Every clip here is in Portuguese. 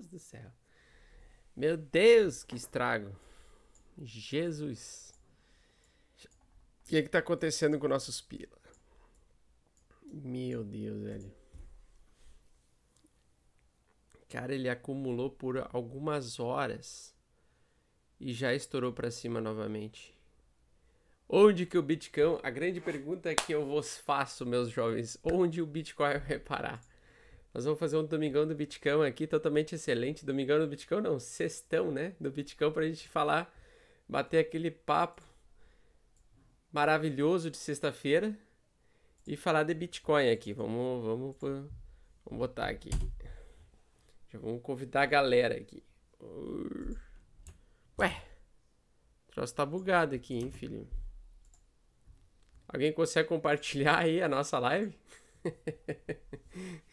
Deus do céu. Meu Deus, que estrago. Jesus. O que é que tá acontecendo com nossos pila? Meu Deus, velho. Cara, ele acumulou por algumas horas e já estourou para cima novamente. Onde que o Bitcoin? A grande pergunta que eu vos faço, meus jovens, onde o Bitcoin vai parar? Nós vamos fazer um Domingão do Bitcão aqui, totalmente excelente. Domingão do Bitcão, não, sextão, né? Do Bitcão, pra gente falar, bater aquele papo maravilhoso de sexta-feira e falar de Bitcoin aqui. Vamos, vamos, vamos botar aqui. Já vamos convidar a galera aqui. Ué, o troço tá bugado aqui, hein, filho? Alguém consegue compartilhar aí a nossa live?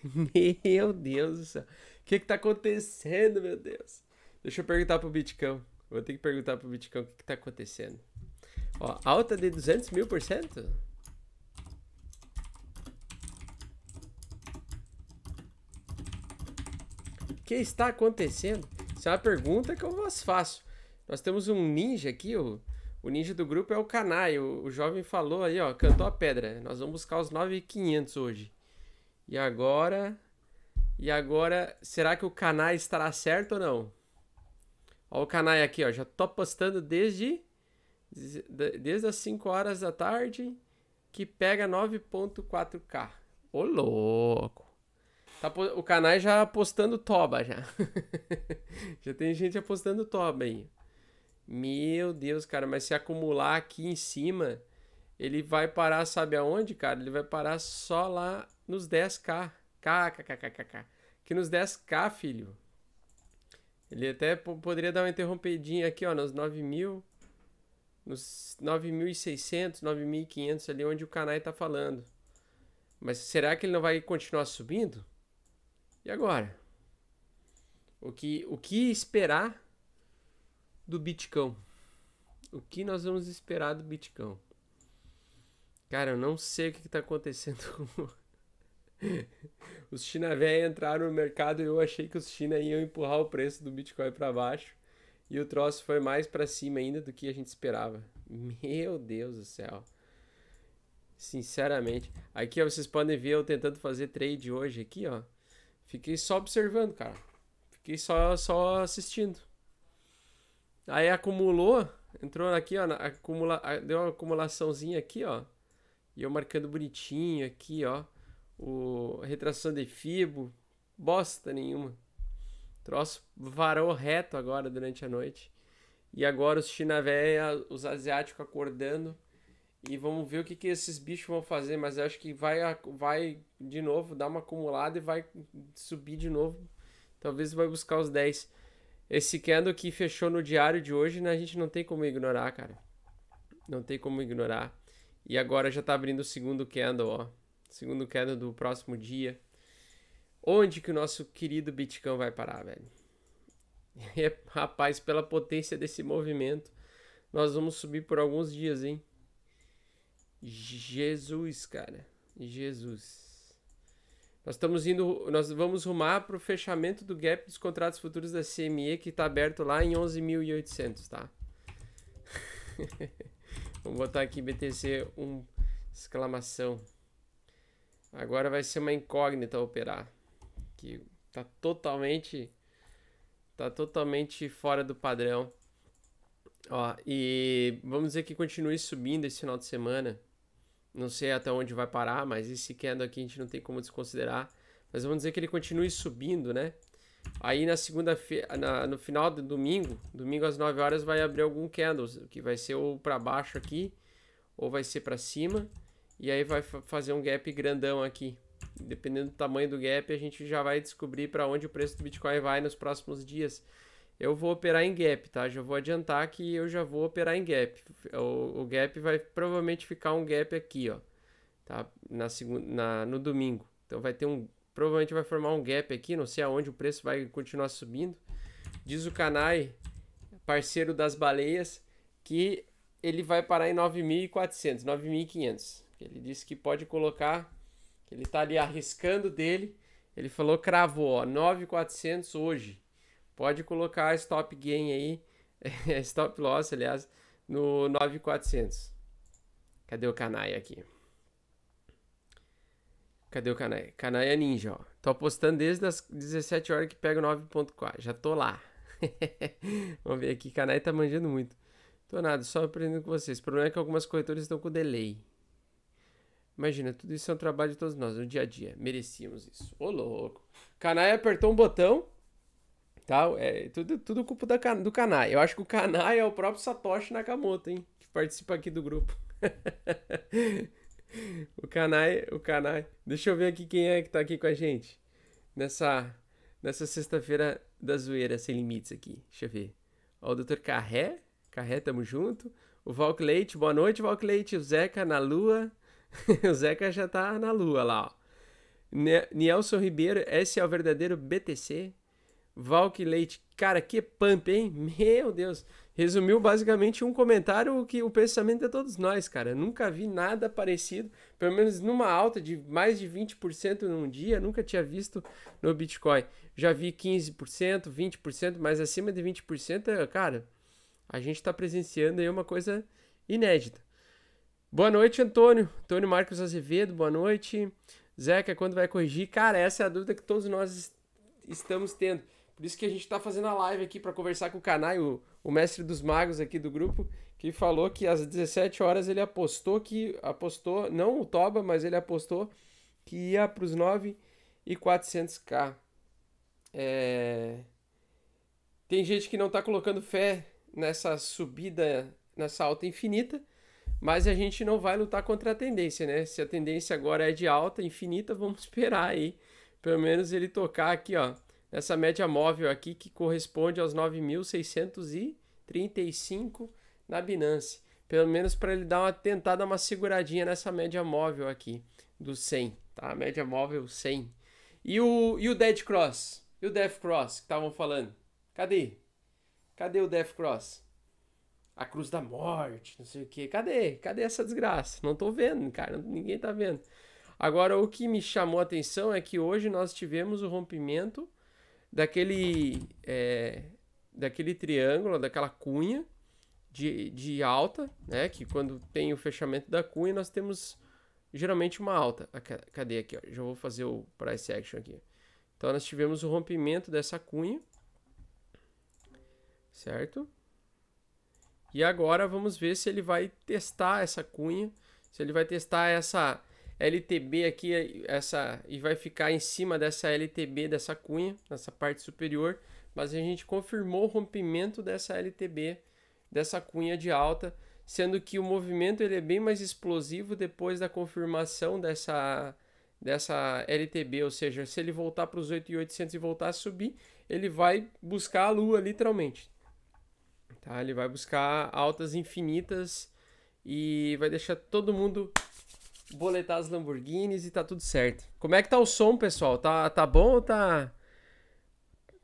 meu Deus do céu. O que, que tá acontecendo, meu Deus? Deixa eu perguntar pro Bitcão. Vou ter que perguntar pro Bitcão o que, que tá acontecendo. Ó, alta de 200 mil por cento? O que está acontecendo? Isso é uma pergunta que eu vos faço. Nós temos um ninja aqui, o o ninja do grupo é o Kanai. O, o jovem falou aí, ó, cantou a pedra. Nós vamos buscar os 9,500 hoje. E agora. E agora, será que o Kanai estará certo ou não? Ó, o Kanai aqui, ó. Já tô postando desde. Desde as 5 horas da tarde. Que pega 9,4K. Ô, louco! Tá, o Kanai já apostando toba já. já tem gente apostando toba aí. Meu Deus, cara, mas se acumular aqui em cima, ele vai parar, sabe aonde, cara? Ele vai parar só lá nos 10k. k Que nos 10k, filho. Ele até poderia dar uma interrompidinha aqui, ó, nos 9000. mil. Nos 9.600, 9.500 ali onde o canal tá falando. Mas será que ele não vai continuar subindo? E agora? O que, o que esperar do Bitcoin, O que nós vamos esperar do Bitcoin? Cara, eu não sei o que está acontecendo Os China velha entraram no mercado e eu achei que os China iam empurrar o preço do Bitcoin para baixo. E o troço foi mais para cima ainda do que a gente esperava. Meu Deus do céu. Sinceramente. Aqui, ó, vocês podem ver eu tentando fazer trade hoje aqui, ó. Fiquei só observando, cara. Fiquei só, só assistindo. Aí acumulou, entrou aqui, ó, acumula, deu uma acumulaçãozinha aqui, ó. E eu marcando bonitinho aqui, ó. O retração de fibo, bosta nenhuma. Troço varou reto agora durante a noite. E agora os véia, os asiáticos acordando. E vamos ver o que, que esses bichos vão fazer. Mas eu acho que vai, vai de novo dar uma acumulada e vai subir de novo. Talvez vai buscar os 10. Esse candle que fechou no diário de hoje, né, a gente não tem como ignorar, cara. Não tem como ignorar. E agora já tá abrindo o segundo candle, ó. Segundo candle do próximo dia. Onde que o nosso querido Bitcão vai parar, velho? É, rapaz, pela potência desse movimento, nós vamos subir por alguns dias, hein? Jesus, cara. Jesus. Nós estamos indo, nós vamos rumar para o fechamento do gap dos contratos futuros da CME que está aberto lá em 11.800, tá? vamos botar aqui BTC um, exclamação. Agora vai ser uma incógnita operar, que tá totalmente tá totalmente fora do padrão. Ó, e vamos dizer que continue subindo esse final de semana. Não sei até onde vai parar, mas esse candle aqui a gente não tem como desconsiderar. Mas vamos dizer que ele continue subindo, né? Aí na segunda-feira, no final do domingo, domingo às 9 horas vai abrir algum candles, que vai ser ou para baixo aqui, ou vai ser para cima, e aí vai fazer um gap grandão aqui. Dependendo do tamanho do gap, a gente já vai descobrir para onde o preço do Bitcoin vai nos próximos dias eu vou operar em gap, tá? Já vou adiantar que eu já vou operar em gap. O, o gap vai provavelmente ficar um gap aqui, ó, tá? Na segunda, na, no domingo. Então vai ter um, provavelmente vai formar um gap aqui, não sei aonde o preço vai continuar subindo. Diz o Kanai, parceiro das baleias, que ele vai parar em 9.400, 9.500. Ele disse que pode colocar, que ele tá ali arriscando dele. Ele falou, cravou, ó, 9.400 hoje. Pode colocar stop gain aí, stop loss, aliás, no 9400. Cadê o canai aqui? Cadê o canai? Canai é ninja, ó. Tô apostando desde as 17 horas que pego 9.4. Já tô lá. Vamos ver aqui, canai tá manjando muito. Tô nada, só aprendendo com vocês. O problema é que algumas corretoras estão com delay. Imagina, tudo isso é um trabalho de todos nós, no dia a dia. Merecíamos isso. Ô, louco. Canai apertou um botão, tal É, tudo, tudo culpa da, do Kanai. Eu acho que o Kanai é o próprio Satoshi Nakamoto, hein? Que participa aqui do grupo. o Kanai, o Kanai. Deixa eu ver aqui quem é que tá aqui com a gente. Nessa, nessa sexta-feira da zoeira sem limites aqui. Deixa eu ver. Ó, o Dr. Carré. Carré, tamo junto. O Valk Leite, boa noite, Valk Leite. O Zeca na lua. o Zeca já tá na lua lá, ó. Nielson Ribeiro, esse é o verdadeiro BTC. Valk Leite, cara, que pump, hein? Meu Deus. Resumiu basicamente um comentário que o pensamento de é todos nós, cara. Nunca vi nada parecido, pelo menos numa alta de mais de 20% num dia, nunca tinha visto no Bitcoin. Já vi 15%, 20%, mas acima de 20%, é, cara, a gente está presenciando aí uma coisa inédita. Boa noite, Antônio. Antônio Marcos Azevedo, boa noite. Zeca, quando vai corrigir? Cara, essa é a dúvida que todos nós estamos tendo. Por isso que a gente está fazendo a live aqui para conversar com o Kanai, o, o, mestre dos magos aqui do grupo, que falou que às 17 horas ele apostou que. apostou, não o Toba, mas ele apostou que ia para os 9 e 400k. É... Tem gente que não está colocando fé nessa subida, nessa alta infinita, mas a gente não vai lutar contra a tendência, né? Se a tendência agora é de alta infinita, vamos esperar aí. Pelo menos ele tocar aqui, ó essa média móvel aqui que corresponde aos 9.635 na Binance. Pelo menos para ele dar uma tentada, uma seguradinha nessa média móvel aqui do 100, tá? Média móvel 100. E o, e o Dead Cross? E o Death Cross que estavam falando? Cadê? Cadê o Death Cross? A cruz da morte, não sei o que. Cadê? Cadê essa desgraça? Não tô vendo, cara. Ninguém tá vendo. Agora, o que me chamou a atenção é que hoje nós tivemos o rompimento daquele, é, daquele triângulo, daquela cunha de, de alta, né? Que quando tem o fechamento da cunha, nós temos geralmente uma alta. Cadê aqui? Ó? Já vou fazer o price action aqui. Então nós tivemos o rompimento dessa cunha, certo? E agora vamos ver se ele vai testar essa cunha, se ele vai testar essa LTB aqui essa e vai ficar em cima dessa LTB dessa cunha, nessa parte superior, mas a gente confirmou o rompimento dessa LTB dessa cunha de alta, sendo que o movimento ele é bem mais explosivo depois da confirmação dessa dessa LTB, ou seja, se ele voltar para os 8.800 e voltar a subir, ele vai buscar a lua literalmente. Tá? Ele vai buscar altas infinitas e vai deixar todo mundo boletar as Lamborghinis e tá tudo certo. Como é que tá o som, pessoal? Tá, tá bom ou tá.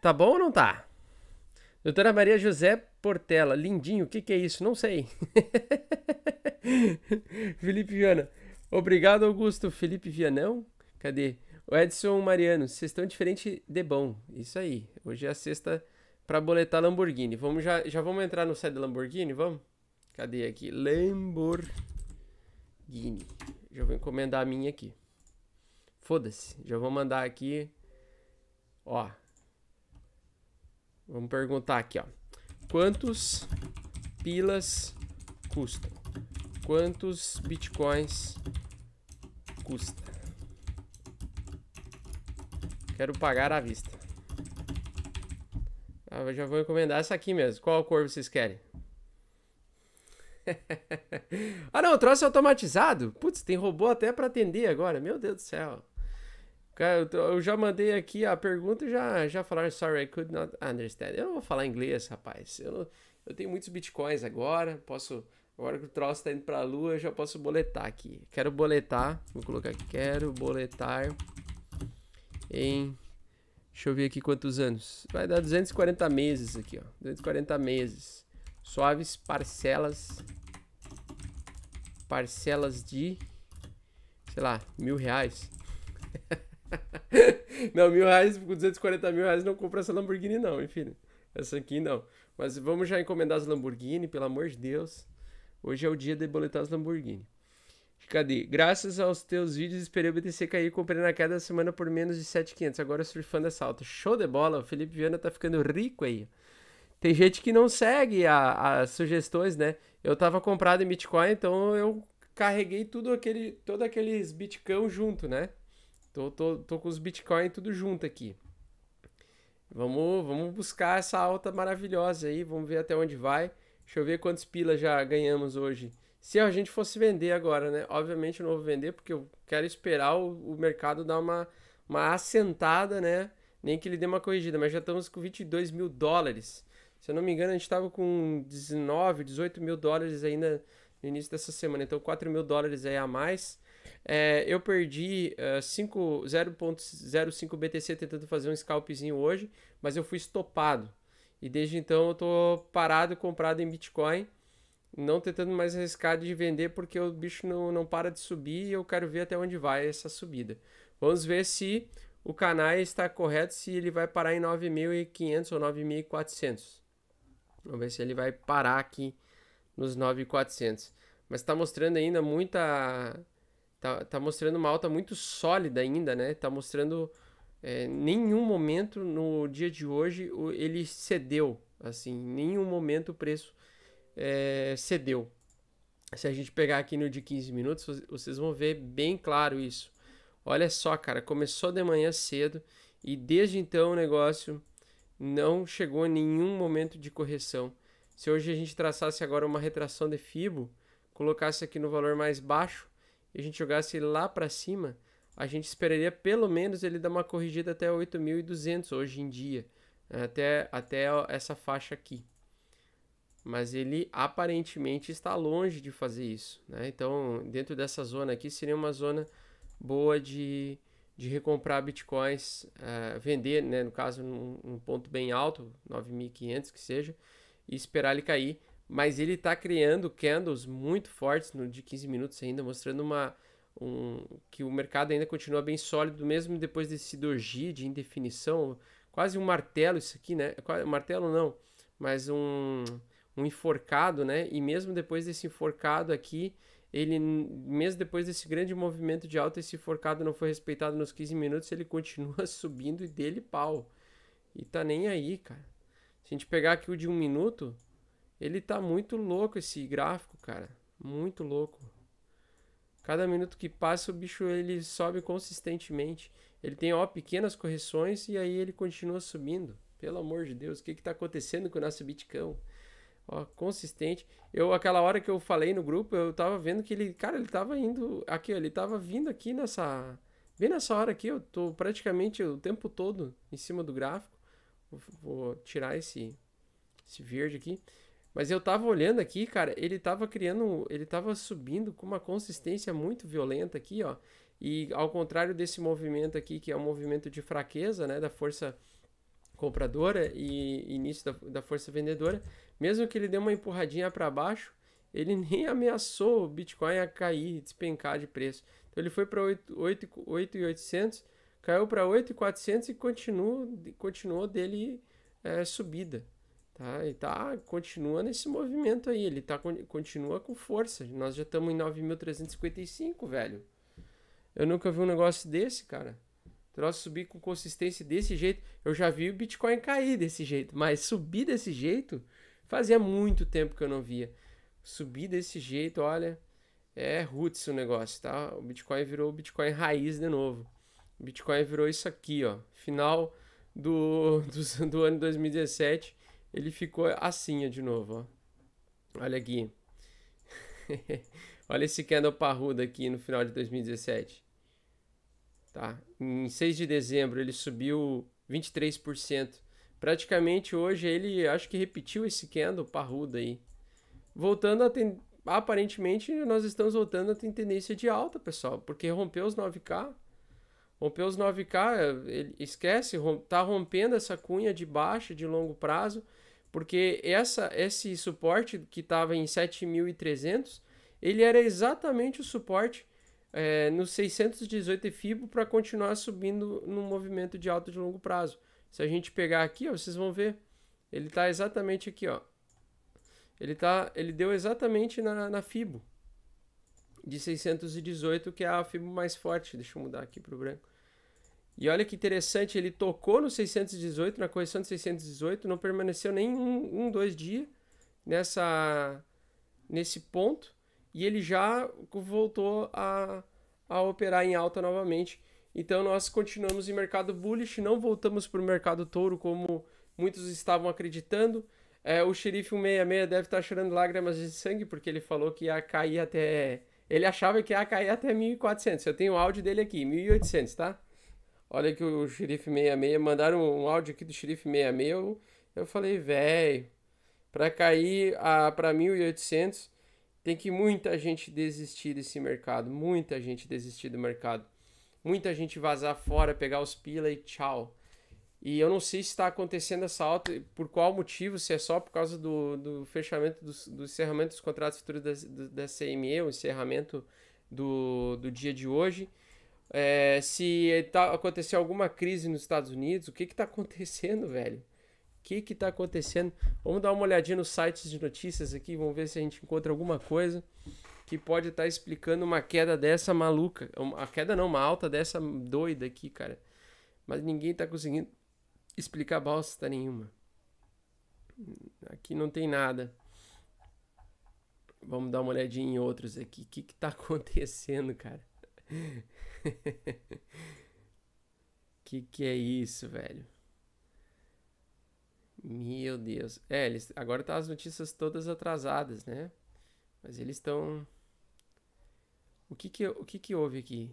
Tá bom ou não tá? Doutora Maria José Portela, lindinho, o que, que é isso? Não sei. Felipe Viana, obrigado, Augusto. Felipe Vianão, cadê? O Edson Mariano, vocês estão diferente de bom. Isso aí. Hoje é a sexta para boletar Lamborghini. Vamos já, já vamos entrar no site da Lamborghini, vamos? Cadê aqui? Lamborghini. Já vou encomendar a minha aqui. Foda-se. Já vou mandar aqui. Ó. Vamos perguntar aqui, ó. Quantos pilas custam? Quantos bitcoins custa? Quero pagar à vista. Ah, já vou encomendar essa aqui mesmo. Qual cor vocês querem? ah, não, o troço é automatizado? Putz, tem robô até para atender agora. Meu Deus do céu. Cara, eu já mandei aqui a pergunta e já, já falaram, sorry, I could not understand. Eu não vou falar inglês, rapaz. Eu, eu tenho muitos bitcoins agora, posso... Agora que o troço tá indo para a lua, eu já posso boletar aqui. Quero boletar, vou colocar aqui, quero boletar em... Deixa eu ver aqui quantos anos. Vai dar 240 meses aqui, ó. 240 meses. Suaves parcelas. Parcelas de. Sei lá, mil reais. não, mil reais, com 240 mil reais não compra essa Lamborghini, não, enfim né? Essa aqui não. Mas vamos já encomendar as Lamborghini, pelo amor de Deus. Hoje é o dia de boletar as Lamborghini. Cadê? Graças aos teus vídeos, esperei o BTC cair comprando a queda da semana por menos de 7,500. Agora surfando essa alta. Show de bola, o Felipe Viana tá ficando rico aí. Tem gente que não segue as sugestões, né? Eu tava comprado em Bitcoin, então eu carreguei tudo aquele, todo aqueles Bitcão junto, né? Tô, tô, tô com os Bitcoin tudo junto aqui. Vamos, vamos buscar essa alta maravilhosa aí, vamos ver até onde vai. Deixa eu ver quantos pilas já ganhamos hoje. Se a gente fosse vender agora, né? Obviamente eu não vou vender porque eu quero esperar o, o mercado dar uma, uma assentada, né? Nem que ele dê uma corrigida, mas já estamos com 22 mil dólares. Se eu não me engano, a gente estava com 19, 18 mil dólares ainda no início dessa semana. Então, 4 mil dólares aí a mais. É, eu perdi uh, 0.05 BTC tentando fazer um scalpzinho hoje, mas eu fui estopado. E desde então eu tô parado, comprado em Bitcoin, não tentando mais arriscar de vender porque o bicho não, não para de subir e eu quero ver até onde vai essa subida. Vamos ver se o canal está correto, se ele vai parar em 9.500 ou 9.400. Vamos ver se ele vai parar aqui nos 9,400. Mas está mostrando ainda muita... está tá, mostrando uma alta muito sólida ainda, né? está mostrando... É, nenhum momento no dia de hoje ele cedeu, assim. Nenhum momento o preço é, cedeu. Se a gente pegar aqui no de 15 minutos, vocês vão ver bem claro isso. Olha só, cara, começou de manhã cedo e desde então o negócio não chegou a nenhum momento de correção. Se hoje a gente traçasse agora uma retração de FIBO, colocasse aqui no valor mais baixo e a gente jogasse lá para cima, a gente esperaria pelo menos ele dar uma corrigida até 8.200 hoje em dia, até, até essa faixa aqui. Mas ele aparentemente está longe de fazer isso. Né? Então, dentro dessa zona aqui, seria uma zona boa de, de recomprar bitcoins, é, vender, né, no caso, num, num ponto bem alto, 9.500 que seja, e esperar ele cair. Mas ele está criando candles muito fortes no de 15 minutos ainda, mostrando uma, um, que o mercado ainda continua bem sólido, mesmo depois desse doji de indefinição, quase um martelo isso aqui, né? martelo não, mas um, um enforcado, né? E mesmo depois desse enforcado aqui, ele, mesmo depois desse grande movimento de alta, esse forcado não foi respeitado nos 15 minutos, ele continua subindo e dele pau. E tá nem aí, cara. Se a gente pegar aqui o de um minuto, ele tá muito louco esse gráfico, cara. Muito louco. Cada minuto que passa, o bicho ele sobe consistentemente. Ele tem, ó, pequenas correções e aí ele continua subindo. Pelo amor de Deus, o que que tá acontecendo com o nosso Bitcão? Ó, consistente. Eu, aquela hora que eu falei no grupo, eu tava vendo que ele, cara, ele tava indo aqui, ele tava vindo aqui nessa, bem nessa hora aqui, eu tô praticamente o tempo todo em cima do gráfico. Vou, vou tirar esse, esse verde aqui. Mas eu tava olhando aqui, cara, ele tava criando, ele tava subindo com uma consistência muito violenta aqui, ó. E ao contrário desse movimento aqui, que é um movimento de fraqueza, né, da força compradora e início da, da força vendedora, mesmo que ele dê uma empurradinha para baixo, ele nem ameaçou o Bitcoin a cair, despencar de preço. Então ele foi para 8,800, caiu para 8,400 e continuou, continuou dele é, subida. Tá? E tá, continua nesse movimento aí, ele tá, continua com força. Nós já estamos em 9.355, velho. Eu nunca vi um negócio desse, cara troço subir com consistência desse jeito. Eu já vi o Bitcoin cair desse jeito, mas subir desse jeito fazia muito tempo que eu não via. Subir desse jeito, olha, é roots o negócio, tá? O Bitcoin virou o Bitcoin raiz de novo. O Bitcoin virou isso aqui, ó. Final do, do, do ano 2017, ele ficou assim ó, de novo, ó. Olha aqui. olha esse candle parrudo aqui no final de 2017. Tá? Em 6 de dezembro ele subiu 23%. Praticamente hoje ele acho que repetiu esse candle parrudo aí. Voltando a ten... aparentemente nós estamos voltando a ter tendência de alta, pessoal, porque rompeu os 9k. Rompeu os 9k, ele esquece, rom... Tá rompendo essa cunha de baixa de longo prazo, porque essa esse suporte que estava em 7300, ele era exatamente o suporte é, nos 618 FIBO para continuar subindo no movimento de alta de longo prazo. Se a gente pegar aqui, ó, vocês vão ver, ele está exatamente aqui, ó. Ele tá, ele deu exatamente na, na FIBO de 618, que é a FIBO mais forte. Deixa eu mudar aqui para o branco. E olha que interessante, ele tocou no 618, na correção de 618, não permaneceu nem um, um dois dias nessa, nesse ponto e ele já voltou a, a operar em alta novamente. Então nós continuamos em mercado bullish, não voltamos para o mercado touro como muitos estavam acreditando. É, o xerife 166 deve estar tá chorando lágrimas de sangue porque ele falou que ia cair até. Ele achava que ia cair até 1400. Eu tenho o áudio dele aqui, 1800, tá? Olha que o xerife 66 mandaram um áudio aqui do xerife 66. Eu, eu falei, velho, para cair a para 1800 tem que muita gente desistir desse mercado, muita gente desistir do mercado. Muita gente vazar fora, pegar os pila e tchau. E eu não sei se está acontecendo essa alta, por qual motivo, se é só por causa do, do fechamento, do, do encerramento dos contratos futuros da, do, da CME, o encerramento do, do dia de hoje. É, se tá, aconteceu alguma crise nos Estados Unidos, o que está acontecendo, velho? que que tá acontecendo. Vamos dar uma olhadinha nos sites de notícias aqui, vamos ver se a gente encontra alguma coisa que pode estar tá explicando uma queda dessa maluca. É uma queda não, uma alta dessa doida aqui, cara. Mas ninguém tá conseguindo explicar bosta nenhuma. Aqui não tem nada. Vamos dar uma olhadinha em outros aqui. O que que tá acontecendo, cara? que que é isso, velho? Meu Deus. É, eles agora tá as notícias todas atrasadas, né? Mas eles estão O que que o que que houve aqui?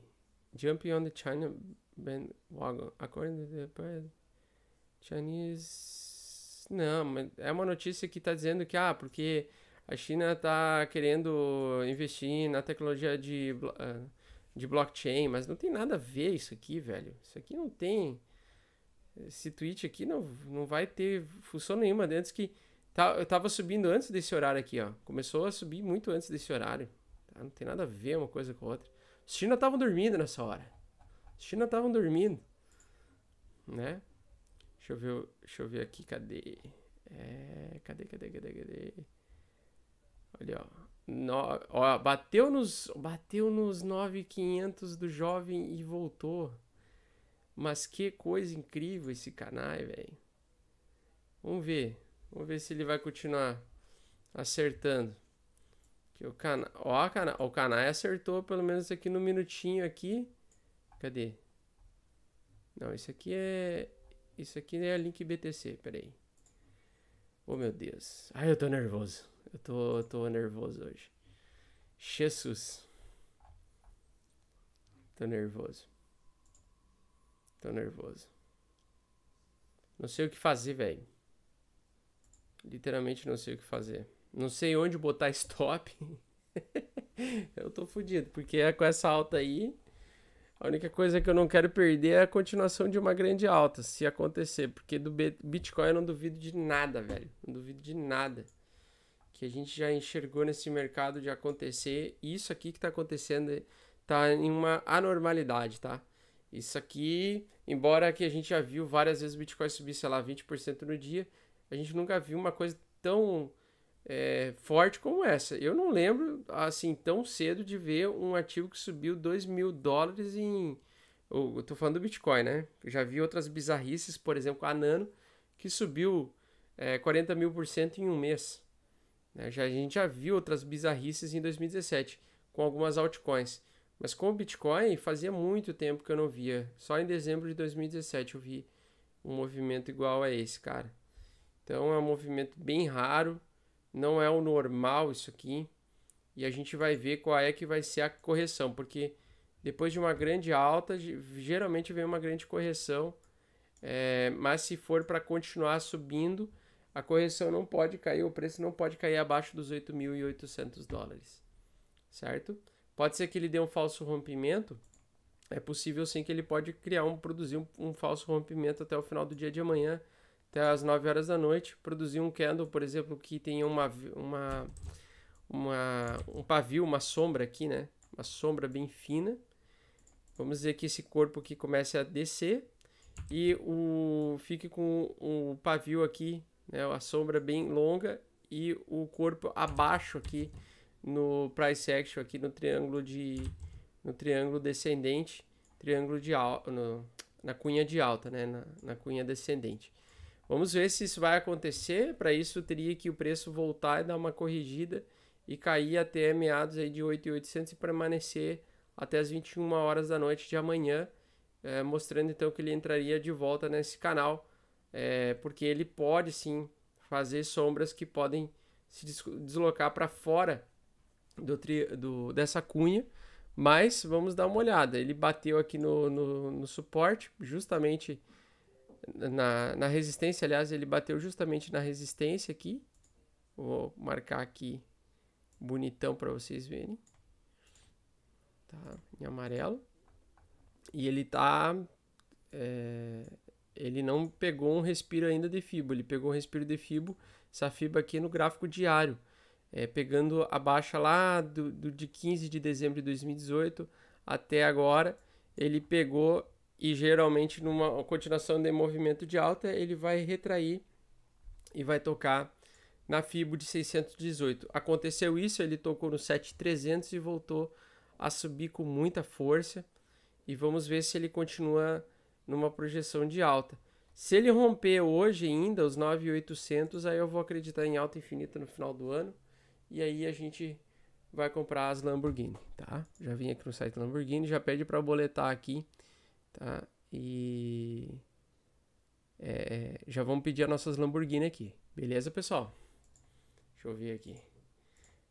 Jumping on the China bandwagon. According to the Chinese Não, mas é uma notícia que está dizendo que ah, porque a China está querendo investir na tecnologia de ah, de blockchain, mas não tem nada a ver isso aqui, velho. Isso aqui não tem esse tweet aqui não, não vai ter função nenhuma antes que. Tá, eu tava subindo antes desse horário aqui, ó. Começou a subir muito antes desse horário. Tá? Não tem nada a ver uma coisa com a outra. Os China estavam dormindo nessa hora. Os China estavam dormindo. Né? Deixa eu ver, deixa eu ver aqui, cadê? É, cadê, cadê, cadê, cadê? Olha, ó. No, ó bateu nos, bateu nos 9.500 do jovem e voltou. Mas que coisa incrível esse canal, velho. Vamos ver. Vamos ver se ele vai continuar acertando. Que o cana... Ó, cana... o canal acertou pelo menos aqui no minutinho aqui. Cadê? Não, isso aqui é... Isso aqui é a Link BTC, peraí. Oh, meu Deus. Ai, eu tô nervoso. Eu tô, eu tô nervoso hoje. Jesus. Tô nervoso. Tô nervoso. Não sei o que fazer, velho. Literalmente não sei o que fazer. Não sei onde botar stop. eu tô fudido, porque é com essa alta aí, a única coisa que eu não quero perder é a continuação de uma grande alta, se acontecer. Porque do Bitcoin eu não duvido de nada, velho. Não duvido de nada. Que a gente já enxergou nesse mercado de acontecer. Isso aqui que tá acontecendo tá em uma anormalidade, tá? Isso aqui, embora que a gente já viu várias vezes o Bitcoin subir, sei lá, 20% no dia, a gente nunca viu uma coisa tão é, forte como essa. Eu não lembro, assim, tão cedo de ver um ativo que subiu 2 mil dólares em... Eu tô falando do Bitcoin, né? Eu já vi outras bizarrices, por exemplo, a Nano, que subiu é, 40 mil por cento em um mês. Né? Já, a gente já viu outras bizarrices em 2017, com algumas altcoins. Mas com o Bitcoin fazia muito tempo que eu não via. Só em dezembro de 2017 eu vi um movimento igual a esse, cara. Então é um movimento bem raro, não é o normal isso aqui. E a gente vai ver qual é que vai ser a correção, porque depois de uma grande alta, geralmente vem uma grande correção. É, mas se for para continuar subindo, a correção não pode cair, o preço não pode cair abaixo dos 8.800 dólares, certo? Pode ser que ele dê um falso rompimento. É possível sim que ele pode criar um, produzir um, um falso rompimento até o final do dia de amanhã, até as 9 horas da noite, produzir um candle, por exemplo, que tenha uma, uma, uma, um pavio, uma sombra aqui, né? Uma sombra bem fina. Vamos dizer que esse corpo aqui comece a descer e o fique com o pavio aqui, né? A sombra bem longa e o corpo abaixo aqui no price action aqui no triângulo de no triângulo descendente, triângulo de alta, na cunha de alta, né, na, na cunha descendente. Vamos ver se isso vai acontecer. Para isso teria que o preço voltar e dar uma corrigida e cair até meados aí de 8.800 e permanecer até as 21 horas da noite de amanhã, é, mostrando então que ele entraria de volta nesse canal, é, porque ele pode sim fazer sombras que podem se deslocar para fora do, tri, do dessa cunha. Mas vamos dar uma olhada. Ele bateu aqui no, no, no, suporte, justamente na, na resistência. Aliás, ele bateu justamente na resistência aqui. Vou marcar aqui bonitão para vocês verem. Tá, em amarelo. E ele tá. É, ele não pegou um respiro ainda de fibo. Ele pegou um respiro de fibo. Essa fibra aqui no gráfico diário é, pegando a baixa lá do, do, de 15 de dezembro de 2018 até agora, ele pegou e geralmente numa continuação de movimento de alta, ele vai retrair e vai tocar na FIBO de 618. Aconteceu isso, ele tocou no 7300 e voltou a subir com muita força. E vamos ver se ele continua numa projeção de alta. Se ele romper hoje ainda os 9800, aí eu vou acreditar em alta infinita no final do ano. E aí a gente vai comprar as Lamborghini, tá? Já vim aqui no site Lamborghini, já pede para boletar aqui, tá? E é, é, já vamos pedir as nossas Lamborghini aqui, beleza, pessoal? Deixa eu ver aqui.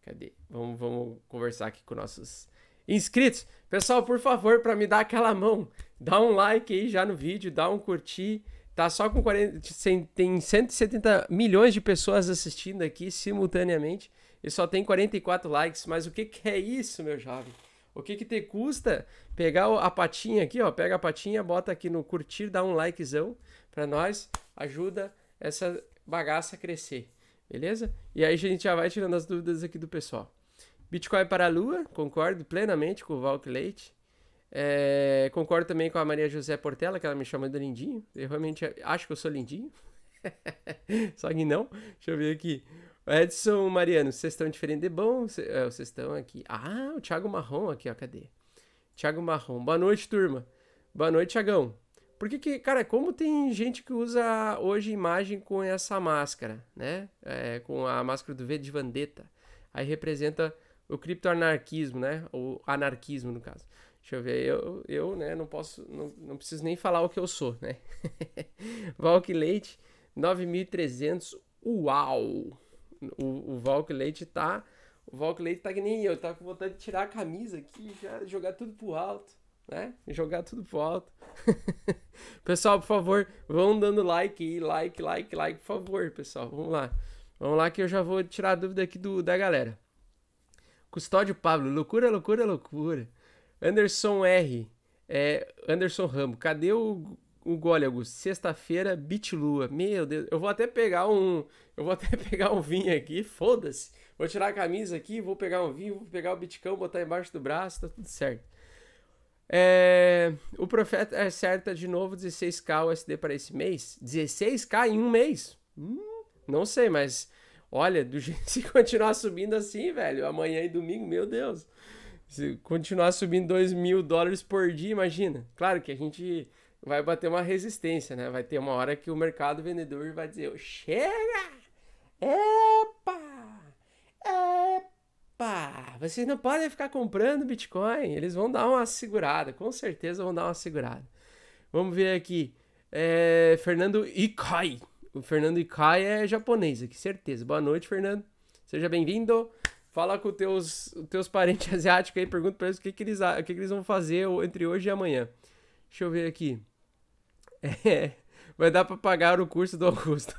Cadê? Vamos, vamos conversar aqui com nossos inscritos. Pessoal, por favor, para me dar aquela mão, dá um like aí já no vídeo, dá um curtir. Tá só com 40, tem 170 milhões de pessoas assistindo aqui simultaneamente e só tem 44 likes. Mas o que, que é isso, meu jovem? O que, que te custa pegar a patinha aqui, ó? Pega a patinha, bota aqui no curtir, dá um likezão pra nós, ajuda essa bagaça a crescer, beleza? E aí a gente já vai tirando as dúvidas aqui do pessoal. Bitcoin para a Lua, concordo plenamente com o Valk Leite. É, concordo também com a Maria José Portela, que ela me chama de lindinho. Eu realmente acho que eu sou lindinho. Só que não. Deixa eu ver aqui. Edson Mariano, vocês estão diferente de bom? É, vocês estão aqui. Ah, o Thiago Marrom aqui, ó, cadê? Thiago Marrom. Boa noite, turma. Boa noite, Thiagão. Por que que, cara, como tem gente que usa hoje imagem com essa máscara, né? É, com a máscara do V de Vandetta. Aí representa o criptoanarquismo, né? O anarquismo, no caso. Deixa eu ver, eu, eu né, não posso, não, não preciso nem falar o que eu sou, né? Valk Leite, 9.300, uau! o, o Valk Leite tá. O Valk Leite tá que nem eu, tá com vontade de tirar a camisa aqui, já jogar tudo pro alto, né? Jogar tudo pro alto. pessoal, por favor, vão dando like aí, like, like, like, por favor, pessoal. Vamos lá. Vamos lá que eu já vou tirar a dúvida aqui do, da galera. Custódio Pablo, loucura, loucura, loucura. Anderson R. É, Anderson Ramo, cadê o o Gólego, sexta-feira, Bitlua. Meu Deus, eu vou até pegar um, eu vou até pegar um vinho aqui, foda-se. Vou tirar a camisa aqui, vou pegar um vinho, vou pegar o bitcão, botar embaixo do braço, tá tudo certo. É, o Profeta é certa de novo 16k USD para esse mês. 16k em um mês? Hum, não sei, mas olha, do jeito, se continuar subindo assim, velho, amanhã e domingo, meu Deus. Se continuar subindo 2 mil dólares por dia, imagina. Claro que a gente vai bater uma resistência, né? Vai ter uma hora que o mercado vendedor vai dizer: chega! Epa! Epa! Vocês não podem ficar comprando Bitcoin. Eles vão dar uma segurada, com certeza vão dar uma segurada. Vamos ver aqui. É, Fernando Ikai. O Fernando Ikai é japonês aqui, certeza. Boa noite, Fernando. Seja bem-vindo. Fala com os teus, teus parentes asiáticos aí, pergunta para eles o que, que, eles, o que, que eles vão fazer entre hoje e amanhã. Deixa eu ver aqui. É, vai dar para pagar o curso do Augusto.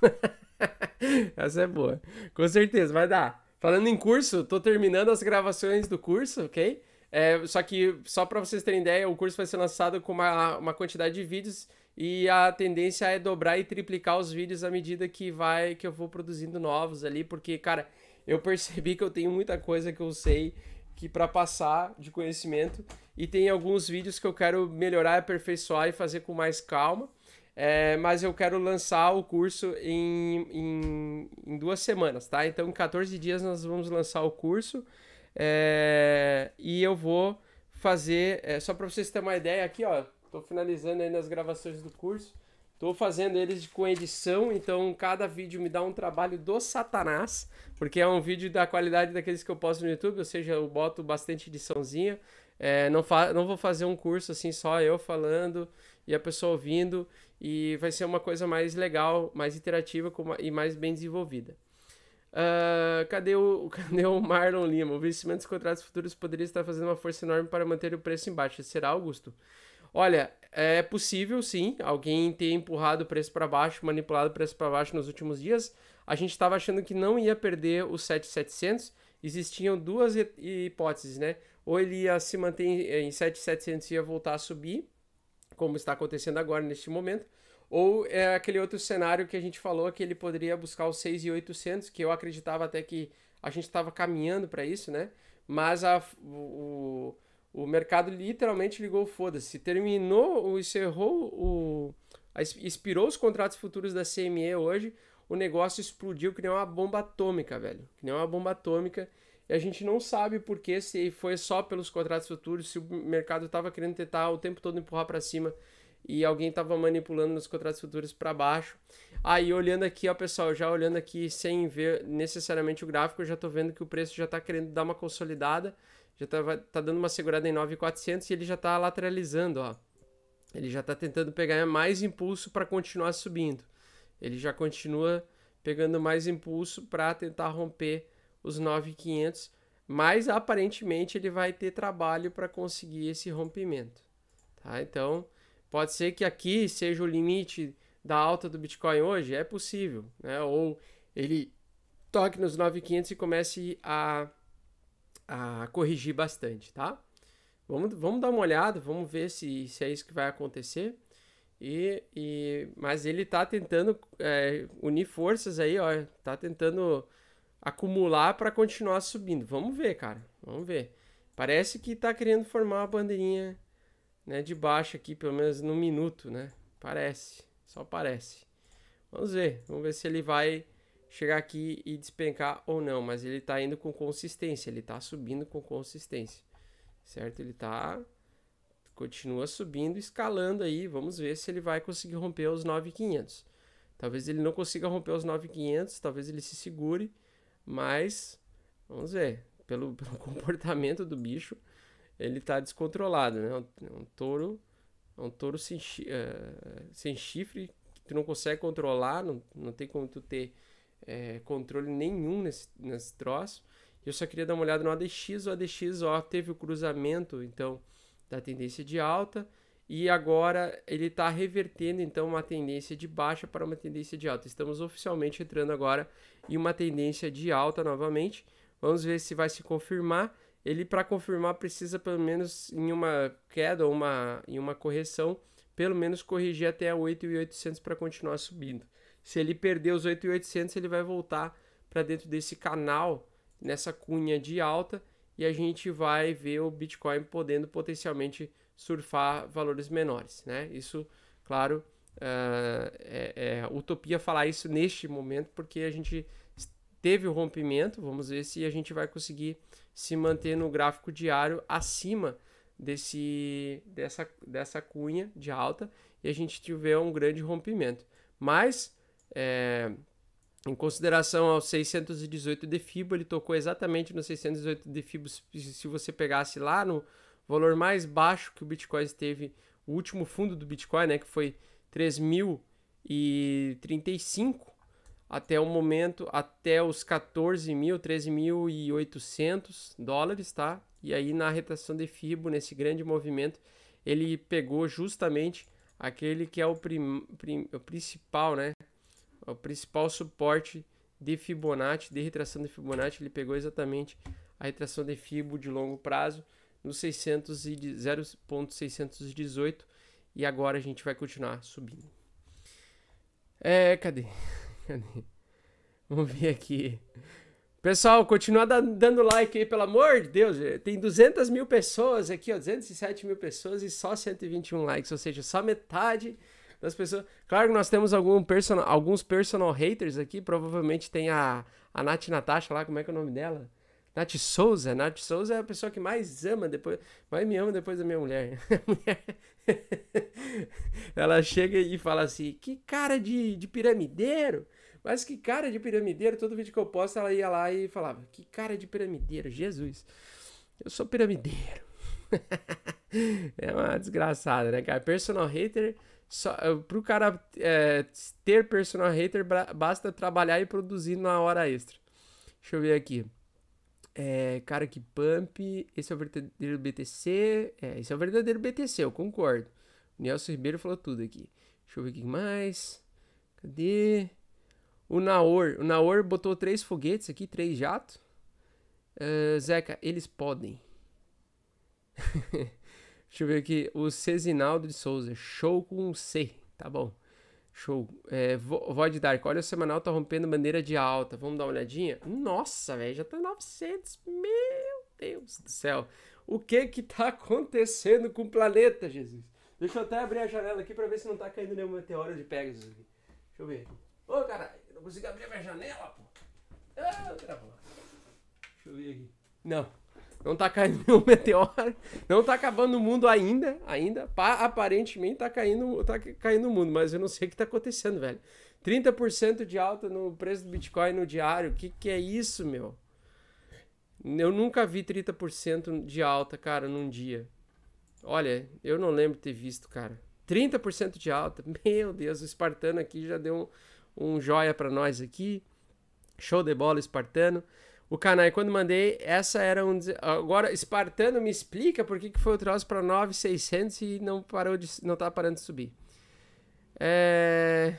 Essa é boa. Com certeza, vai dar. Falando em curso, tô terminando as gravações do curso, ok? É, só que, só para vocês terem ideia, o curso vai ser lançado com uma, uma quantidade de vídeos e a tendência é dobrar e triplicar os vídeos à medida que vai que eu vou produzindo novos ali, porque, cara, eu percebi que eu tenho muita coisa que eu sei que para passar de conhecimento e tem alguns vídeos que eu quero melhorar, aperfeiçoar e fazer com mais calma. É, mas eu quero lançar o curso em, em, em, duas semanas, tá? Então, em 14 dias nós vamos lançar o curso é, e eu vou fazer. É, só para vocês terem uma ideia, aqui ó, tô finalizando aí nas gravações do curso, tô fazendo eles com edição, então cada vídeo me dá um trabalho do satanás, porque é um vídeo da qualidade daqueles que eu posto no YouTube, ou seja, eu boto bastante ediçãozinha. É, não, não vou fazer um curso assim só eu falando e a pessoa ouvindo e vai ser uma coisa mais legal, mais interativa e mais bem desenvolvida. Uh, cadê, o, cadê o Marlon Lima? O vencimento dos contratos futuros poderia estar fazendo uma força enorme para manter o preço em Será, Augusto? Olha, é possível sim alguém ter empurrado o preço para baixo, manipulado o preço para baixo nos últimos dias. A gente estava achando que não ia perder os 7700. Existiam duas hipóteses, né? ou ele ia se manter em 7,700 eh, e ia voltar a subir, como está acontecendo agora neste momento, ou é aquele outro cenário que a gente falou que ele poderia buscar os 6,800, que eu acreditava até que a gente estava caminhando para isso, né? Mas a, o, o mercado literalmente ligou foda-se. Terminou, encerrou, o, expirou os contratos futuros da CME hoje, o negócio explodiu que nem uma bomba atômica, velho. Que nem uma bomba atômica. E a gente não sabe por que, se foi só pelos contratos futuros, se o mercado estava querendo tentar o tempo todo empurrar para cima e alguém estava manipulando nos contratos futuros para baixo. Aí olhando aqui, ó, pessoal, já olhando aqui sem ver necessariamente o gráfico, eu já estou vendo que o preço já está querendo dar uma consolidada, já está tá dando uma segurada em 9.400 e ele já está lateralizando, ó. Ele já está tentando pegar mais impulso para continuar subindo. Ele já continua pegando mais impulso para tentar romper os 9,500, mas aparentemente ele vai ter trabalho para conseguir esse rompimento. Tá? Então, pode ser que aqui seja o limite da alta do Bitcoin hoje, é possível, né? Ou ele toque nos 9,500 e comece a, a corrigir bastante, tá? Vamos, vamos dar uma olhada, vamos ver se, se é isso que vai acontecer. E, e, mas ele tá tentando é, unir forças aí, ó, tá tentando acumular para continuar subindo. Vamos ver, cara. Vamos ver. Parece que está querendo formar uma bandeirinha né, de baixo aqui, pelo menos no minuto, né? Parece. Só parece. Vamos ver. Vamos ver se ele vai chegar aqui e despencar ou não. Mas ele está indo com consistência. Ele está subindo com consistência. Certo? Ele está Continua subindo, escalando aí. Vamos ver se ele vai conseguir romper os 9,500. Talvez ele não consiga romper os 9,500. Talvez ele se segure. Mas, vamos ver. Pelo, pelo comportamento do bicho, ele está descontrolado, né? É um, é um touro, é um touro sem, uh, sem chifre que tu não consegue controlar, não, não tem como tu ter é, controle nenhum nesse, nesse troço. Eu só queria dar uma olhada no ADX, o ADX ó, teve o cruzamento, então, da tendência de alta e agora ele está revertendo então uma tendência de baixa para uma tendência de alta. Estamos oficialmente entrando agora em uma tendência de alta novamente. Vamos ver se vai se confirmar. Ele para confirmar precisa pelo menos em uma queda ou uma em uma correção, pelo menos corrigir até 8.800 para continuar subindo. Se ele perder os 8.800, ele vai voltar para dentro desse canal, nessa cunha de alta e a gente vai ver o Bitcoin podendo potencialmente surfar valores menores, né? Isso, claro, uh, é, é utopia falar isso neste momento, porque a gente teve o rompimento, vamos ver se a gente vai conseguir se manter no gráfico diário acima desse, dessa, dessa cunha de alta e a gente tiver um grande rompimento. Mas, é, em consideração ao 618 de FIBO, ele tocou exatamente no 618 de FIBO, se você pegasse lá no valor mais baixo que o Bitcoin esteve, o último fundo do Bitcoin, né, que foi 3.035 até o momento, até os 14.000, 13.800 dólares, tá? E aí na retração de Fibo, nesse grande movimento, ele pegou justamente aquele que é o, prim, prim, o principal, né? O principal suporte de Fibonacci, de retração de Fibonacci, ele pegou exatamente a retração de Fibo de longo prazo no 0.618 e agora a gente vai continuar subindo. É, cadê? Cadê? Vamos ver aqui. Pessoal, continua dando like aí, pelo amor de Deus. É, tem 200 mil pessoas aqui, ó, 207 mil pessoas e só 121 likes, ou seja, só metade das pessoas. Claro que nós temos algum personal, alguns personal haters aqui, provavelmente tem a, a Nath Natasha lá, como é que é o nome dela? Nath Souza, Nath Souza é a pessoa que mais ama depois, mais me ama depois da minha mulher. Ela chega e fala assim: que cara de, de piramideiro! Mas que cara de piramideiro, todo vídeo que eu posto, ela ia lá e falava: Que cara de piramideiro, Jesus! Eu sou piramideiro. é uma desgraçada, né, cara? Personal hater, só, eh, pro cara é, ter personal hater, basta trabalhar e produzir na hora extra. Deixa eu ver aqui. É, cara, que pump. Esse é o verdadeiro BTC. É, esse é o verdadeiro BTC, eu concordo. O Nelson Ribeiro falou tudo aqui. Deixa eu ver o que mais. Cadê? O Naor. O Naor botou três foguetes aqui, três jatos. Uh, Zeca, eles podem. Deixa eu ver aqui. O Cezinaldo de Souza. Show com C. Tá bom. Show. É, Void Dark, olha o semanal, tá rompendo bandeira de alta. Vamos dar uma olhadinha? Nossa, velho, já tá 900. Meu Deus do céu. O que que tá acontecendo com o planeta, Jesus? Deixa eu até abrir a janela aqui pra ver se não tá caindo nenhum meteoro de Pegasus aqui. Deixa eu ver. Ô, oh, caralho, não consigo abrir minha janela, pô. Ah, Deixa eu ver aqui. Não, não tá caindo nenhum meteoro, não tá acabando o mundo ainda, ainda, aparentemente tá caindo, tá caindo o mundo, mas eu não sei o que tá acontecendo, velho. 30% de alta no preço do Bitcoin no diário, o que que é isso, meu? Eu nunca vi 30% de alta, cara, num dia. Olha, eu não lembro ter visto, cara. 30% de alta. Meu Deus, o espartano aqui já deu um, um joia para nós aqui. Show de bola, espartano o Kanai, quando mandei, essa era um. Agora, Espartano, me explica por que, que foi o troço para 9,600 e não parou de. não tá parando de subir. É.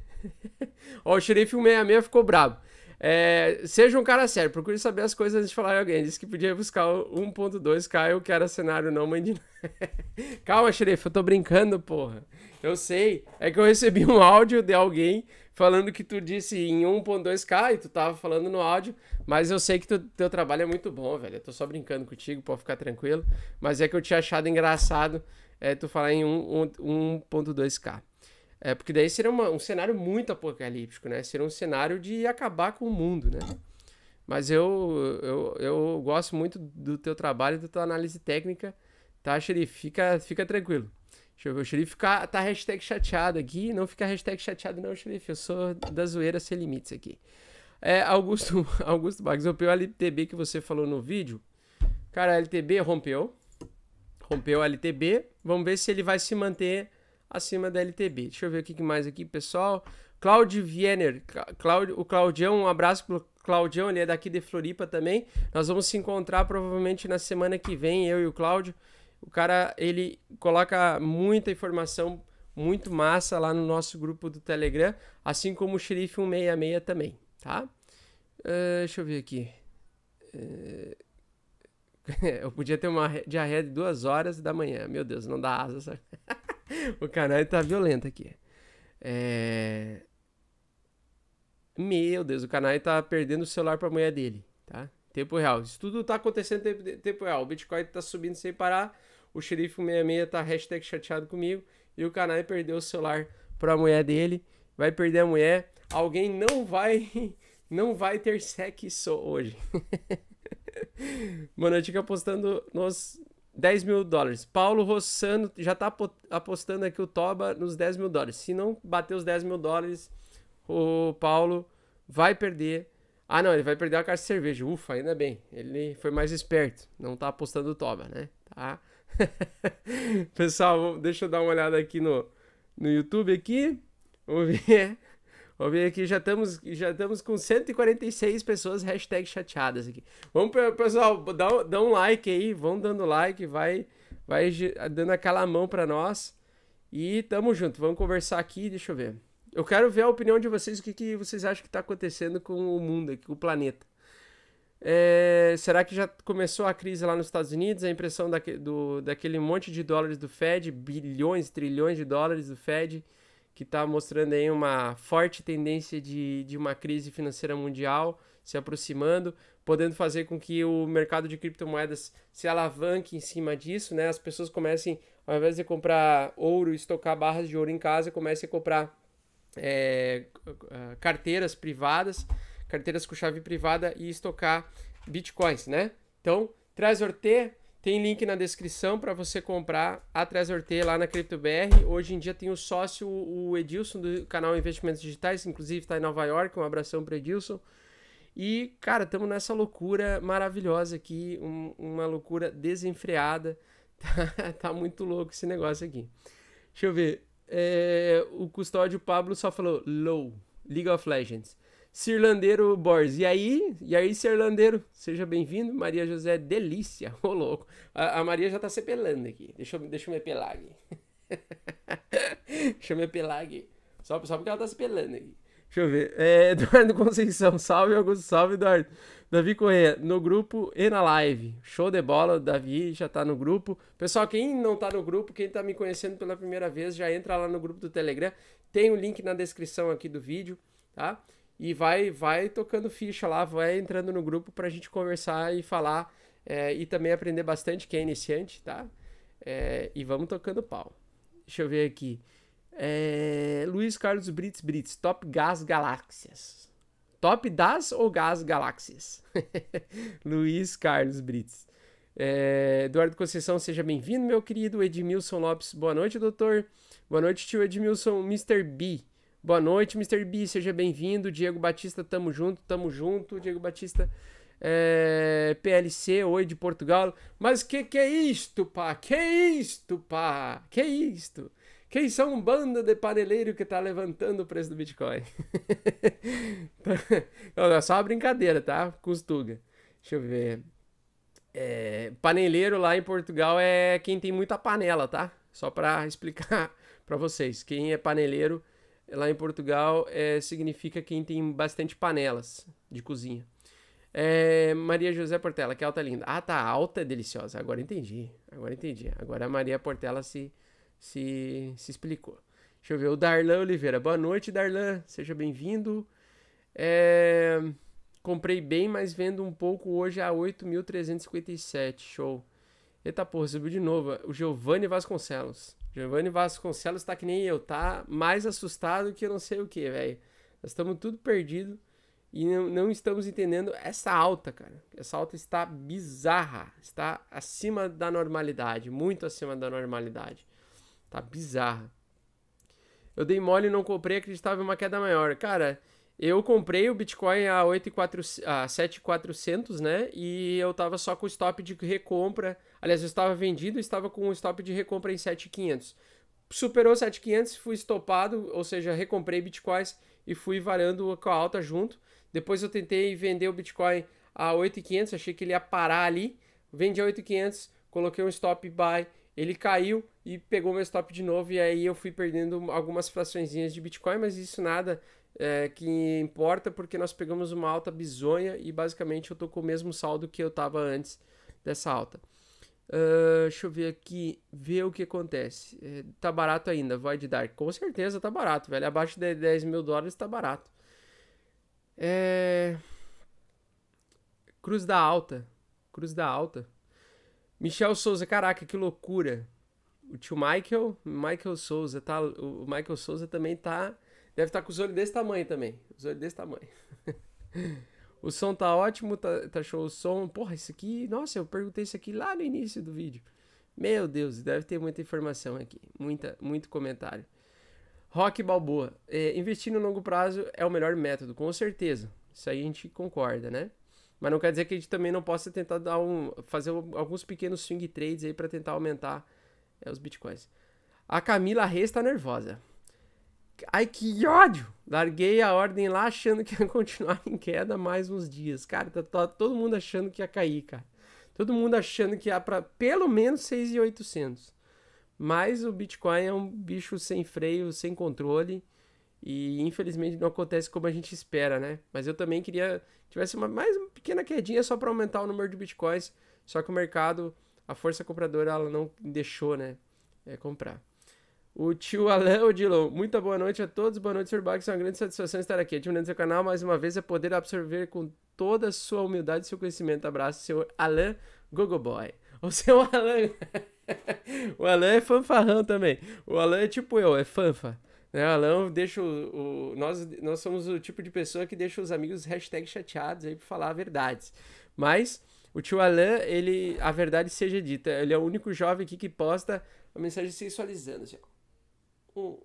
Ó, o xerife 166 ficou brabo. É, seja um cara sério, procure saber as coisas antes de falar alguém. Disse que podia buscar o 1.2 Caio, que era cenário não mãe de... Calma, xerife, eu tô brincando, porra. Eu sei. É que eu recebi um áudio de alguém falando que tu disse em 1.2K e tu tava falando no áudio, mas eu sei que tu, teu trabalho é muito bom, velho. Eu tô só brincando contigo, pode ficar tranquilo. Mas é que eu tinha achado engraçado é, tu falar em 1.2K. É, porque daí seria uma, um cenário muito apocalíptico, né? Seria um cenário de acabar com o mundo, né? Mas eu, eu, eu gosto muito do teu trabalho e da tua análise técnica, tá, Xerife? Fica, fica tranquilo. O xerife fica, tá hashtag chateado aqui. Não fica hashtag chateado, não, xerife. Eu sou da zoeira sem limites aqui. É, Augusto, Augusto Bags, rompeu a LTB que você falou no vídeo. Cara, a LTB rompeu. Rompeu a LTB. Vamos ver se ele vai se manter acima da LTB. Deixa eu ver o que mais aqui, pessoal. Claudio Viener, Claudio, o Claudião, um abraço pro Claudião, ele é daqui de Floripa também. Nós vamos se encontrar provavelmente na semana que vem, eu e o Claudio. O cara, ele coloca muita informação muito massa lá no nosso grupo do Telegram, assim como o Xerife 166 também, tá? Uh, deixa eu ver aqui. Uh... eu podia ter uma diarreia de duas horas da manhã. Meu Deus, não dá asa, sabe? o canal tá violento aqui. É... Meu Deus, o canal tá perdendo o celular pra mulher dele, tá? Tempo real. Isso tudo tá acontecendo em tempo, real. O Bitcoin tá subindo sem parar. O xerife 66 tá hashtag chateado comigo. E o canal perdeu o celular pra mulher dele. Vai perder a mulher. Alguém não vai. Não vai ter sexo hoje. Mano, eu tinha apostando nos, 10 mil dólares. Paulo Rossano já está apostando aqui o Toba nos 10 mil dólares. Se não bater os 10 mil dólares, o Paulo vai perder. Ah, não, ele vai perder a caixa de cerveja. Ufa, ainda bem. Ele foi mais esperto. Não está apostando o Toba, né? Tá? Pessoal, deixa eu dar uma olhada aqui no, no YouTube aqui. Vamos ver. Vamos ver aqui, já estamos, já estamos com 146 pessoas hashtag chateadas aqui. Vamos, pessoal, dá, dá um like aí, vão dando like, vai, vai dando aquela mão para nós. E tamo junto, vamos conversar aqui, deixa eu ver. Eu quero ver a opinião de vocês, o que, que vocês acham que está acontecendo com o mundo aqui, com o planeta. É, será que já começou a crise lá nos Estados Unidos? A impressão daque, do, daquele monte de dólares do Fed, bilhões, trilhões de dólares do Fed que está mostrando aí uma forte tendência de, de uma crise financeira mundial se aproximando, podendo fazer com que o mercado de criptomoedas se alavanque em cima disso, né? As pessoas comecem, ao invés de comprar ouro, estocar barras de ouro em casa, comecem a comprar é, carteiras privadas, carteiras com chave privada e estocar bitcoins, né? Então, traz Ortê, tem link na descrição para você comprar a Trezor T lá na BR. Hoje em dia tem o sócio, o Edilson, do canal Investimentos Digitais, inclusive está em Nova York. Um abração para Edilson. E, cara, estamos nessa loucura maravilhosa aqui, um, uma loucura desenfreada. Tá, tá, muito louco esse negócio aqui. Deixa eu ver. É, o custódio Pablo só falou low, League of Legends. Cirlandeiro Borges. E aí, e aí, Cirlandeiro, seja bem-vindo. Maria José Delícia, ô louco. A, a, Maria já tá se pelando aqui. Deixa eu, deixa eu me pelar aqui. deixa eu me pelar aqui. Só, só porque ela tá se pelando aqui. Deixa eu ver. É, Eduardo Conceição, salve Augusto, salve Eduardo. Davi Correia, no grupo e na live. Show de bola, o Davi já tá no grupo. Pessoal, quem não tá no grupo, quem tá me conhecendo pela primeira vez, já entra lá no grupo do Telegram. Tem o link na descrição aqui do vídeo, tá? e vai vai tocando ficha lá, vai entrando no grupo para a gente conversar e falar é, e também aprender bastante quem é iniciante, tá? É, e vamos tocando pau. Deixa eu ver aqui. É, Luiz Carlos Brits Brits, Top Gas Galáxias. Top das ou Gas Galáxias? Luiz Carlos Brits. É, Eduardo Conceição, seja bem-vindo, meu querido. Edmilson Lopes, boa noite, doutor. Boa noite, tio Edmilson. Mr. B, Boa noite, Mr. B, seja bem-vindo. Diego Batista, tamo junto, tamo junto. Diego Batista, é... PLC, oi de Portugal. Mas que que é isto, pá? Que é isto, pá? Que é isto? Quem são um bando de paneleiro que tá levantando o preço do Bitcoin? Não, tá, é só uma brincadeira, tá? Custuga. Deixa eu ver. É, paneleiro lá em Portugal é quem tem muita panela, tá? Só pra explicar pra vocês. Quem é paneleiro lá em Portugal é, significa quem tem bastante panelas de cozinha. É, Maria José Portela, que alta é linda. Ah, tá, alta é deliciosa. Agora entendi. Agora entendi. Agora a Maria Portela se, se, se explicou. Deixa eu ver. O Darlan Oliveira. Boa noite, Darlan. Seja bem-vindo. É, comprei bem, mas vendo um pouco hoje a 8.357. Show. Eita porra, subiu de novo. O Giovanni Vasconcelos. Giovanni Vasconcelos tá que nem eu, tá mais assustado que eu não sei o que, velho. Nós estamos tudo perdido e não, não, estamos entendendo essa alta, cara. Essa alta está bizarra, está acima da normalidade, muito acima da normalidade. Tá bizarra. Eu dei mole e não comprei, acreditava em uma queda maior. Cara, eu comprei o Bitcoin a, 8, 4, a 7,400, né? E eu tava só com o stop de recompra. Aliás, eu estava vendido e estava com o stop de recompra em 7,500. Superou 7,500, fui estopado, ou seja, recomprei Bitcoins e fui varando com a alta junto. Depois eu tentei vender o Bitcoin a 8,500, achei que ele ia parar ali. Vendi a 8,500, coloquei um stop buy, ele caiu e pegou meu stop de novo. E aí eu fui perdendo algumas fraçõezinhas de Bitcoin, mas isso nada é, que importa porque nós pegamos uma alta bizonha e basicamente eu tô com o mesmo saldo que eu tava antes dessa alta. Uh, deixa eu ver aqui, ver o que acontece. É, tá barato ainda, vai de dar Com certeza tá barato, velho. Abaixo de 10 mil dólares tá barato. É... Cruz da Alta. Cruz da Alta. Michel Souza, caraca, que loucura. O tio Michael, Michael Souza, tá? O Michael Souza também tá Deve estar tá com os olhos desse tamanho também. Os olhos desse tamanho. o som tá ótimo, tá, tá show o som. Porra, isso aqui. Nossa, eu perguntei isso aqui lá no início do vídeo. Meu Deus, deve ter muita informação aqui. Muita, muito comentário. Rock Balboa. É, investir no longo prazo é o melhor método, com certeza. Isso aí a gente concorda, né? Mas não quer dizer que a gente também não possa tentar dar um, fazer alguns pequenos swing trades aí para tentar aumentar é, os bitcoins. A Camila Reis está nervosa. Ai, que ódio! Larguei a ordem lá achando que ia continuar em queda mais uns dias. Cara, tá, tá todo mundo achando que ia cair, cara. Todo mundo achando que ia para pelo menos 6,800. Mas o Bitcoin é um bicho sem freio, sem controle. E infelizmente não acontece como a gente espera, né? Mas eu também queria que tivesse uma mais uma pequena quedinha só para aumentar o número de bitcoins. Só que o mercado, a força compradora, ela não deixou, né? É, comprar. O tio Alain Odilon, muita boa noite a todos, boa noite, Sr. Bax, é uma grande satisfação estar aqui, admirando seu canal, mais uma vez, é poder absorver com toda a sua humildade e seu conhecimento. Abraço, seu Alain Gogoboy. O seu Alain... o Alain é fanfarrão também. O Alain é tipo eu, é fanfa. Né, Alain deixa o, o, nós, nós somos o tipo de pessoa que deixa os amigos hashtag chateados aí pra falar a verdade, Mas o tio Alain, ele, a verdade seja dita, ele é o único jovem aqui que posta a mensagem sexualizando, assim, um.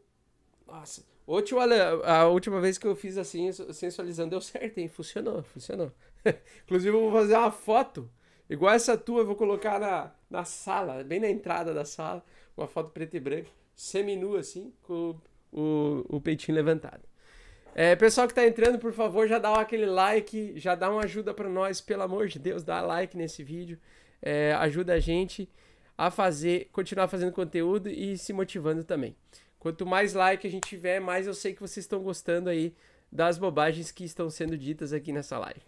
Nossa. Última, a última vez que eu fiz assim, sensualizando, deu certo, hein? Funcionou, funcionou. Inclusive, eu vou fazer uma foto, igual essa tua, eu vou colocar na, na sala, bem na entrada da sala, uma foto preta e branca, seminu assim, com o, o peitinho levantado. É, pessoal que tá entrando, por favor, já dá aquele like, já dá uma ajuda para nós, pelo amor de Deus, dá like nesse vídeo. É, ajuda a gente a fazer, continuar fazendo conteúdo e se motivando também. Quanto mais like a gente tiver, mais eu sei que vocês estão gostando aí das bobagens que estão sendo ditas aqui nessa live.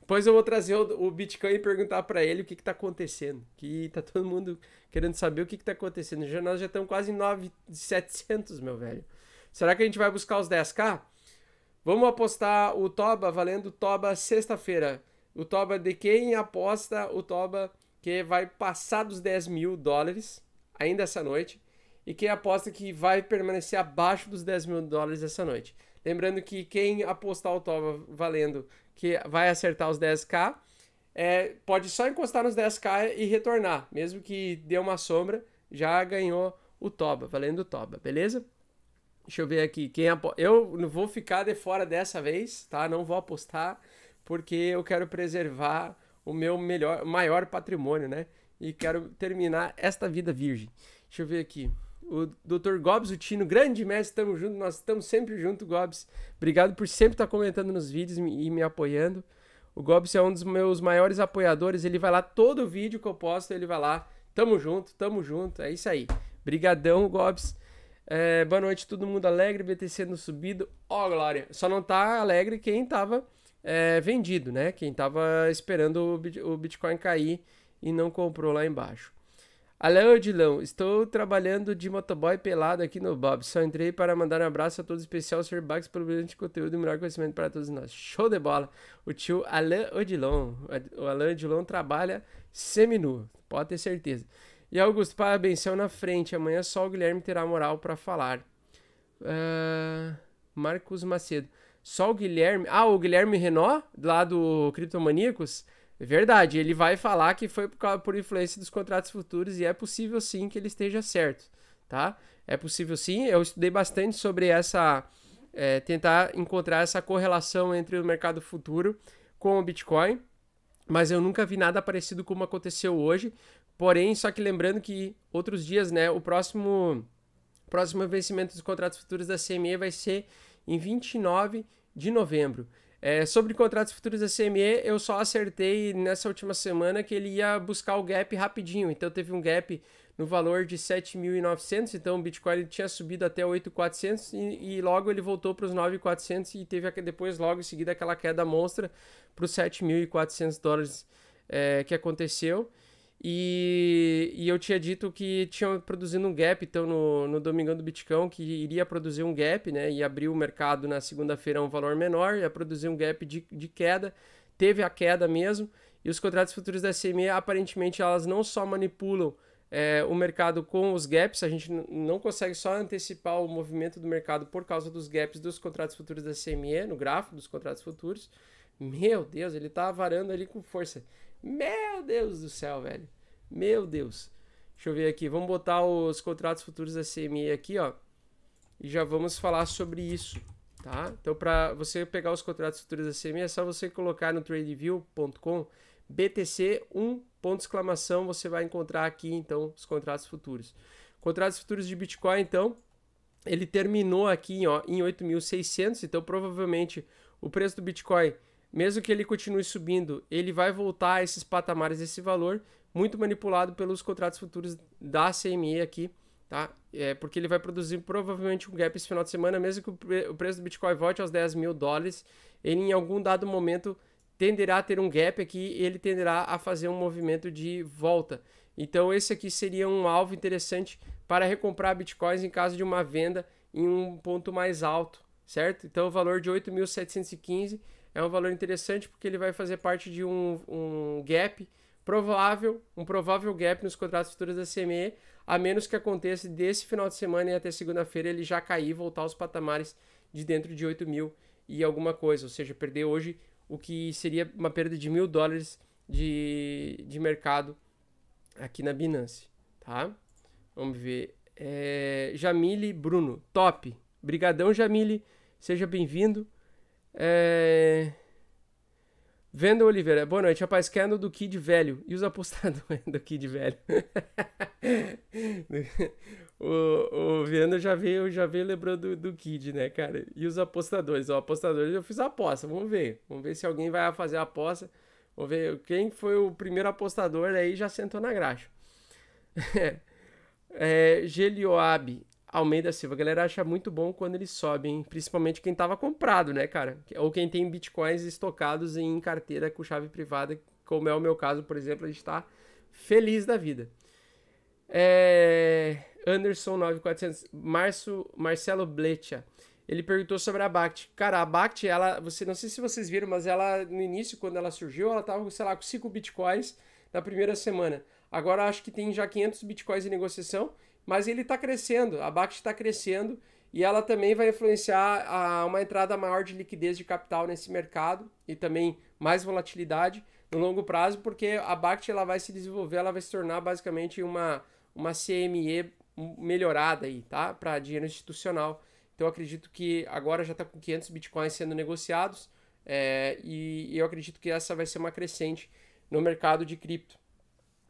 Depois eu vou trazer o, o Bitcoin e perguntar para ele o que está acontecendo. Que tá todo mundo querendo saber o que está acontecendo. Já, nós já estamos quase em 9,700, meu velho. Será que a gente vai buscar os 10k? Vamos apostar o Toba valendo Toba sexta-feira. O Toba de quem aposta o Toba que vai passar dos 10 mil dólares ainda essa noite. E quem aposta que vai permanecer abaixo dos 10 mil dólares essa noite. Lembrando que quem apostar o Tova valendo que vai acertar os 10k, é, pode só encostar nos 10k e retornar. Mesmo que dê uma sombra, já ganhou o Toba, valendo o Toba, beleza? Deixa eu ver aqui. Quem apo... Eu não vou ficar de fora dessa vez, tá? Não vou apostar, porque eu quero preservar o meu melhor, maior patrimônio, né? E quero terminar esta vida virgem. Deixa eu ver aqui o Dr. Gobs, o Tino, grande mestre, estamos juntos, nós estamos sempre junto, Gobs. Obrigado por sempre estar tá comentando nos vídeos e me apoiando. O Gobs é um dos meus maiores apoiadores, ele vai lá todo vídeo que eu posto, ele vai lá. Tamo junto, tamo junto, é isso aí. Brigadão, Gobs. É, boa noite, todo mundo alegre, BTC no subido. Ó, oh, Glória, só não tá alegre quem tava é, vendido, né? Quem tava esperando o Bitcoin cair e não comprou lá embaixo. Alain Odilão, estou trabalhando de motoboy pelado aqui no Bob. Só entrei para mandar um abraço a todos, especial Sr. Bugs, pelo brilhante conteúdo e melhor conhecimento para todos nós. Show de bola! O tio Alain Odilon. O Alain Odilon trabalha seminu, pode ter certeza. E Augusto, parabéns, céu na frente. Amanhã só o Guilherme terá moral para falar. Uh, Marcos Macedo. Só o Guilherme. Ah, o Guilherme Renó, lá do Criptomaníacos. É verdade, ele vai falar que foi por, por influência dos contratos futuros e é possível sim que ele esteja certo, tá? É possível sim, eu estudei bastante sobre essa, é, tentar encontrar essa correlação entre o mercado futuro com o Bitcoin, mas eu nunca vi nada parecido como aconteceu hoje, porém, só que lembrando que outros dias, né, o próximo, próximo vencimento dos contratos futuros da CME vai ser em 29 de novembro, é, sobre contratos futuros da CME, eu só acertei nessa última semana que ele ia buscar o gap rapidinho. Então teve um gap no valor de 7.900, então o Bitcoin tinha subido até 8.400 e, e logo ele voltou para os 9.400 e teve depois logo em seguida aquela queda monstra para os 7.400 dólares é, que aconteceu. E, e, eu tinha dito que tinha produzido um gap, então no, no Domingão do Bitcão, que iria produzir um gap, né? E abrir o mercado na segunda-feira um valor menor, ia produzir um gap de, de queda. Teve a queda mesmo. E os contratos futuros da SME, aparentemente, elas não só manipulam é, o mercado com os gaps, a gente não consegue só antecipar o movimento do mercado por causa dos gaps dos contratos futuros da SME, no gráfico dos contratos futuros. Meu Deus, ele tá varando ali com força. Meu Deus do céu, velho. Meu Deus. Deixa eu ver aqui. Vamos botar os contratos futuros da CME aqui, ó. E já vamos falar sobre isso, tá? Então, para você pegar os contratos futuros da CME, é só você colocar no tradeview.com BTC 1 ponto exclamação, você vai encontrar aqui, então, os contratos futuros. Contratos futuros de Bitcoin, então, ele terminou aqui ó, em 8.600, então provavelmente o preço do Bitcoin mesmo que ele continue subindo, ele vai voltar a esses patamares desse valor, muito manipulado pelos contratos futuros da CME aqui, tá? É, porque ele vai produzir provavelmente um gap esse final de semana, mesmo que o, pre o preço do Bitcoin volte aos 10 mil dólares, ele em algum dado momento tenderá a ter um gap aqui e ele tenderá a fazer um movimento de volta. Então esse aqui seria um alvo interessante para recomprar Bitcoins em caso de uma venda em um ponto mais alto, certo? Então o valor de 8.715 é um valor interessante porque ele vai fazer parte de um, um gap provável, um provável gap nos contratos futuros da CME, a menos que aconteça desse final de semana e até segunda-feira ele já cair e voltar aos patamares de dentro de 8 mil e alguma coisa, ou seja, perder hoje o que seria uma perda de mil dólares de, de mercado aqui na Binance, tá? Vamos ver. É, Jamile Bruno, top. Brigadão, Jamile. Seja bem-vindo. É... Vendo Oliveira, boa noite, rapaz. Quero do Kid Velho e os apostadores do Kid Velho. o, o Vendo já veio, já veio lembrando do, do Kid, né, cara? E os apostadores, os apostadores, eu fiz a aposta, vamos ver. Vamos ver se alguém vai fazer a aposta. Vamos ver quem foi o primeiro apostador aí já sentou na graxa. é, Gelioab, Almeida Silva, a galera acha muito bom quando eles sobem, principalmente quem estava comprado, né, cara? Ou quem tem bitcoins estocados em carteira com chave privada, como é o meu caso, por exemplo, a gente está feliz da vida. É... Anderson 9400, Março, Marcelo Blecha. Ele perguntou sobre a Bact. Cara, a Bact, ela, você não sei se vocês viram, mas ela no início quando ela surgiu, ela tava, sei lá, com 5 bitcoins na primeira semana. Agora acho que tem já 500 bitcoins em negociação mas ele está crescendo, a Bact está crescendo e ela também vai influenciar a uma entrada maior de liquidez de capital nesse mercado e também mais volatilidade no longo prazo, porque a Bact ela vai se desenvolver, ela vai se tornar basicamente uma, uma CME melhorada tá? Para dinheiro institucional. Então eu acredito que agora já está com 500 bitcoins sendo negociados é, e eu acredito que essa vai ser uma crescente no mercado de cripto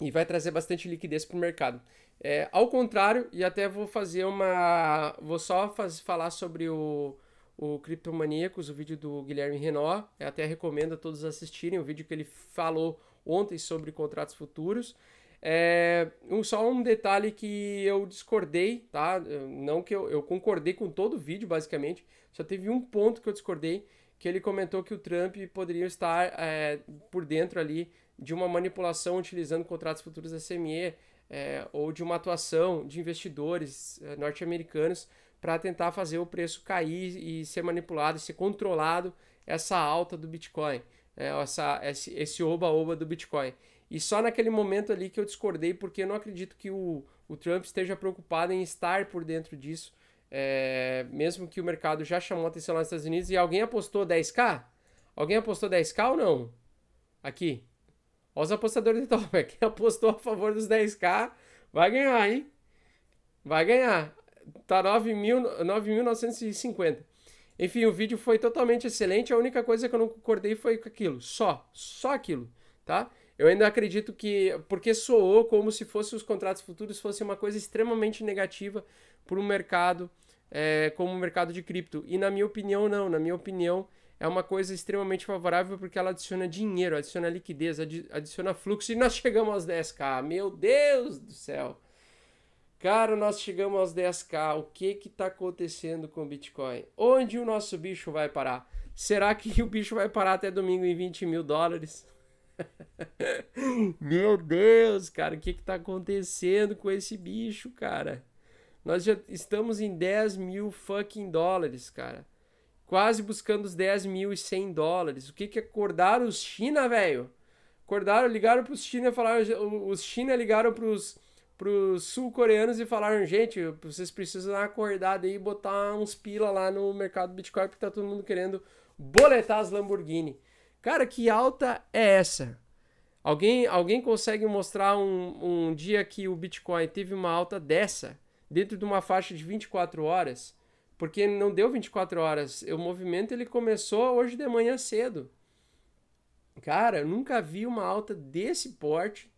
e vai trazer bastante liquidez para o mercado. É, ao contrário, e até vou fazer uma. Vou só faz, falar sobre o, o Criptomaníacos, o vídeo do Guilherme Renault. Eu até recomendo a todos assistirem o vídeo que ele falou ontem sobre contratos futuros. É, um, só um detalhe que eu discordei, tá? Não que eu, eu concordei com todo o vídeo, basicamente. Só teve um ponto que eu discordei, que ele comentou que o Trump poderia estar é, por dentro ali de uma manipulação utilizando contratos futuros da CME é, ou de uma atuação de investidores é, norte-americanos para tentar fazer o preço cair e ser manipulado, ser controlado essa alta do Bitcoin, é, essa, esse oba-oba do Bitcoin. E só naquele momento ali que eu discordei, porque eu não acredito que o, o Trump esteja preocupado em estar por dentro disso, é, mesmo que o mercado já chamou atenção lá nos Estados Unidos e alguém apostou 10k? Alguém apostou 10k ou não? Aqui. Os apostadores de top. Quem apostou a favor dos 10k vai ganhar, hein? Vai ganhar. Tá 9.950. Enfim, o vídeo foi totalmente excelente. A única coisa que eu não concordei foi com aquilo. Só. Só aquilo, tá? Eu ainda acredito que. Porque soou como se fosse os contratos futuros fosse uma coisa extremamente negativa para o mercado, é, como o mercado de cripto. E na minha opinião, não. Na minha opinião é uma coisa extremamente favorável porque ela adiciona dinheiro, adiciona liquidez, adiciona fluxo e nós chegamos aos 10k. Meu Deus do céu! Cara, nós chegamos aos 10k. O que que tá acontecendo com o Bitcoin? Onde o nosso bicho vai parar? Será que o bicho vai parar até domingo em 20 mil dólares? Meu Deus, cara, o que que tá acontecendo com esse bicho, cara? Nós já estamos em 10 mil fucking dólares, cara quase buscando os 10.100 dólares. O que que é acordaram os China, velho? Acordaram, ligaram os China, falaram, os China ligaram para os sul-coreanos e falaram, gente, vocês precisam dar uma acordada e botar uns pila lá no mercado Bitcoin porque tá todo mundo querendo boletar as Lamborghini. Cara, que alta é essa? Alguém, alguém consegue mostrar um, um dia que o Bitcoin teve uma alta dessa dentro de uma faixa de 24 horas? Porque não deu 24 horas. O movimento ele começou hoje de manhã cedo. Cara, eu nunca vi uma alta desse porte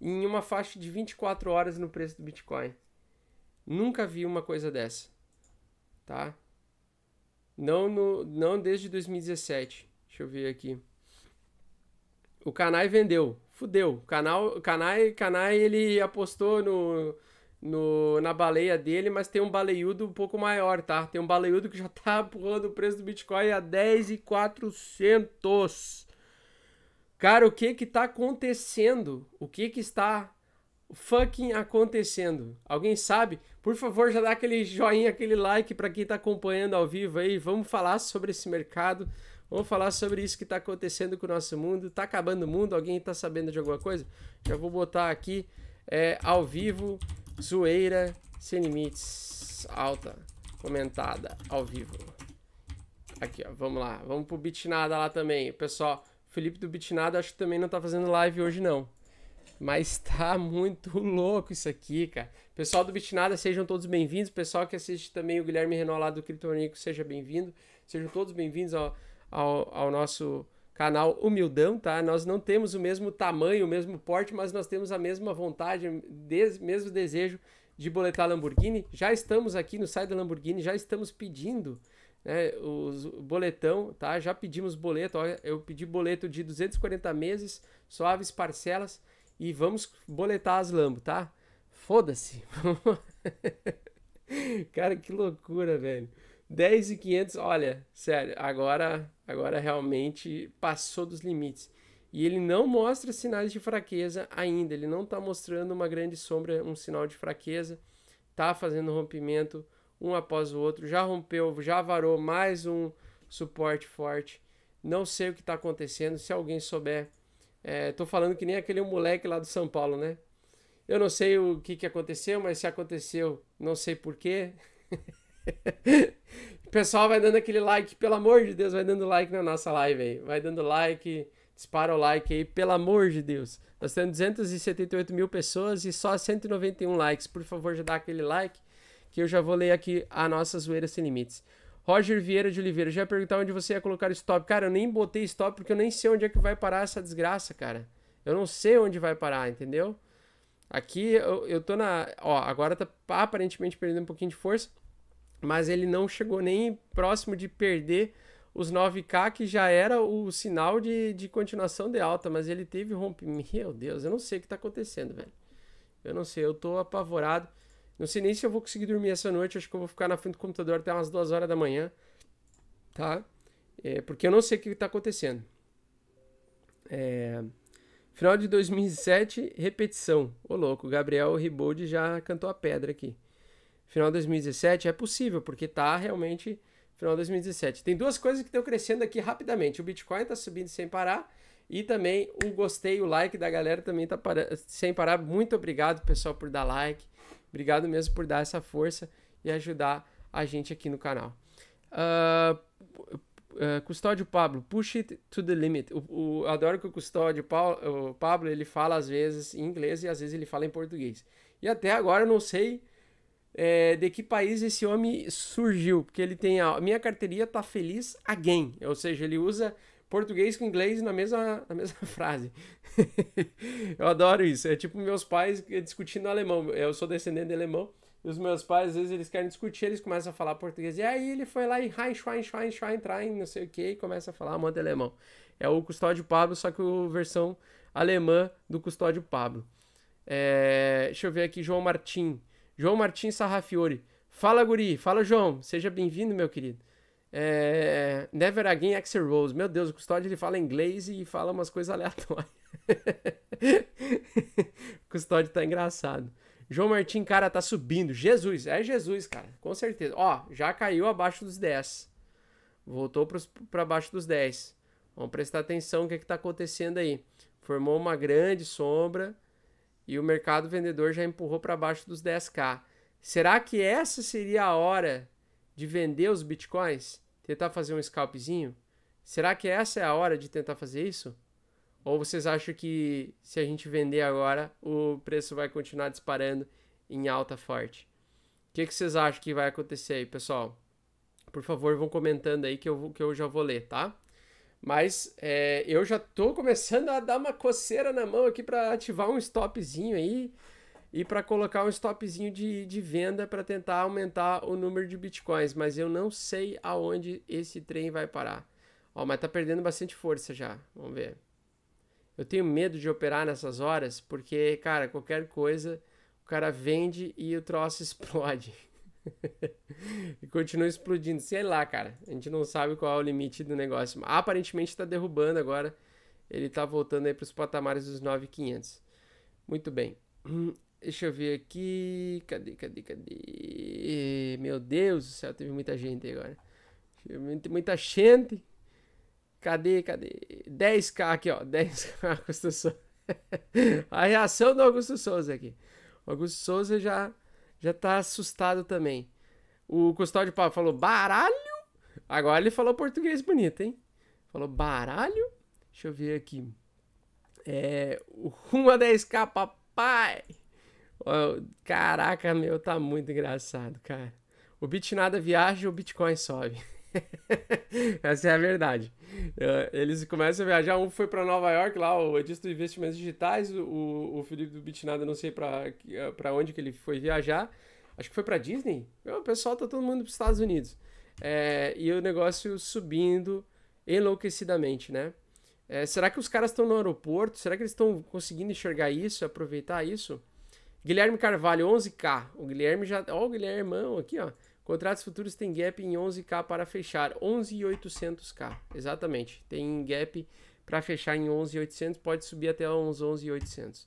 em uma faixa de 24 horas no preço do Bitcoin. Nunca vi uma coisa dessa. Tá? Não, no, não desde 2017. Deixa eu ver aqui. O Canai vendeu. Fudeu. O canal, Canai, Canai ele apostou no no, na baleia dele, mas tem um baleiudo um pouco maior, tá? Tem um baleiudo que já tá pulando o preço do Bitcoin a 10,400. Cara, o que que tá acontecendo? O que que está fucking acontecendo? Alguém sabe? Por favor, já dá aquele joinha, aquele like para quem tá acompanhando ao vivo aí. Vamos falar sobre esse mercado. Vamos falar sobre isso que tá acontecendo com o nosso mundo. Tá acabando o mundo? Alguém tá sabendo de alguma coisa? Já vou botar aqui é, ao vivo Zoeira sem limites, alta, comentada, ao vivo. Aqui, ó, vamos lá. Vamos pro Bitnada lá também. Pessoal, Felipe do Bitnada acho que também não tá fazendo live hoje, não. Mas tá muito louco isso aqui, cara. Pessoal do Bitnada, sejam todos bem-vindos. Pessoal que assiste também o Guilherme Renault lá do Criptonico, seja bem-vindo. Sejam todos bem-vindos ao, ao, ao nosso canal humildão, tá? Nós não temos o mesmo tamanho, o mesmo porte, mas nós temos a mesma vontade, des mesmo desejo de boletar Lamborghini. Já estamos aqui no site da Lamborghini, já estamos pedindo né, os boletão, tá? Já pedimos boleto, olha, eu pedi boleto de 240 meses, suaves parcelas e vamos boletar as Lambo, tá? Foda-se. Cara, que loucura, velho. 10 e 500, olha, sério, agora, agora realmente passou dos limites. E ele não mostra sinais de fraqueza ainda, ele não está mostrando uma grande sombra, um sinal de fraqueza, está fazendo rompimento um após o outro, já rompeu, já varou mais um suporte forte. Não sei o que está acontecendo, se alguém souber, estou é, falando que nem aquele moleque lá do São Paulo, né? Eu não sei o que, que aconteceu, mas se aconteceu, não sei porquê. o pessoal vai dando aquele like, pelo amor de Deus, vai dando like na nossa live aí. Vai dando like, dispara o like aí, pelo amor de Deus. Nós temos 278 mil pessoas e só 191 likes. Por favor, já dá aquele like que eu já vou ler aqui a nossa zoeira sem limites. Roger Vieira de Oliveira, já perguntar onde você ia colocar o stop. Cara, eu nem botei stop porque eu nem sei onde é que vai parar essa desgraça, cara. Eu não sei onde vai parar, entendeu? Aqui eu, eu tô na. Ó, agora tá aparentemente perdendo um pouquinho de força mas ele não chegou nem próximo de perder os 9K, que já era o sinal de, de continuação de alta, mas ele teve rompimento. Meu Deus, eu não sei o que está acontecendo, velho. Eu não sei, eu tô apavorado. Não sei nem se eu vou conseguir dormir essa noite. Acho que eu vou ficar na frente do computador até umas 2 horas da manhã. Tá? É, porque eu não sei o que está acontecendo. É, final de 2007, repetição. Ô louco, Gabriel Riboldi já cantou a pedra aqui final de 2017, é possível, porque está realmente final de 2017. Tem duas coisas que estão crescendo aqui rapidamente. O Bitcoin está subindo sem parar e também o gostei, o like da galera também está para... sem parar. Muito obrigado, pessoal, por dar like. Obrigado mesmo por dar essa força e ajudar a gente aqui no canal. Uh, uh, custódio Pablo, push it to the limit. O, o adoro que o Custódio Paulo, o Pablo ele fala às vezes em inglês e às vezes ele fala em português. E até agora eu não sei é, de que país esse homem surgiu, porque ele tem a minha carteirinha tá feliz again, ou seja, ele usa português com inglês na mesma, na mesma frase. eu adoro isso, é tipo meus pais discutindo alemão, eu sou descendente de alemão, e os meus pais, às vezes, eles querem discutir, eles começam a falar português. E aí ele foi lá e Hein, Schwein, Schwein, Schwein, Train, não sei o que, e começa a falar um monte de alemão. É o Custódio Pablo, só que a versão alemã do Custódio Pablo. É, deixa eu ver aqui, João Martim. João Martins Sarrafiori. Fala, Guri. Fala, João. Seja bem-vindo, meu querido. É... Never Again Axel Rose. Meu Deus, o Custódio ele fala inglês e fala umas coisas aleatórias. o Custódio tá engraçado. João Martins, cara, tá subindo. Jesus, é Jesus, cara, com certeza. Ó, já caiu abaixo dos 10. Voltou para baixo dos 10. Vamos prestar atenção o que, é que tá acontecendo aí. Formou uma grande sombra e o mercado vendedor já empurrou para baixo dos 10k. Será que essa seria a hora de vender os bitcoins? Tentar fazer um scalpzinho? Será que essa é a hora de tentar fazer isso? Ou vocês acham que se a gente vender agora, o preço vai continuar disparando em alta forte? O que, que, vocês acham que vai acontecer aí, pessoal? Por favor, vão comentando aí que eu, que eu já vou ler, tá? Mas é, eu já tô começando a dar uma coceira na mão aqui para ativar um stopzinho aí e para colocar um stopzinho de, de venda para tentar aumentar o número de bitcoins, mas eu não sei aonde esse trem vai parar. Ó, mas tá perdendo bastante força já. Vamos ver. Eu tenho medo de operar nessas horas porque, cara, qualquer coisa o cara vende e o troço explode. e continua explodindo. Sei lá, cara. A gente não sabe qual é o limite do negócio. Aparentemente está derrubando agora. Ele está voltando aí para os patamares dos 9,500. Muito bem. Deixa eu ver aqui. Cadê, cadê, cadê? Meu Deus do céu, teve muita gente aí agora. Muita gente. Cadê, cadê? 10k aqui, ó. 10k Augusto Souza. A reação do Augusto Souza aqui. O Augusto Souza já já tá assustado também. O Custódio Pau falou baralho. Agora ele falou português bonito, hein? Falou baralho. Deixa eu ver aqui. É, 1 a 10k, papai. caraca, meu, tá muito engraçado, cara. O Bit nada viaja e o Bitcoin sobe. Essa é a verdade. É, eles começam a viajar, um foi para Nova York, lá, o Edisto de Investimentos Digitais, o, o Felipe do Bitnada, não sei para é, onde que ele foi viajar. Acho que foi para Disney. É, o pessoal tá todo mundo para os Estados Unidos. É, e o negócio subindo enlouquecidamente, né? É, será que os caras estão no aeroporto? Será que eles estão conseguindo enxergar isso, aproveitar isso? Guilherme Carvalho, 11K. O Guilherme já. Ó, o Guilhermão aqui, ó. Contratos futuros tem gap em 11k para fechar, 11.800k, exatamente. Tem gap para fechar em 11.800, pode subir até uns 11.800.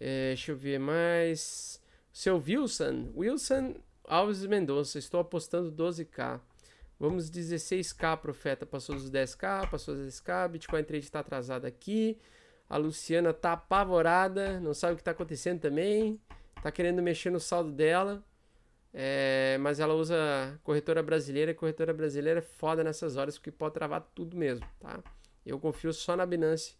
É, deixa eu ver mais. Seu Wilson, Wilson Alves Mendonça, estou apostando 12k. Vamos 16k, profeta, passou dos 10k, passou dos 10k, Bitcoin Trade está atrasado aqui. A Luciana tá apavorada, não sabe o que está acontecendo também. Tá querendo mexer no saldo dela. É, mas ela usa corretora brasileira e corretora brasileira é foda nessas horas porque pode travar tudo mesmo, tá? Eu confio só na Binance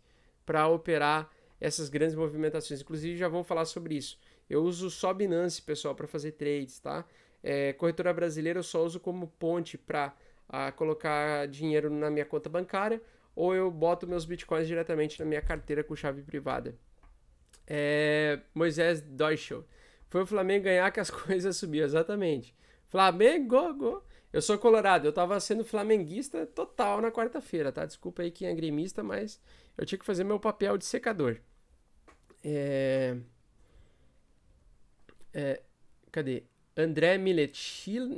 para operar essas grandes movimentações. Inclusive já vou falar sobre isso. Eu uso só Binance, pessoal, para fazer trades, tá? É, corretora brasileira eu só uso como ponte para ah, colocar dinheiro na minha conta bancária ou eu boto meus bitcoins diretamente na minha carteira com chave privada. É, Moisés Deutschel. Foi o Flamengo ganhar que as coisas subiam, exatamente. Flamengo! Go. Eu sou colorado, eu tava sendo flamenguista total na quarta-feira, tá? Desculpa aí quem é gremista, mas eu tinha que fazer meu papel de secador. É... É... Cadê? André Millet,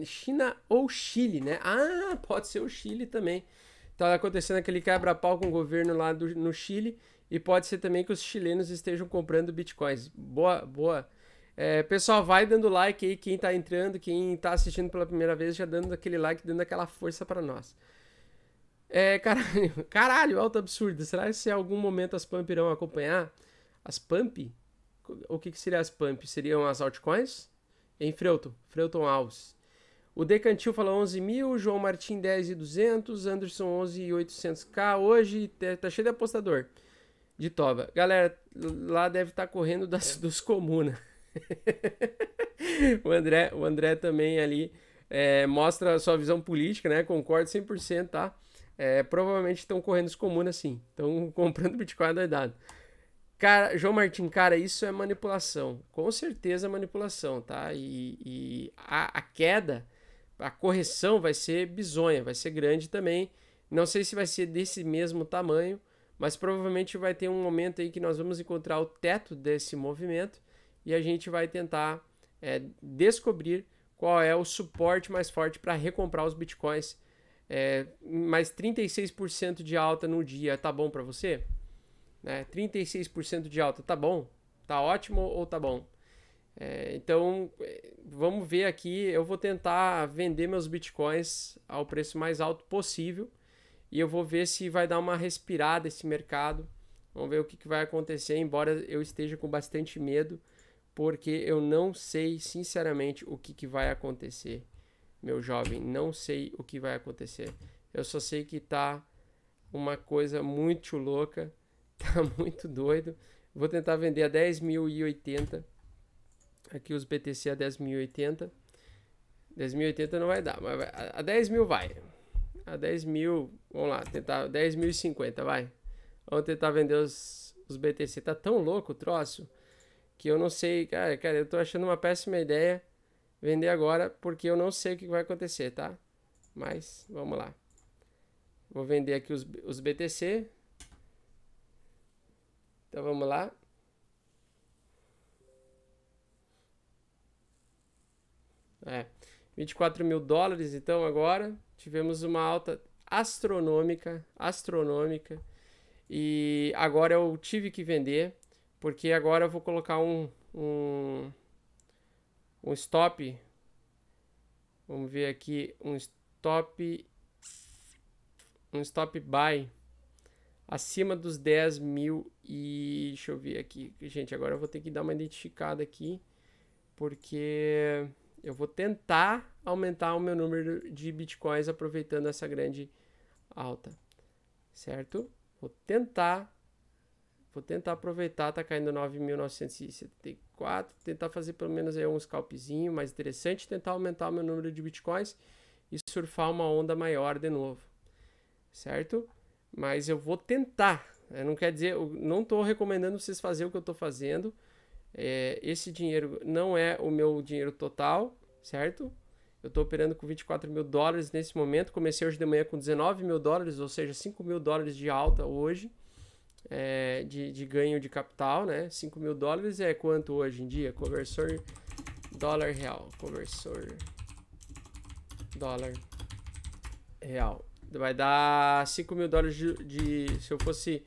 China ou Chile, né? Ah, pode ser o Chile também. Tá acontecendo aquele quebra-pau com o governo lá do, no Chile e pode ser também que os chilenos estejam comprando bitcoins. Boa, boa é, pessoal, vai dando like aí, quem tá entrando, quem tá assistindo pela primeira vez, já dando aquele like, dando aquela força para nós. É, caralho, caralho, alto absurdo. Será que se em algum momento as pump irão acompanhar? As pump? O que, que seria as pump? Seriam as altcoins? Em Freuton, Freuton Alves. O Decantil falou 11 mil, João Martim 10 e 200, Anderson 11 e 800k. Hoje tá, tá cheio de apostador de toba. Galera, lá deve estar tá correndo das, dos comunas. o, André, o André também ali é, mostra a sua visão política, né? Concordo 100%, tá? É, provavelmente estão correndo os comuns sim. Estão comprando Bitcoin doidado. Cara, João Martin, cara, isso é manipulação. Com certeza é manipulação, tá? E, e a, a queda, a correção vai ser bizonha, vai ser grande também. Não sei se vai ser desse mesmo tamanho, mas provavelmente vai ter um momento aí que nós vamos encontrar o teto desse movimento e a gente vai tentar é, descobrir qual é o suporte mais forte para recomprar os bitcoins. É, mais 36% de alta no dia, tá bom para você? Né? 36% de alta, tá bom? Tá ótimo ou tá bom? É, então, é, vamos ver aqui. Eu vou tentar vender meus bitcoins ao preço mais alto possível e eu vou ver se vai dar uma respirada esse mercado. Vamos ver o que, que vai acontecer, embora eu esteja com bastante medo porque eu não sei, sinceramente, o que, que vai acontecer, meu jovem. Não sei o que vai acontecer. Eu só sei que tá uma coisa muito louca, tá muito doido. Vou tentar vender a 10.080. Aqui os BTC a 10.080. 10.080 não vai dar, mas a, 10.000 mil vai. A 10.000, mil, vamos lá, tentar 10.050, vai. Vamos tentar vender os, os BTC. Tá tão louco o troço que eu não sei, cara, cara, eu tô achando uma péssima ideia vender agora porque eu não sei o que vai acontecer, tá? Mas vamos lá. Vou vender aqui os, os BTC. Então vamos lá. É, 24 mil dólares então agora. Tivemos uma alta astronômica, astronômica. E agora eu tive que vender porque agora eu vou colocar um, um, um stop. Vamos ver aqui um stop um stop buy acima dos 10 mil e deixa eu ver aqui gente agora eu vou ter que dar uma identificada aqui porque eu vou tentar aumentar o meu número de bitcoins aproveitando essa grande alta certo vou tentar Vou tentar aproveitar, tá caindo 9.974, tentar fazer pelo menos aí um scalpzinho mais interessante, tentar aumentar o meu número de bitcoins e surfar uma onda maior de novo, certo? Mas eu vou tentar, eu eh, não quer dizer, eu não estou recomendando vocês fazer o que eu estou fazendo, é, esse dinheiro não é o meu dinheiro total, certo? Eu estou operando com 24 mil dólares nesse momento, comecei hoje de manhã com 19 mil dólares, ou seja, 5 mil dólares de alta hoje, é, de, de, ganho de capital, né? 5 mil dólares é quanto hoje em dia? Conversor dólar real. Conversor dólar real. Vai dar 5 mil dólares de, de, Se eu fosse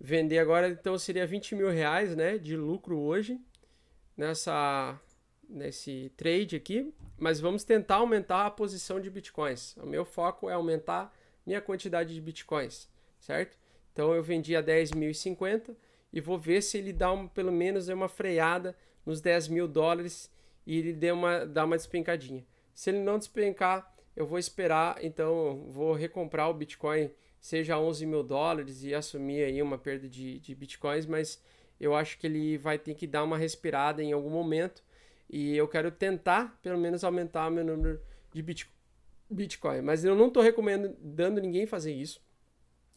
vender agora, então seria 20 mil reais né, de lucro hoje nessa, nesse trade aqui. Mas vamos tentar aumentar a posição de bitcoins. O meu foco é aumentar minha quantidade de bitcoins, certo? Então eu vendi a 10.050 e vou ver se ele dá um, pelo menos uma freada nos 10 mil dólares e ele dê uma, dá uma despencadinha. Se ele não despencar, eu vou esperar, então vou recomprar o Bitcoin, seja 11 mil dólares e assumir aí uma perda de, de Bitcoins, mas eu acho que ele vai ter que dar uma respirada em algum momento e eu quero tentar pelo menos aumentar meu número de Bitcoin. Mas eu não estou recomendando ninguém fazer isso.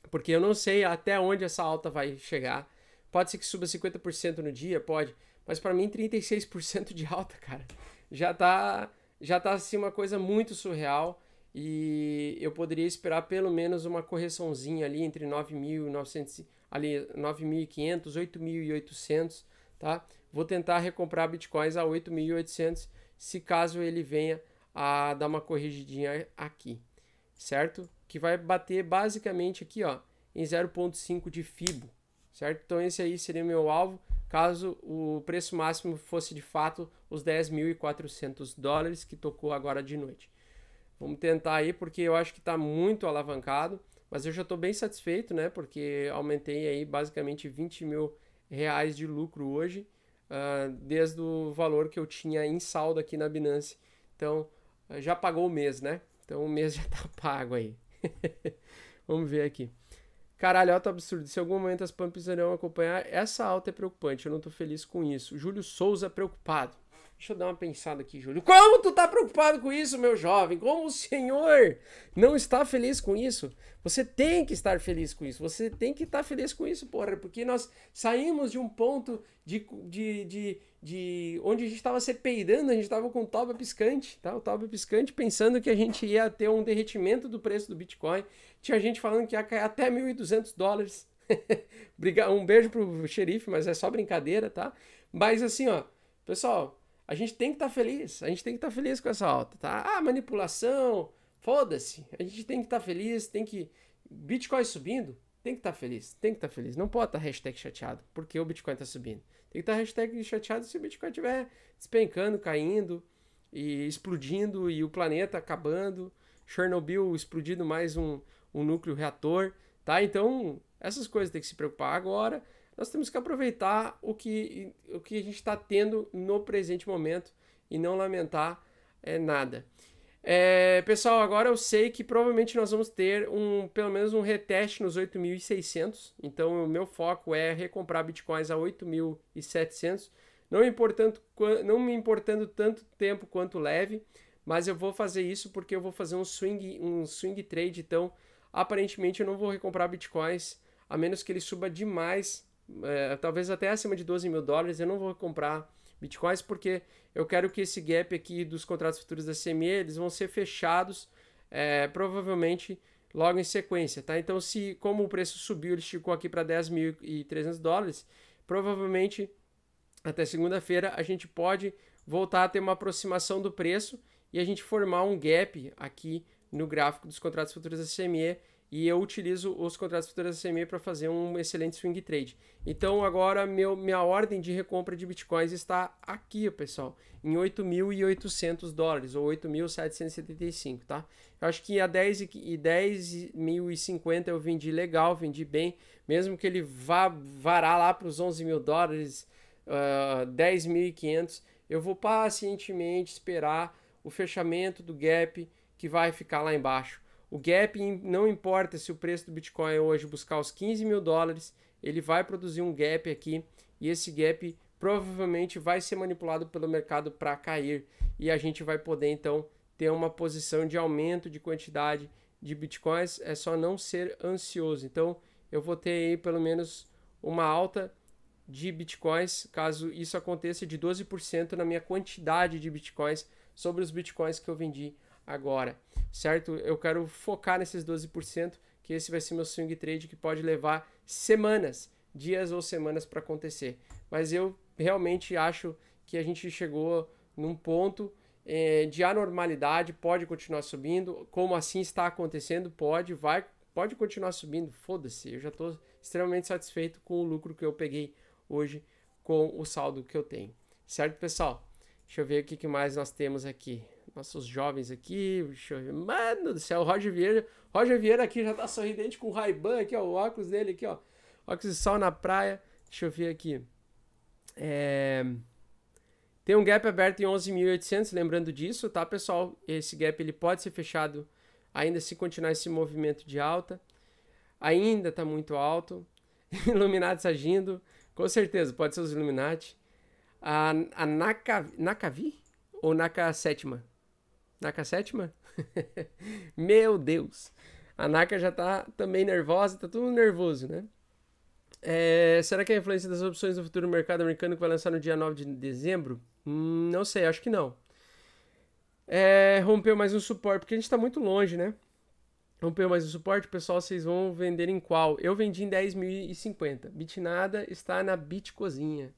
Porque eu não sei até onde essa alta vai chegar. Pode ser que suba 50% no dia, pode. Mas para mim, 36% de alta, cara. Já tá, já tá assim uma coisa muito surreal. E eu poderia esperar pelo menos uma correçãozinha ali entre 9.900, ali 9.500, 8.800, tá? Vou tentar recomprar bitcoins a 8.800, se caso ele venha a dar uma corrigidinha aqui, certo? que vai bater basicamente aqui, ó, em 0.5 de Fibo, certo? Então esse aí seria meu alvo, caso o preço máximo fosse de fato os 10.400 dólares que tocou agora de noite. Vamos tentar aí, porque eu acho que está muito alavancado, mas eu já estou bem satisfeito, né? Porque aumentei aí basicamente 20 mil reais de lucro hoje, uh, desde o valor que eu tinha em saldo aqui na Binance. Então, já pagou o mês, né? Então o mês já está pago aí. Vamos ver aqui. Caralho, alta absurdo. Se em algum momento as pumps irão acompanhar, essa alta é preocupante. Eu não tô feliz com isso. Júlio Souza preocupado. Deixa eu dar uma pensada aqui, Júlio. Como tu tá preocupado com isso, meu jovem? Como o senhor não está feliz com isso? Você tem que estar feliz com isso. Você tem que estar tá feliz com isso, porra. Porque nós saímos de um ponto de, de, de, de onde a gente estava se peidando, a gente estava com o toba piscante, tá? O toba piscante pensando que a gente ia ter um derretimento do preço do Bitcoin. Tinha gente falando que ia cair até 1.200 dólares. um beijo pro xerife, mas é só brincadeira, tá? Mas assim, ó, pessoal, a gente tem que estar tá feliz, a gente tem que estar tá feliz com essa alta, tá? Ah, manipulação, foda-se. A gente tem que estar tá feliz, tem que. Bitcoin subindo, tem que estar tá feliz, tem que estar tá feliz. Não pode estar hashtag chateado, porque o Bitcoin está subindo. Tem que estar tá hashtag chateado se o Bitcoin estiver despencando, caindo e explodindo e o planeta acabando. Chernobyl explodindo mais um, um núcleo reator, tá? Então, essas coisas tem que se preocupar agora nós temos que aproveitar o que, o que a gente está tendo no presente momento e não lamentar é, nada. É, pessoal, agora eu sei que provavelmente nós vamos ter um pelo menos um reteste nos 8.600. Então, o meu foco é recomprar bitcoins a 8.700. Não, importando, não me importando tanto tempo quanto leve, mas eu vou fazer isso porque eu vou fazer um swing, um swing trade. Então, aparentemente, eu não vou recomprar bitcoins a menos que ele suba demais é, talvez até acima de 12 mil dólares, eu não vou comprar bitcoins porque eu quero que esse gap aqui dos contratos futuros da CME, eles vão ser fechados é, provavelmente logo em sequência, tá? Então, se como o preço subiu, ele esticou aqui para 10.300 dólares, provavelmente até segunda-feira a gente pode voltar a ter uma aproximação do preço e a gente formar um gap aqui no gráfico dos contratos futuros da CME e eu utilizo os contratos futuros da CME para fazer um excelente swing trade. Então agora meu, minha ordem de recompra de bitcoins está aqui, pessoal, em 8.800 dólares ou 8.775, tá? Eu acho que a 10 e 10.050 eu vendi legal, vendi bem, mesmo que ele vá varar lá para os 11 mil dólares, uh, ah, 10.500, eu vou pacientemente esperar o fechamento do gap que vai ficar lá embaixo o gap, não importa se o preço do Bitcoin é hoje buscar os 15 mil dólares, ele vai produzir um gap aqui e esse gap provavelmente vai ser manipulado pelo mercado para cair e a gente vai poder então ter uma posição de aumento de quantidade de bitcoins. É só não ser ansioso. Então eu vou ter aí pelo menos uma alta de bitcoins, caso isso aconteça, de 12% na minha quantidade de bitcoins sobre os bitcoins que eu vendi agora, certo? Eu quero focar nesses 12%, que esse vai ser meu swing trade que pode levar semanas, dias ou semanas para acontecer. Mas eu realmente acho que a gente chegou num ponto eh, de anormalidade, pode continuar subindo, como assim está acontecendo, pode, vai, pode continuar subindo, foda-se, eu já estou extremamente satisfeito com o lucro que eu peguei hoje com o saldo que eu tenho. Certo, pessoal? Deixa eu ver o que mais nós temos aqui nossos jovens aqui. Deixa eu ver. Mano do céu, o Roger Vieira. Roger Vieira aqui já tá sorridente com o Ray-Ban aqui, ó. O óculos dele aqui, ó. Óculos de sol na praia. Deixa eu ver aqui. É... Tem um gap aberto em 11.800, lembrando disso, tá, pessoal? Esse gap ele pode ser fechado ainda se continuar esse movimento de alta. Ainda tá muito alto. Illuminati agindo, com certeza, pode ser os Illuminati. A, a Naka, Nakavi ou Naka Sétima? Naka sétima? Meu Deus! A Naka já tá também nervosa, tá todo nervoso, né? É, será que a influência das opções do futuro mercado americano que vai lançar no dia 9 de dezembro? Hum, não sei, acho que não. É, rompeu mais um suporte, porque a gente está muito longe, né? Rompeu mais um suporte, pessoal, vocês vão vender em qual? Eu vendi em 10.050. Bitnada está na Bitcozinha.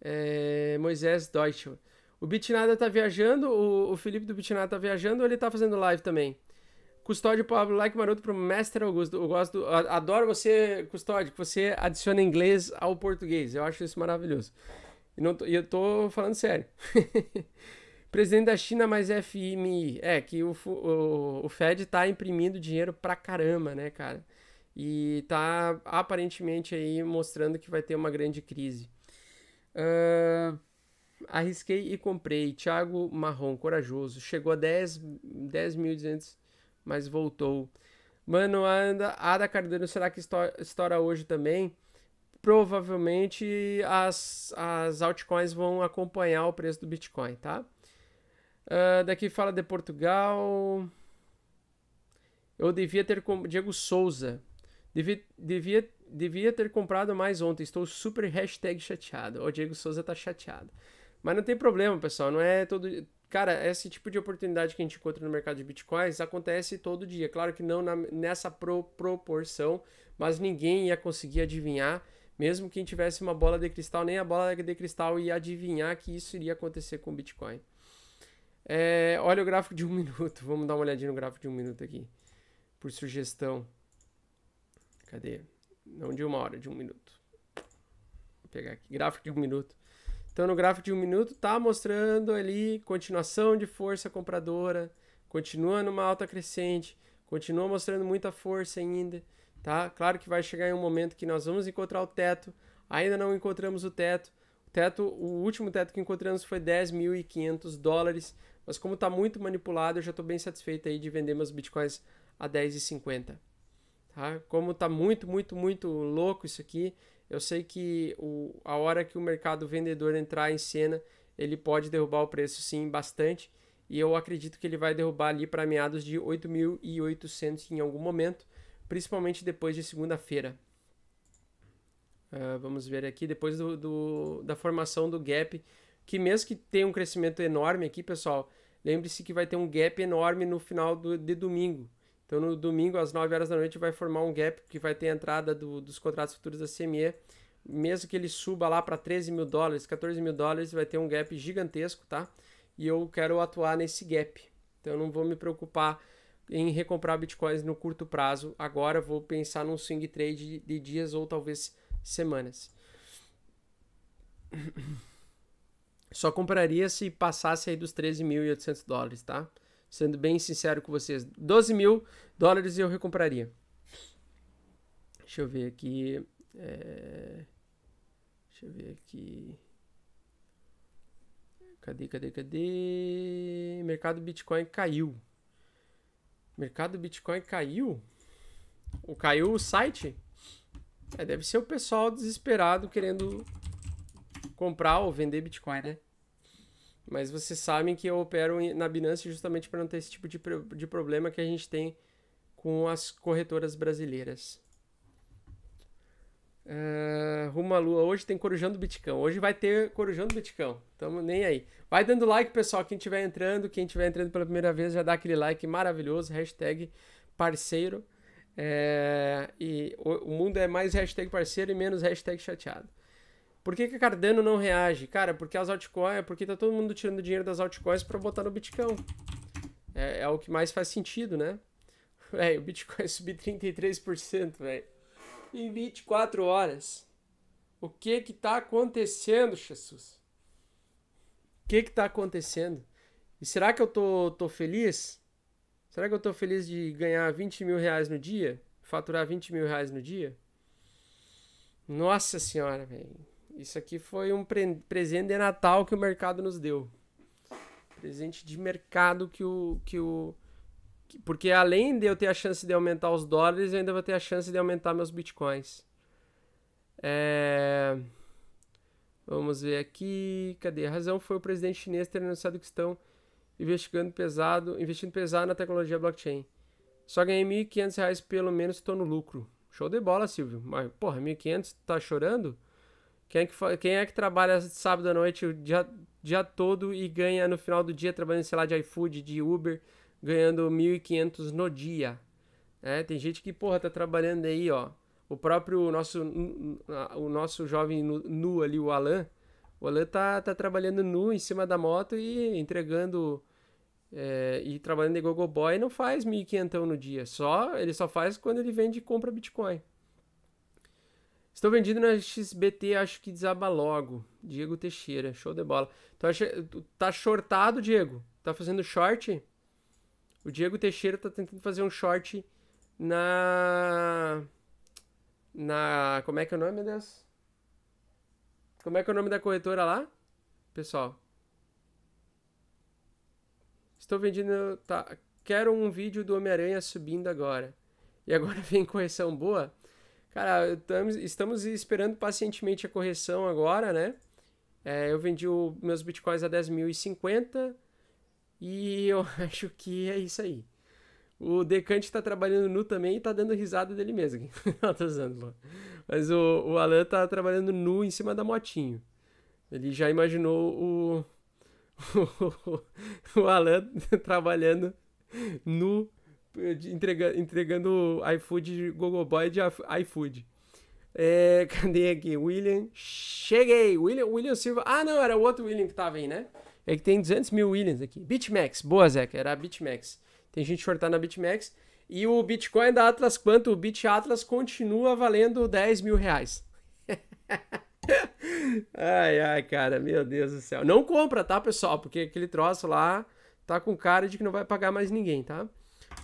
É, Moisés Deutschmann. O Bitnada tá viajando, o, o Felipe do Bitnada tá viajando ou ele tá fazendo live também? Custódio Pablo, like maroto pro Mestre Augusto. Eu gosto, adoro você, Custódio, que você adiciona inglês ao português. Eu acho isso maravilhoso. E, não, eu tô falando sério. Presidente da China mais FMI. É, que o, o, o Fed tá imprimindo dinheiro pra caramba, né, cara? E tá aparentemente aí mostrando que vai ter uma grande crise. Ahn. Uh arrisquei e comprei. Thiago Marrom, corajoso. Chegou a 10.200, 10, 10 mas voltou. Mano, anda, Ada Cardano, será que estoura hoje também? Provavelmente as, as altcoins vão acompanhar o preço do Bitcoin, tá? Uh, daqui fala de Portugal. Eu devia ter. Com... Diego Souza. Devia, devia, devia ter comprado mais ontem. Estou super chateado. O Diego Souza tá chateado. Mas não tem problema, pessoal. Não é todo. Cara, esse tipo de oportunidade que a gente encontra no mercado de bitcoins acontece todo dia. Claro que não na, nessa pro, proporção, mas ninguém ia conseguir adivinhar, mesmo quem tivesse uma bola de cristal, nem a bola de cristal ia adivinhar que isso iria acontecer com o Bitcoin. É, olha o gráfico de um minuto. Vamos dar uma olhadinha no gráfico de um minuto aqui. Por sugestão. Cadê? Não de uma hora, de um minuto. Vou pegar aqui. Gráfico de um minuto. Então, no gráfico de um minuto, está mostrando ali continuação de força compradora, continua numa alta crescente, continua mostrando muita força ainda, tá? Claro que vai chegar em um momento que nós vamos encontrar o teto, ainda não encontramos o teto. O teto, o último teto que encontramos foi 10.500 dólares, mas como está muito manipulado, eu já estou bem satisfeito aí de vender meus bitcoins a 10,50. Tá? Como está muito, muito, muito louco isso aqui, eu sei que o, a hora que o mercado vendedor entrar em cena, ele pode derrubar o preço sim bastante. E eu acredito que ele vai derrubar ali para meados de 8.800 em algum momento, principalmente depois de segunda-feira. Uh, vamos ver aqui, depois do, do, da formação do gap, que mesmo que tenha um crescimento enorme aqui, pessoal, lembre-se que vai ter um gap enorme no final do, de domingo. Então, no domingo, às 9 horas da noite, vai formar um gap que vai ter a entrada do, dos contratos futuros da CME. Mesmo que ele suba lá para 13 mil dólares, 14 mil dólares, vai ter um gap gigantesco, tá? E eu quero atuar nesse gap. Então, eu não vou me preocupar em recomprar bitcoins no curto prazo. Agora, vou pensar num swing trade de dias ou talvez semanas. Só compraria se passasse aí dos 13.800 dólares, tá? Sendo bem sincero com vocês, 12 mil dólares eu recompraria. Deixa eu ver aqui. É... Deixa eu ver aqui. Cadê, cadê, cadê? Mercado Bitcoin caiu. Mercado Bitcoin caiu? o caiu o site? É, deve ser o pessoal desesperado querendo comprar ou vender Bitcoin, né? Mas vocês sabem que eu opero na Binance justamente para não ter esse tipo de, de problema que a gente tem com as corretoras brasileiras. Uh, rumo à lua. Hoje tem Corujão do Bitcão. Hoje vai ter Corujão do Bitcão. Tamo nem aí. Vai dando like, pessoal. Quem tiver entrando, quem tiver entrando pela primeira vez, já dá aquele like maravilhoso. Hashtag parceiro. É, e o, o mundo é mais hashtag parceiro e menos hashtag chateado. Por que, que a Cardano não reage? Cara, porque as altcoins, é porque tá todo mundo tirando dinheiro das altcoins para botar no Bitcoin. É, é, o que mais faz sentido, né? Véi, o Bitcoin subiu 33%, velho. Em 24 horas. O que que tá acontecendo, Jesus? O que que tá acontecendo? E será que eu tô, tô feliz? Será que eu tô feliz de ganhar 20 mil reais no dia? Faturar 20 mil reais no dia? Nossa senhora, velho. Isso aqui foi um pre presente de Natal que o mercado nos deu. Presente de mercado que o. Que o que, porque além de eu ter a chance de aumentar os dólares, eu ainda vou ter a chance de aumentar meus bitcoins. É... Vamos ver aqui. Cadê? A razão foi o presidente chinês ter anunciado que estão investigando pesado, investindo pesado na tecnologia blockchain. Só ganhei R$ 1.500 pelo menos, estou no lucro. Show de bola, Silvio. Mas, porra, 1.500, tá chorando? Quem é que, quem é que trabalha sábado à noite o dia, dia todo e ganha no final do dia trabalhando, sei lá, de iFood, de Uber, ganhando 1.500 no dia? É, tem gente que, porra, tá trabalhando aí, ó. O próprio nosso, o nosso jovem nu, nu ali, o Alan, o Alan tá, tá trabalhando nu em cima da moto e entregando é, e trabalhando de gogoboy não faz 1.500 no dia. Só, ele só faz quando ele vende e compra Bitcoin. Estou vendido na XBT, acho que desaba logo. Diego Teixeira, show de bola. Tu acha, tá shortado, Diego? Tá fazendo short? O Diego Teixeira tá tentando fazer um short na. Na. Como é que é o nome, das Como é que é o nome da corretora lá? Pessoal. Estou vendendo. Tá. Quero um vídeo do Homem-Aranha subindo agora. E agora vem correção boa? Cara, estamos esperando pacientemente a correção agora, né? É, eu vendi o, meus bitcoins a 10.050 e eu acho que é isso aí. O Decante está trabalhando nu também e tá dando risada dele mesmo. usando, Mas o, o Alan tá trabalhando nu em cima da motinho. Ele já imaginou o, o, o Alan trabalhando nu entrega, entregando iFood, Google Boy de iFood. É, cadê aqui? William. Cheguei! William, William Silva. Ah, não, era o outro William que tava aí, né? É que tem 200 mil Williams aqui. BitMEX. Boa, Zeca. Era a BitMEX. Tem gente shortando na BitMEX. E o Bitcoin da Atlas quanto? O Bit Atlas continua valendo 10 mil reais. ai, ai, cara. Meu Deus do céu. Não compra, tá, pessoal? Porque aquele troço lá tá com cara de que não vai pagar mais ninguém, tá?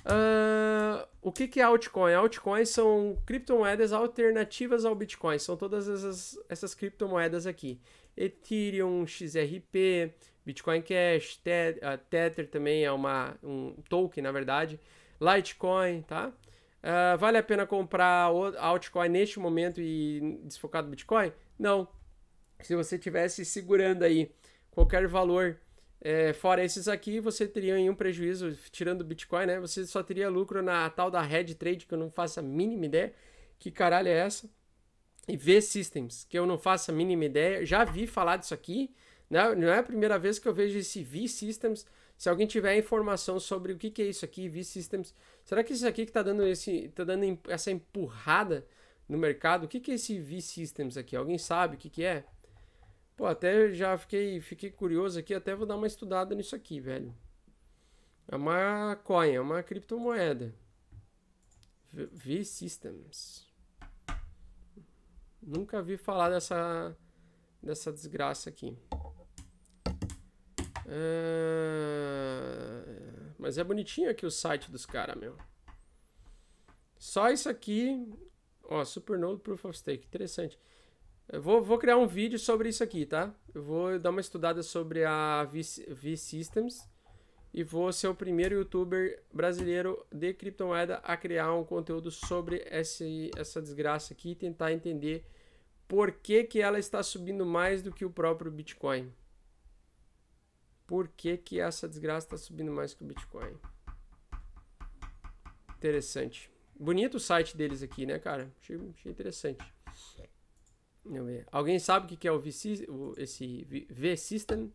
Uh, o que, que é altcoin? Altcoins são criptomoedas alternativas ao Bitcoin. São todas essas, essas criptomoedas aqui. Ethereum, XRP, Bitcoin Cash, ah, Tether, também é uma, um token, na verdade. Litecoin, tá? Uh, vale a pena comprar altcoin neste momento e desfocar do Bitcoin? Não. Se você tivesse segurando aí qualquer valor é, fora esses aqui, você teria um prejuízo, tirando o Bitcoin, né? Você só teria lucro na tal da Red Trade, que eu não faço a mínima ideia. Que caralho é essa? E V Systems, que eu não faço a mínima ideia. Já vi falar disso aqui, né? Não é a primeira vez que eu vejo esse V Systems. Se alguém tiver informação sobre o que, que é isso aqui, V Systems, será que isso aqui que tá dando, esse, tá dando essa empurrada no mercado? O que, que é esse V Systems aqui? Alguém sabe o que, que é? Pô, até já fiquei, fiquei curioso aqui, até vou dar uma estudada nisso aqui, velho. É uma coin, é uma criptomoeda. V-Systems. Nunca vi falar dessa, dessa desgraça aqui. É... Mas é bonitinho aqui o site dos caras, meu. Só isso aqui. Ó, Supernode Proof of Stake. Interessante. Eu vou, vou criar um vídeo sobre isso aqui, tá? Eu vou dar uma estudada sobre a V-Systems e vou ser o primeiro youtuber brasileiro de criptomoeda a criar um conteúdo sobre esse, essa desgraça aqui e tentar entender por que, que ela está subindo mais do que o próprio Bitcoin. Por que, que essa desgraça está subindo mais que o Bitcoin? Interessante. Bonito o site deles aqui, né, cara? Achei, achei interessante. Alguém sabe o que é o VC, esse V-System?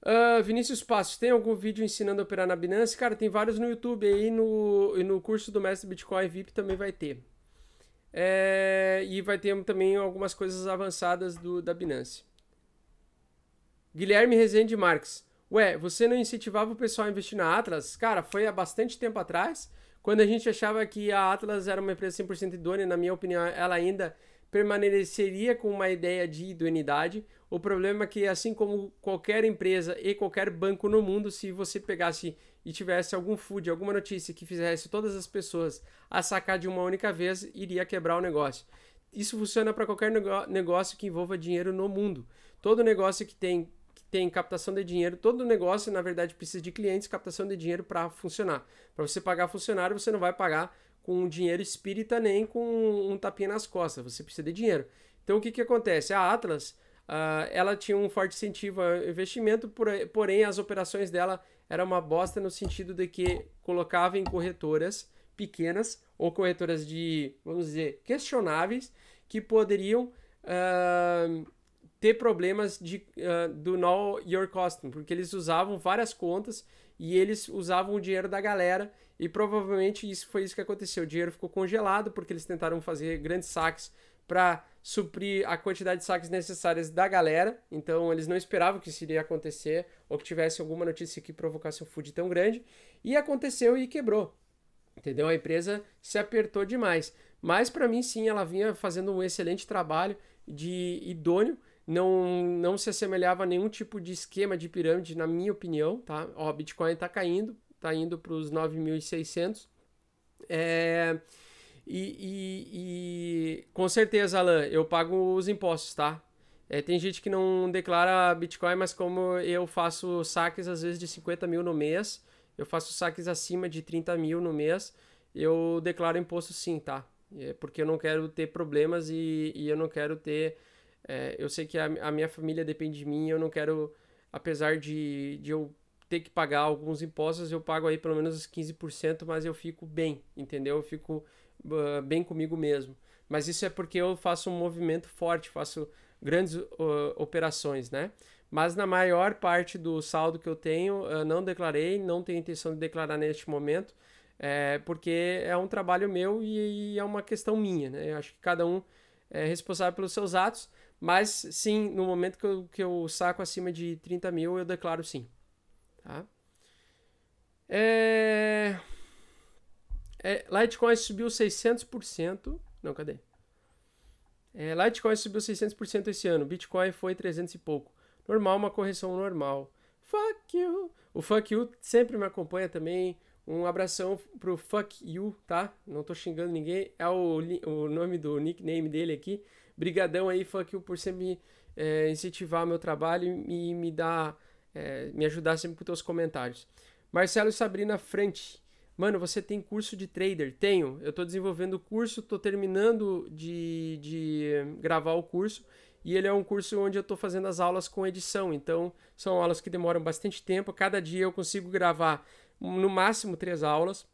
Uh, ah, Vinícius Passos, tem algum vídeo ensinando a operar na Binance? Cara, tem vários no YouTube aí no, e no curso do Mestre Bitcoin VIP também vai ter. É, e vai ter também algumas coisas avançadas do, da Binance. Guilherme Rezende Marques. Ué, você não incentivava o pessoal a investir na Atlas? Cara, foi há bastante tempo atrás. Quando a gente achava que a Atlas era uma empresa 100% idônea, na minha opinião, ela ainda permaneceria com uma ideia de idoneidade. O problema é que, assim como qualquer empresa e qualquer banco no mundo, se você pegasse e tivesse algum food, alguma notícia que fizesse todas as pessoas a sacar de uma única vez, iria quebrar o negócio. Isso funciona para qualquer negócio que envolva dinheiro no mundo. Todo negócio que tem que tem captação de dinheiro, todo negócio, na verdade, precisa de clientes, captação de dinheiro para funcionar. Para você pagar funcionário, você não vai pagar com dinheiro espírita nem com um tapinha nas costas, você precisa de dinheiro. Então, o que, que acontece? A Atlas, uh, ela tinha um forte incentivo ao investimento, por, porém, as operações dela era uma bosta no sentido de que colocava em corretoras pequenas ou corretoras de, vamos dizer, questionáveis, que poderiam... Uh, ter problemas de, uh, do know your Costume, porque eles usavam várias contas e eles usavam o dinheiro da galera e provavelmente isso foi isso que aconteceu. O dinheiro ficou congelado porque eles tentaram fazer grandes saques para suprir a quantidade de saques necessárias da galera. Então eles não esperavam que isso iria acontecer ou que tivesse alguma notícia que provocasse um food tão grande e aconteceu e quebrou. Entendeu? A empresa se apertou demais. Mas para mim sim, ela vinha fazendo um excelente trabalho de idôneo não, não se assemelhava a nenhum tipo de esquema de pirâmide, na minha opinião, tá? Ó, Bitcoin tá caindo, tá indo para os 9.600. É... E, e, e, com certeza, Alan, eu pago os impostos, tá? É, tem gente que não declara Bitcoin, mas como eu faço saques às vezes de 50 mil no mês, eu faço saques acima de 30 mil no mês, eu declaro imposto sim, tá? É porque eu não quero ter problemas e, e eu não quero ter é, eu sei que a, a, minha família depende de mim, eu não quero, apesar de, de eu ter que pagar alguns impostos, eu pago aí pelo menos os 15%, mas eu fico bem, entendeu? Eu fico uh, bem comigo mesmo. Mas isso é porque eu faço um movimento forte, faço grandes uh, operações, né? Mas na maior parte do saldo que eu tenho, eu ah, não declarei, não tenho intenção de declarar neste momento, é, porque é um trabalho meu e, e, é uma questão minha, né? Eu acho que cada um é responsável pelos seus atos. Mas sim, no momento que eu, que eu saco acima de 30 mil, eu declaro sim. Tá? É... É, Litecoin subiu 600%. Não, cadê? É, Litecoin subiu 600% esse ano. Bitcoin foi 300 e pouco. Normal, uma correção normal. Fuck you. O fuck you sempre me acompanha também. Um abração pro fuck you, tá? Não tô xingando ninguém. É o, o nome do nickname dele aqui. Brigadão aí, Funk, por você me é, incentivar meu trabalho e me dar, é, me ajudar sempre com teus comentários. Marcelo e Sabrina Frente. Mano, você tem curso de trader? Tenho. Eu tô desenvolvendo o curso, tô terminando de, de eh, gravar o curso. E ele é um curso onde eu estou fazendo as aulas com edição. Então, são aulas que demoram bastante tempo. Cada dia eu consigo gravar no máximo três aulas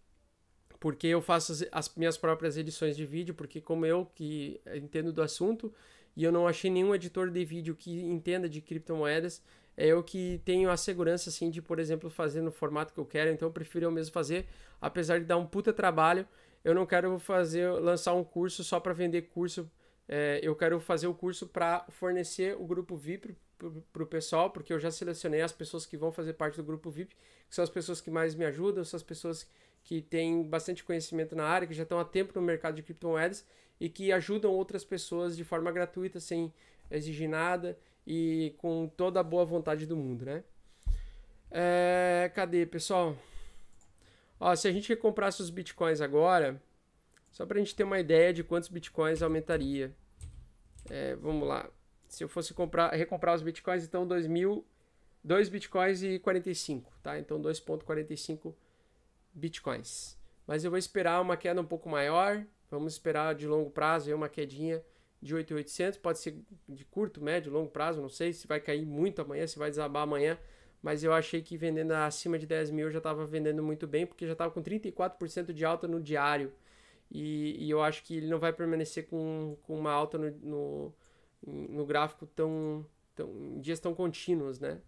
porque eu faço as, as, minhas próprias edições de vídeo, porque como eu que entendo do assunto e eu não achei nenhum editor de vídeo que entenda de criptomoedas, é eu que tenho a segurança assim de, por exemplo, fazer no formato que eu quero, então eu prefiro eu mesmo fazer, apesar de dar um puta trabalho, eu não quero fazer lançar um curso só para vender curso, é, eu quero fazer o curso para fornecer o grupo VIP para o pessoal, porque eu já selecionei as pessoas que vão fazer parte do grupo VIP, que são as pessoas que mais me ajudam, são as pessoas que tem bastante conhecimento na área, que já estão há tempo no mercado de criptomoedas e que ajudam outras pessoas de forma gratuita, sem exigir nada e com toda a boa vontade do mundo, né? É, cadê, pessoal? Ó, se a gente comprasse os bitcoins agora, só para a gente ter uma ideia de quantos bitcoins aumentaria. É, vamos lá. Se eu fosse comprar, recomprar os bitcoins, então 2 mil, 2 bitcoins e 45, tá? Então 2.45 bitcoins. Mas eu vou esperar uma queda um pouco maior. Vamos esperar de longo prazo uma quedinha de 8.800. Pode ser de curto, médio, longo prazo. Não sei se vai cair muito amanhã, se vai desabar amanhã. Mas eu achei que vendendo acima de 10 mil eu já estava vendendo muito bem, porque já estava com 34% de alta no diário. E, e, eu acho que ele não vai permanecer com, com uma alta no, no, no gráfico tão, tão, em dias tão contínuos, né?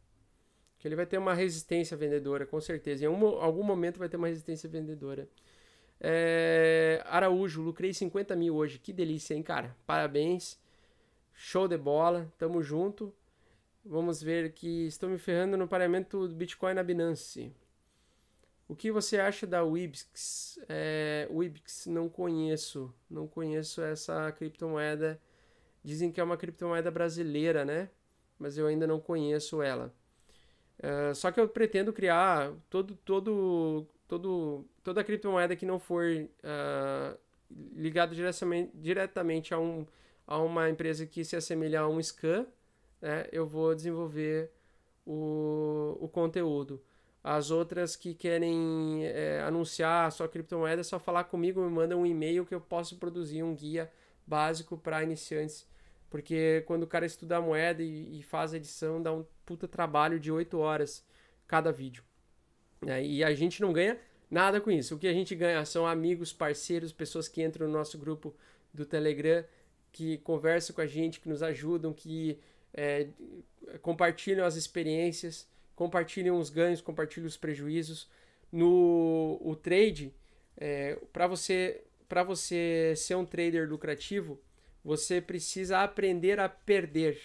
Que ele vai ter uma resistência vendedora, com certeza. Em um, algum momento vai ter uma resistência vendedora. É, Araújo, lucrei 50 mil hoje. Que delícia, hein, cara? Parabéns. Show de bola. Tamo junto. Vamos ver que estou me ferrando no pareamento do Bitcoin na Binance. O que você acha da Wibix? É, Wibix, não conheço. Não conheço essa criptomoeda. Dizem que é uma criptomoeda brasileira, né? Mas eu ainda não conheço ela. É, só que eu pretendo criar todo, todo, todo, toda a criptomoeda que não for uh, é, ligada diretamente, diretamente a, um, a uma empresa que se assemelha a um scan, né, eu vou desenvolver o, o conteúdo. As outras que querem é, anunciar a sua criptomoeda, é só falar comigo, me manda um e-mail que eu posso produzir um guia básico para iniciantes porque quando o cara estuda a moeda e, e faz a edição, dá um puta trabalho de 8 horas cada vídeo. É, e a gente não ganha nada com isso. O que a gente ganha são amigos, parceiros, pessoas que entram no nosso grupo do Telegram, que conversam com a gente, que nos ajudam, que é, compartilham as experiências, compartilham os ganhos, compartilham os prejuízos. No o trade, é, para você para você ser um trader lucrativo, você precisa aprender a perder.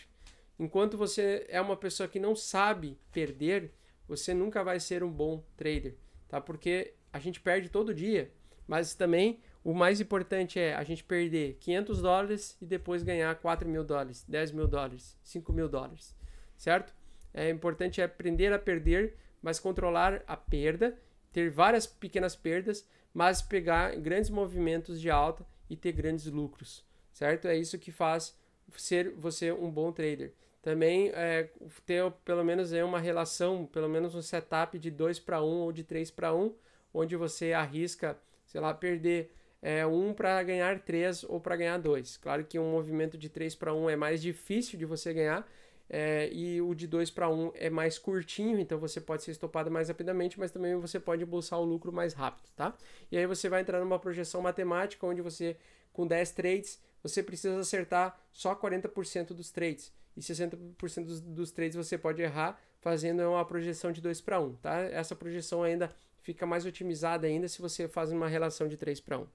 Enquanto você é uma pessoa que não sabe perder, você nunca vai ser um bom trader, tá? Porque a gente perde todo dia, mas também o mais importante é a gente perder 500 dólares e depois ganhar 4 mil dólares, 10 mil dólares, 5 mil dólares, certo? É importante aprender a perder, mas controlar a perda, ter várias pequenas perdas, mas pegar grandes movimentos de alta e ter grandes lucros certo? É isso que faz ser você um bom trader. Também é, ter pelo menos é uma relação, pelo menos um setup de 2 para 1 ou de 3 para 1, onde você arrisca, sei lá, perder é, 1 para ganhar 3 ou para ganhar 2. Claro que um movimento de 3 para 1 é mais difícil de você ganhar, é, e o de 2 para 1 é mais curtinho, então você pode ser estopado mais rapidamente, mas também você pode bolsar o lucro mais rápido, tá? E aí você vai entrar numa projeção matemática onde você, com 10 trades, você precisa acertar só 40% dos trades. E 60% dos, dos trades você pode errar fazendo uma projeção de 2 para 1, tá? Essa projeção ainda fica mais otimizada ainda se você faz uma relação de 3 para 1.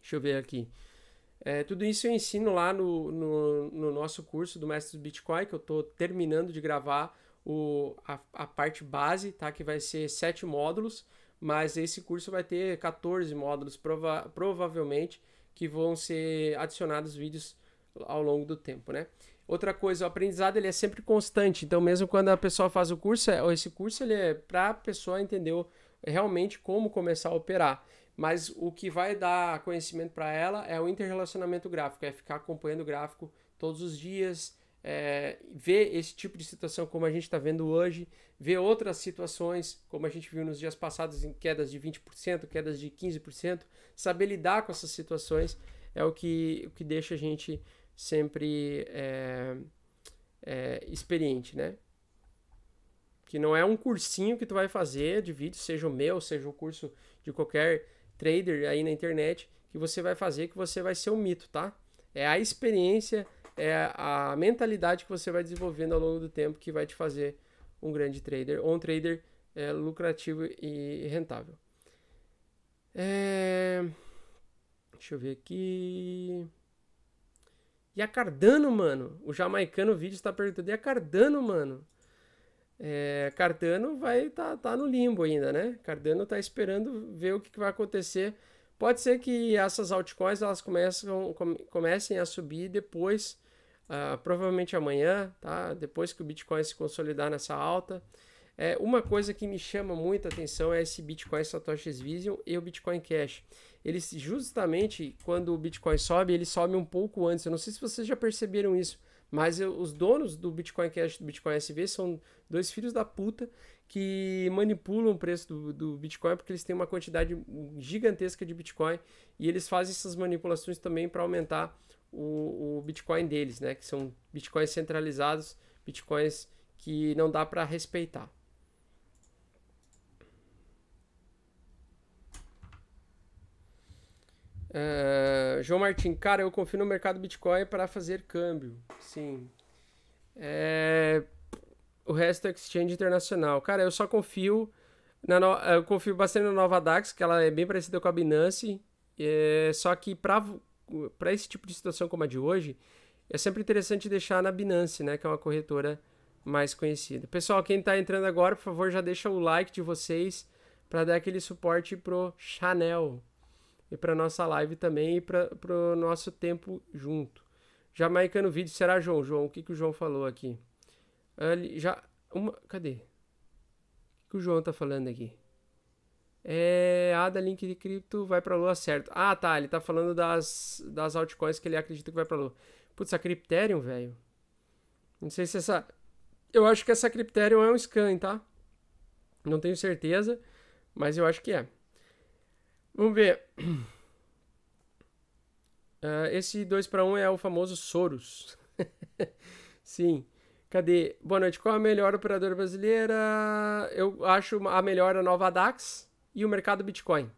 Deixa eu ver aqui. É, tudo isso eu ensino lá no, no, no nosso curso do Mestre do Bitcoin, que eu estou terminando de gravar o, a, a, parte base, tá? Que vai ser sete módulos, mas esse curso vai ter 14 módulos, prova, provavelmente que vão ser adicionados vídeos ao longo do tempo, né? Outra coisa, o aprendizado ele é sempre constante. Então, mesmo quando a pessoa faz o curso, é, esse curso ele é para a pessoa entender realmente como começar a operar. Mas o que vai dar conhecimento para ela é o interrelacionamento gráfico, é ficar acompanhando o gráfico todos os dias, é, ver esse tipo de situação como a gente está vendo hoje, ver outras situações como a gente viu nos dias passados em quedas de 20%, quedas de 15%, saber lidar com essas situações é o que, o que deixa a gente sempre é, é, experiente, né? Que não é um cursinho que tu vai fazer de vídeo, seja o meu, seja o curso de qualquer trader aí na internet, que você vai fazer que você vai ser um mito, tá? É a experiência é a mentalidade que você vai desenvolvendo ao longo do tempo que vai te fazer um grande trader ou um trader é, lucrativo e rentável. É... Deixa eu ver aqui. E a Cardano, mano? O jamaicano vídeo está perguntando. E a Cardano, mano? É, Cardano vai tá, tá no limbo ainda, né? Cardano tá esperando ver o que, que vai acontecer. Pode ser que essas altcoins elas começam, comecem a subir depois uh, provavelmente amanhã, tá? depois que o Bitcoin se consolidar nessa alta. É, uma coisa que me chama muita atenção é esse Bitcoin Satoshi's Vision e o Bitcoin Cash. Eles justamente quando o Bitcoin sobe, ele sobe um pouco antes. Eu não sei se vocês já perceberam isso, mas eu, os donos do Bitcoin Cash do Bitcoin SV são dois filhos da puta que manipulam o preço do, do Bitcoin porque eles têm uma quantidade gigantesca de Bitcoin e eles fazem essas manipulações também para aumentar o, o Bitcoin deles, né? Que são Bitcoins centralizados, Bitcoins que não dá para respeitar. Uh, João Martin, cara, eu confio no mercado Bitcoin para fazer câmbio. Sim. É... O resto é exchange internacional. Cara, eu só confio. Na no... Eu confio bastante na Nova Dax, que ela é bem parecida com a Binance. É... Só que para para esse tipo de situação como a de hoje, é sempre interessante deixar na Binance, né, que é uma corretora mais conhecida. Pessoal, quem está entrando agora, por favor, já deixa o like de vocês para dar aquele suporte pro Chanel e para nossa live também e para o nosso tempo junto. no vídeo será João. João, o que, que o João falou aqui? ali ah, já uma, cadê? O que, que o João tá falando aqui? É, a ah, da Link de Cripto vai para a lua, certo. Ah, tá, ele tá falando das, das altcoins que ele acredita que vai para a lua. Putz, a Crypterium, velho. Não sei se essa... Eu acho que essa Crypterium é um scan, tá? Não tenho certeza, mas eu acho que é. Vamos ver. Uh, esse 2 para 1 um é o famoso Soros. Sim. Cadê? Boa noite. Qual a melhor operadora brasileira? Eu acho a melhor a nova DAX e o mercado Bitcoin.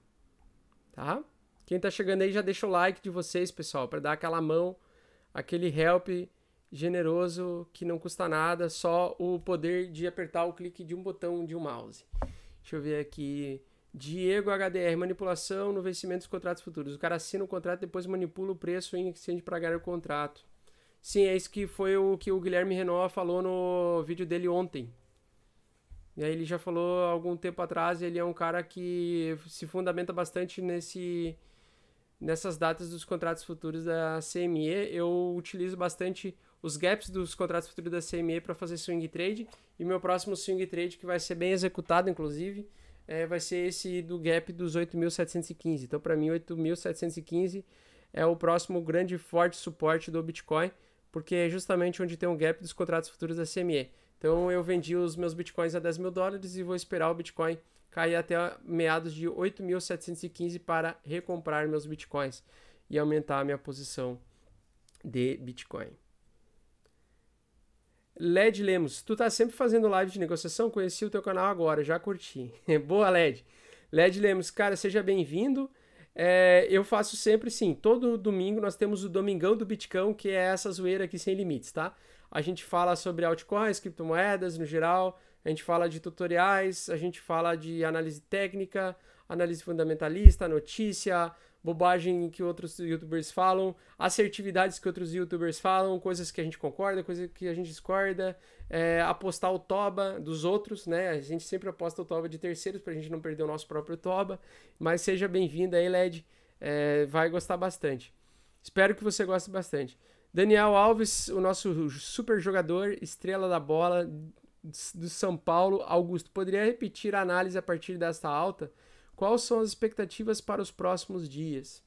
Tá? Quem está chegando aí já deixa o like de vocês, pessoal, para dar aquela mão, aquele help generoso que não custa nada, só o poder de apertar o clique de um botão de um mouse. Deixa eu ver aqui. Diego HDR, manipulação no vencimento dos contratos futuros. O cara assina o contrato, depois manipula o preço em exchange para ganhar o contrato. Sim, é isso que foi o que o Guilherme Renault falou no vídeo dele ontem. E aí ele já falou algum tempo atrás, ele é um cara que se fundamenta bastante nesse nessas datas dos contratos futuros da CME. Eu utilizo bastante os gaps dos contratos futuros da CME para fazer swing trade. E meu próximo swing trade, que vai ser bem executado, inclusive, é, vai ser esse do gap dos 8.715. Então, para mim, 8.715 é o próximo grande forte suporte do Bitcoin, porque é justamente onde tem um gap dos contratos futuros da CME. Então eu vendi os meus bitcoins a 10 mil dólares e vou esperar o bitcoin cair até meados de 8.715 para recomprar meus bitcoins e aumentar a minha posição de bitcoin. Led Lemos, tu tá sempre fazendo live de negociação? Conheci o teu canal agora, já curti. Boa, Led. Led Lemos, cara, seja bem-vindo. É, eu faço sempre sim, todo domingo nós temos o Domingão do Bitcão, que é essa zoeira aqui sem limites, tá? A gente fala sobre altcoins, criptomoedas no geral, a gente fala de tutoriais, a gente fala de análise técnica, análise fundamentalista, notícia, bobagem que outros youtubers falam, assertividades que outros youtubers falam, coisas que a gente concorda, coisas que a gente discorda, é, apostar o toba dos outros, né? A gente sempre aposta o toba de terceiros para a gente não perder o nosso próprio toba. Mas seja bem-vindo aí, LED, é, vai gostar bastante. Espero que você goste bastante. Daniel Alves, o nosso super jogador, estrela da bola do São Paulo. Augusto, poderia repetir a análise a partir desta alta? Quais são as expectativas para os próximos dias?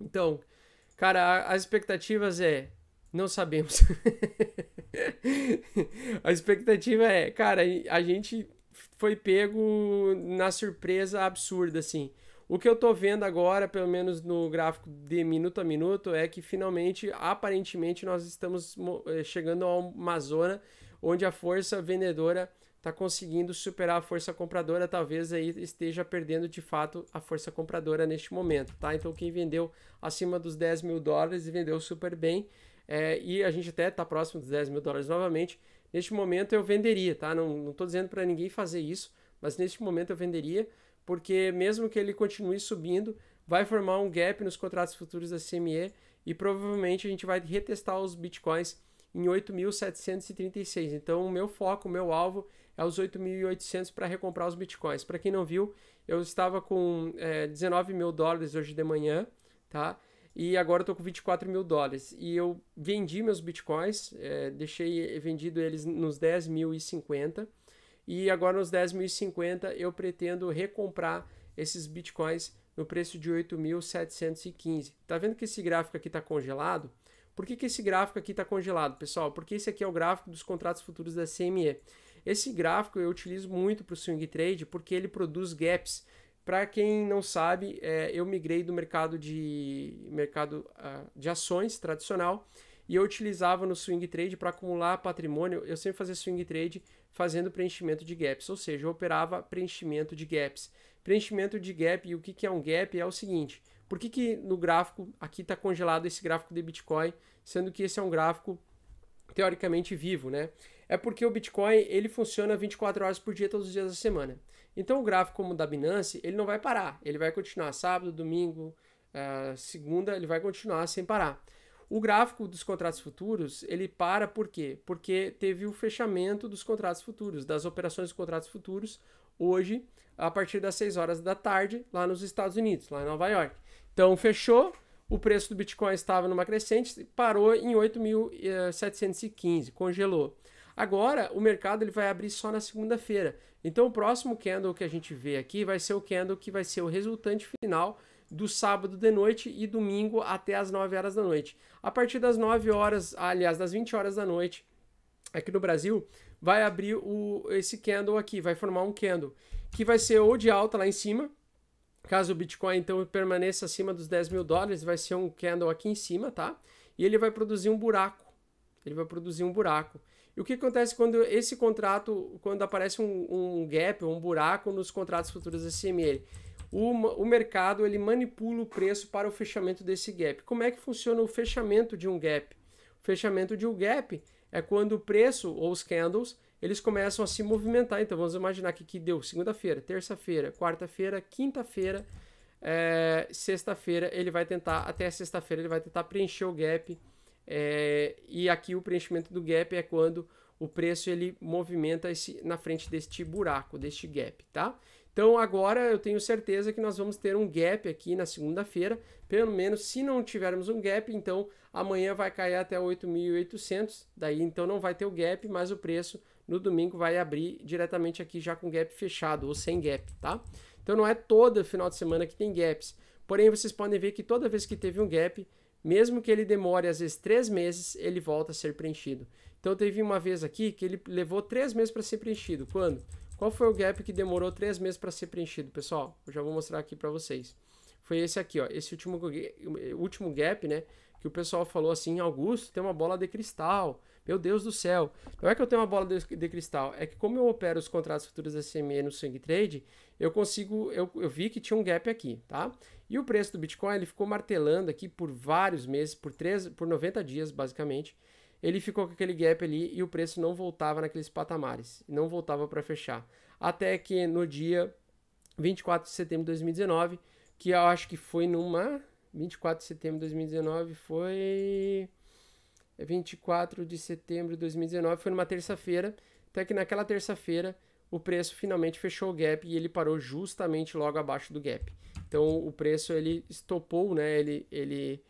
Então, cara, as expectativas é. Não sabemos. a expectativa é, cara, a gente foi pego na surpresa absurda, assim. O que eu tô vendo agora, pelo menos no gráfico de minuto a minuto, é que finalmente, aparentemente, nós estamos eh, chegando a uma zona onde a força vendedora está conseguindo superar a força compradora, talvez aí esteja perdendo de fato a força compradora neste momento, tá? Então quem vendeu acima dos 10 mil dólares e vendeu super bem, é, e a gente até está próximo dos 10 mil dólares novamente, neste momento eu venderia, tá? Não estou dizendo para ninguém fazer isso, mas neste momento eu venderia, porque mesmo que ele continue subindo, vai formar um gap nos contratos futuros da CME e provavelmente a gente vai retestar os bitcoins em 8.736. Então, o meu foco, o meu alvo é os 8.800 para recomprar os bitcoins. Para quem não viu, eu estava com é, 19 mil dólares hoje de manhã, tá? E agora eu tô com 24 mil dólares. E eu vendi meus bitcoins, é, deixei vendido eles nos 10.050. E agora nos 10.050 eu pretendo recomprar esses bitcoins no preço de 8.715. Tá vendo que esse gráfico aqui está congelado? Por que, que esse gráfico aqui está congelado, pessoal? Porque esse aqui é o gráfico dos contratos futuros da CME. Esse gráfico eu utilizo muito para o swing trade porque ele produz gaps. Para quem não sabe, é, eu migrei do mercado de mercado uh, de ações tradicional e eu utilizava no swing trade para acumular patrimônio. Eu sempre fazia swing trade fazendo preenchimento de gaps, ou seja, eu operava preenchimento de gaps. Preenchimento de gap e o que, que é um gap é o seguinte: por que, que no gráfico aqui está congelado esse gráfico de Bitcoin, sendo que esse é um gráfico teoricamente vivo, né? É porque o Bitcoin ele funciona 24 horas por dia, todos os dias da semana. Então o gráfico como o da Binance ele não vai parar, ele vai continuar sábado, domingo, uh, segunda, ele vai continuar sem parar. O gráfico dos contratos futuros, ele para por quê? Porque teve o fechamento dos contratos futuros, das operações de contratos futuros, hoje, a partir das 6 horas da tarde, lá nos Estados Unidos, lá em Nova York. Então, fechou, o preço do Bitcoin estava numa crescente, parou em 8.715, eh, congelou. Agora, o mercado ele vai abrir só na segunda-feira. Então, o próximo candle que a gente vê aqui vai ser o candle que vai ser o resultante final do sábado de noite e domingo até as 9 horas da noite. A partir das 9 horas, ah, aliás, das 20 horas da noite, aqui no Brasil, vai abrir o, esse candle aqui, vai formar um candle, que vai ser ou de alta lá em cima, caso o Bitcoin então permaneça acima dos 10 mil dólares, vai ser um candle aqui em cima, tá? E ele vai produzir um buraco, ele vai produzir um buraco. E o que acontece quando esse contrato, quando aparece um, um gap, um buraco nos contratos futuros da CME? o, o mercado ele manipula o preço para o fechamento desse gap. Como é que funciona o fechamento de um gap? O fechamento de um gap é quando o preço ou os candles eles começam a se movimentar. Então vamos imaginar que que deu segunda-feira, terça-feira, quarta-feira, quinta-feira, é, sexta-feira ele vai tentar até sexta-feira ele vai tentar preencher o gap é, e aqui o preenchimento do gap é quando o preço ele movimenta esse, na frente deste buraco, deste gap, tá? Então agora eu tenho certeza que nós vamos ter um gap aqui na segunda-feira, pelo menos se não tivermos um gap, então amanhã vai cair até 8.800, daí então não vai ter o gap, mas o preço no domingo vai abrir diretamente aqui já com gap fechado ou sem gap, tá? Então não é todo final de semana que tem gaps, porém vocês podem ver que toda vez que teve um gap, mesmo que ele demore às vezes três meses, ele volta a ser preenchido. Então teve uma vez aqui que ele levou três meses para ser preenchido, quando? Qual foi o gap que demorou três meses para ser preenchido, pessoal? Eu já vou mostrar aqui para vocês. Foi esse aqui, ó, esse último, último gap, né? Que o pessoal falou assim, Augusto, tem uma bola de cristal. Meu Deus do céu. Não é que eu tenho uma bola de, de cristal, é que como eu opero os contratos futuros da CME no Swing Trade, eu consigo, eu, eu vi que tinha um gap aqui, tá? E o preço do Bitcoin, ele ficou martelando aqui por vários meses, por, três, por 90 dias, basicamente ele ficou com aquele gap ali e o preço não voltava naqueles patamares, não voltava para fechar. Até que no dia 24 de setembro de 2019, que eu acho que foi numa 24 de setembro de 2019 foi 24 é de setembro de 2019 foi numa terça-feira, até que naquela terça-feira o preço finalmente fechou o gap e ele parou justamente logo abaixo do gap. Então o preço ele estopou, né? Ele ele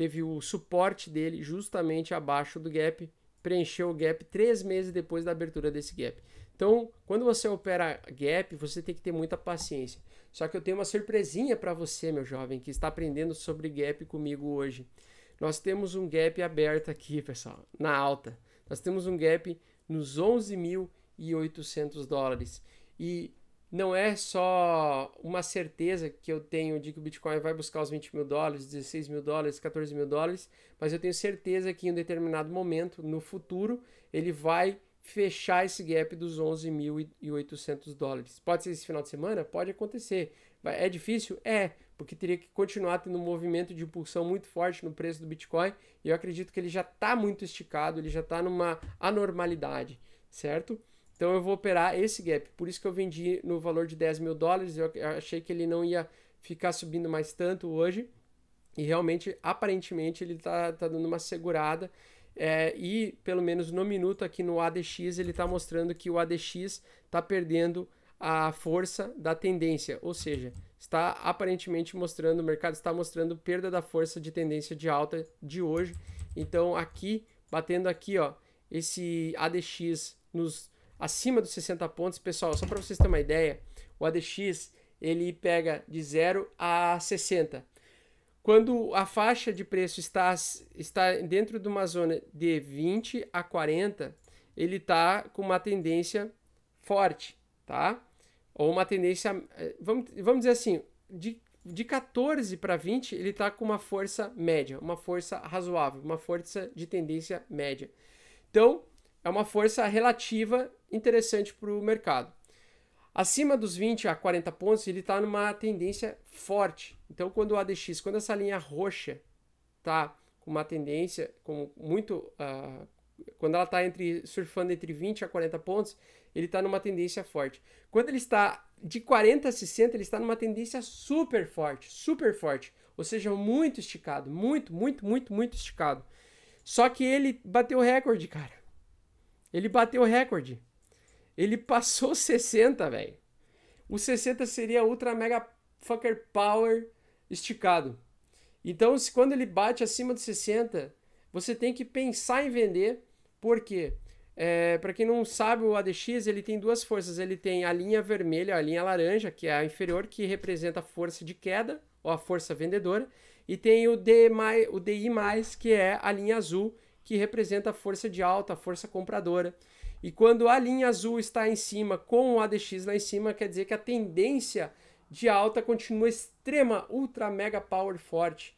teve o suporte dele justamente abaixo do gap, preencheu o gap três meses depois da abertura desse gap. Então, quando você opera gap, você tem que ter muita paciência. Só que eu tenho uma surpresinha para você, meu jovem, que está aprendendo sobre gap comigo hoje. Nós temos um gap aberto aqui, pessoal, na alta. Nós temos um gap nos 11.800 dólares. E não é só uma certeza que eu tenho de que o Bitcoin vai buscar os 20 mil dólares, 16 mil dólares, 14 mil dólares, mas eu tenho certeza que em um determinado momento, no futuro, ele vai fechar esse gap dos 11.800 dólares. Pode ser esse final de semana? Pode acontecer. É difícil? É, porque teria que continuar tendo um movimento de impulsão muito forte no preço do Bitcoin e eu acredito que ele já está muito esticado, ele já está numa anormalidade, certo? Então eu vou operar esse gap. Por isso que eu vendi no valor de 10 mil dólares. Eu achei que ele não ia ficar subindo mais tanto hoje. E realmente, aparentemente, ele está tá dando uma segurada. É, e pelo menos no minuto aqui no ADX, ele está mostrando que o ADX está perdendo a força da tendência, ou seja, está aparentemente mostrando, o mercado está mostrando perda da força de tendência de alta de hoje. Então aqui, batendo aqui, ó, esse ADX nos acima dos 60 pontos. Pessoal, só para vocês terem uma ideia, o ADX ele pega de 0 a 60. Quando a faixa de preço está, está dentro de uma zona de 20 a 40, ele está com uma tendência forte, tá? Ou uma tendência, eh, vamos, vamos dizer assim, de, de 14 para 20, ele está com uma força média, uma força razoável, uma força de tendência média. Então, é uma força relativa interessante para o mercado. Acima dos 20 a 40 pontos, ele está numa tendência forte. Então, quando o ADX, quando essa linha roxa está com uma tendência como muito. Uh, quando ela está entre, surfando entre 20 a 40 pontos, ele está numa tendência forte. Quando ele está de 40 a 60, ele está numa tendência super forte, super forte. Ou seja, muito esticado, muito, muito, muito, muito esticado. Só que ele bateu recorde, cara. Ele bateu recorde. Ele passou 60, velho. O 60 seria ultra mega fucker power esticado. Então, se, quando ele bate acima de 60, você tem que pensar em vender, porque é, para quem não sabe, o ADX ele tem duas forças. Ele tem a linha vermelha, a linha laranja, que é a inferior, que representa a força de queda ou a força vendedora, e tem o, D o DI+, que é a linha azul, que representa a força de alta, a força compradora. E quando a linha azul está em cima com o ADX lá em cima, quer dizer que a tendência de alta continua extrema, ultra mega power forte.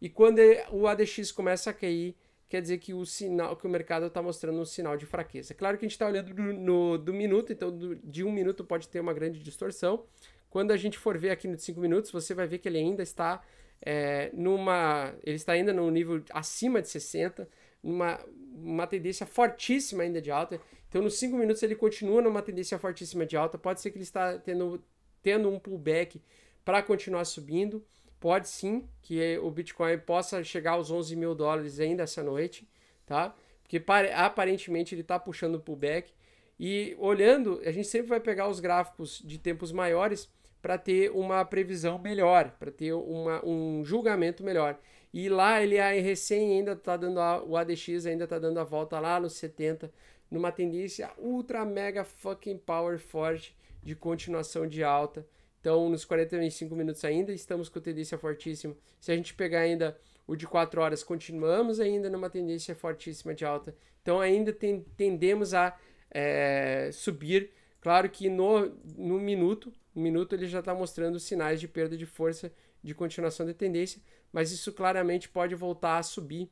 E quando o ADX começa a cair, quer dizer que o sinal que o mercado está mostrando um sinal de fraqueza. Claro que a gente está olhando do, no, do minuto, então do, de um minuto pode ter uma grande distorção. Quando a gente for ver aqui nos cinco minutos, você vai ver que ele ainda está é, numa. Ele está ainda no nível acima de 60, numa uma tendência fortíssima ainda de alta. Então, nos 5 minutos, ele continua numa tendência fortíssima de alta. Pode ser que ele está tendo, tendo um pullback para continuar subindo. Pode sim que o Bitcoin possa chegar aos 11 mil dólares ainda essa noite, tá? Porque aparentemente ele está puxando o pullback. E olhando, a gente sempre vai pegar os gráficos de tempos maiores para ter uma previsão melhor, para ter uma, um julgamento melhor. E lá ele é recém ainda está dando a, o ADX ainda está dando a volta lá nos 70, numa tendência ultra mega fucking power forte de continuação de alta. Então, nos 45 minutos ainda estamos com tendência fortíssima. Se a gente pegar ainda o de 4 horas, continuamos ainda numa tendência fortíssima de alta. Então, ainda tendemos a é, subir. Claro que no, no minuto, no minuto ele já está mostrando sinais de perda de força de continuação da tendência, mas isso claramente pode voltar a subir.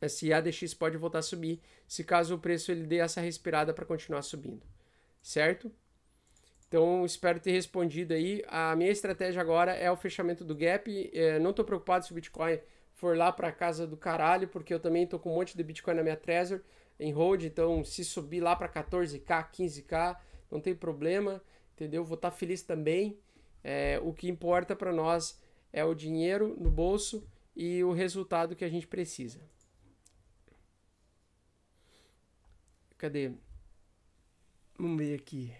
Esse ADX pode voltar a subir, se caso o preço ele dê essa respirada para continuar subindo, certo? Então, espero ter respondido aí. A minha estratégia agora é o fechamento do gap. É, não estou preocupado se o Bitcoin for lá para casa do caralho, porque eu também estou com um monte de Bitcoin na minha Trezor em hold. Então, se subir lá para 14K, 15K, não tem problema, entendeu? Vou estar tá feliz também. É, o que importa para nós é o dinheiro no bolso e o resultado que a gente precisa. Cadê? Vamos ver aqui.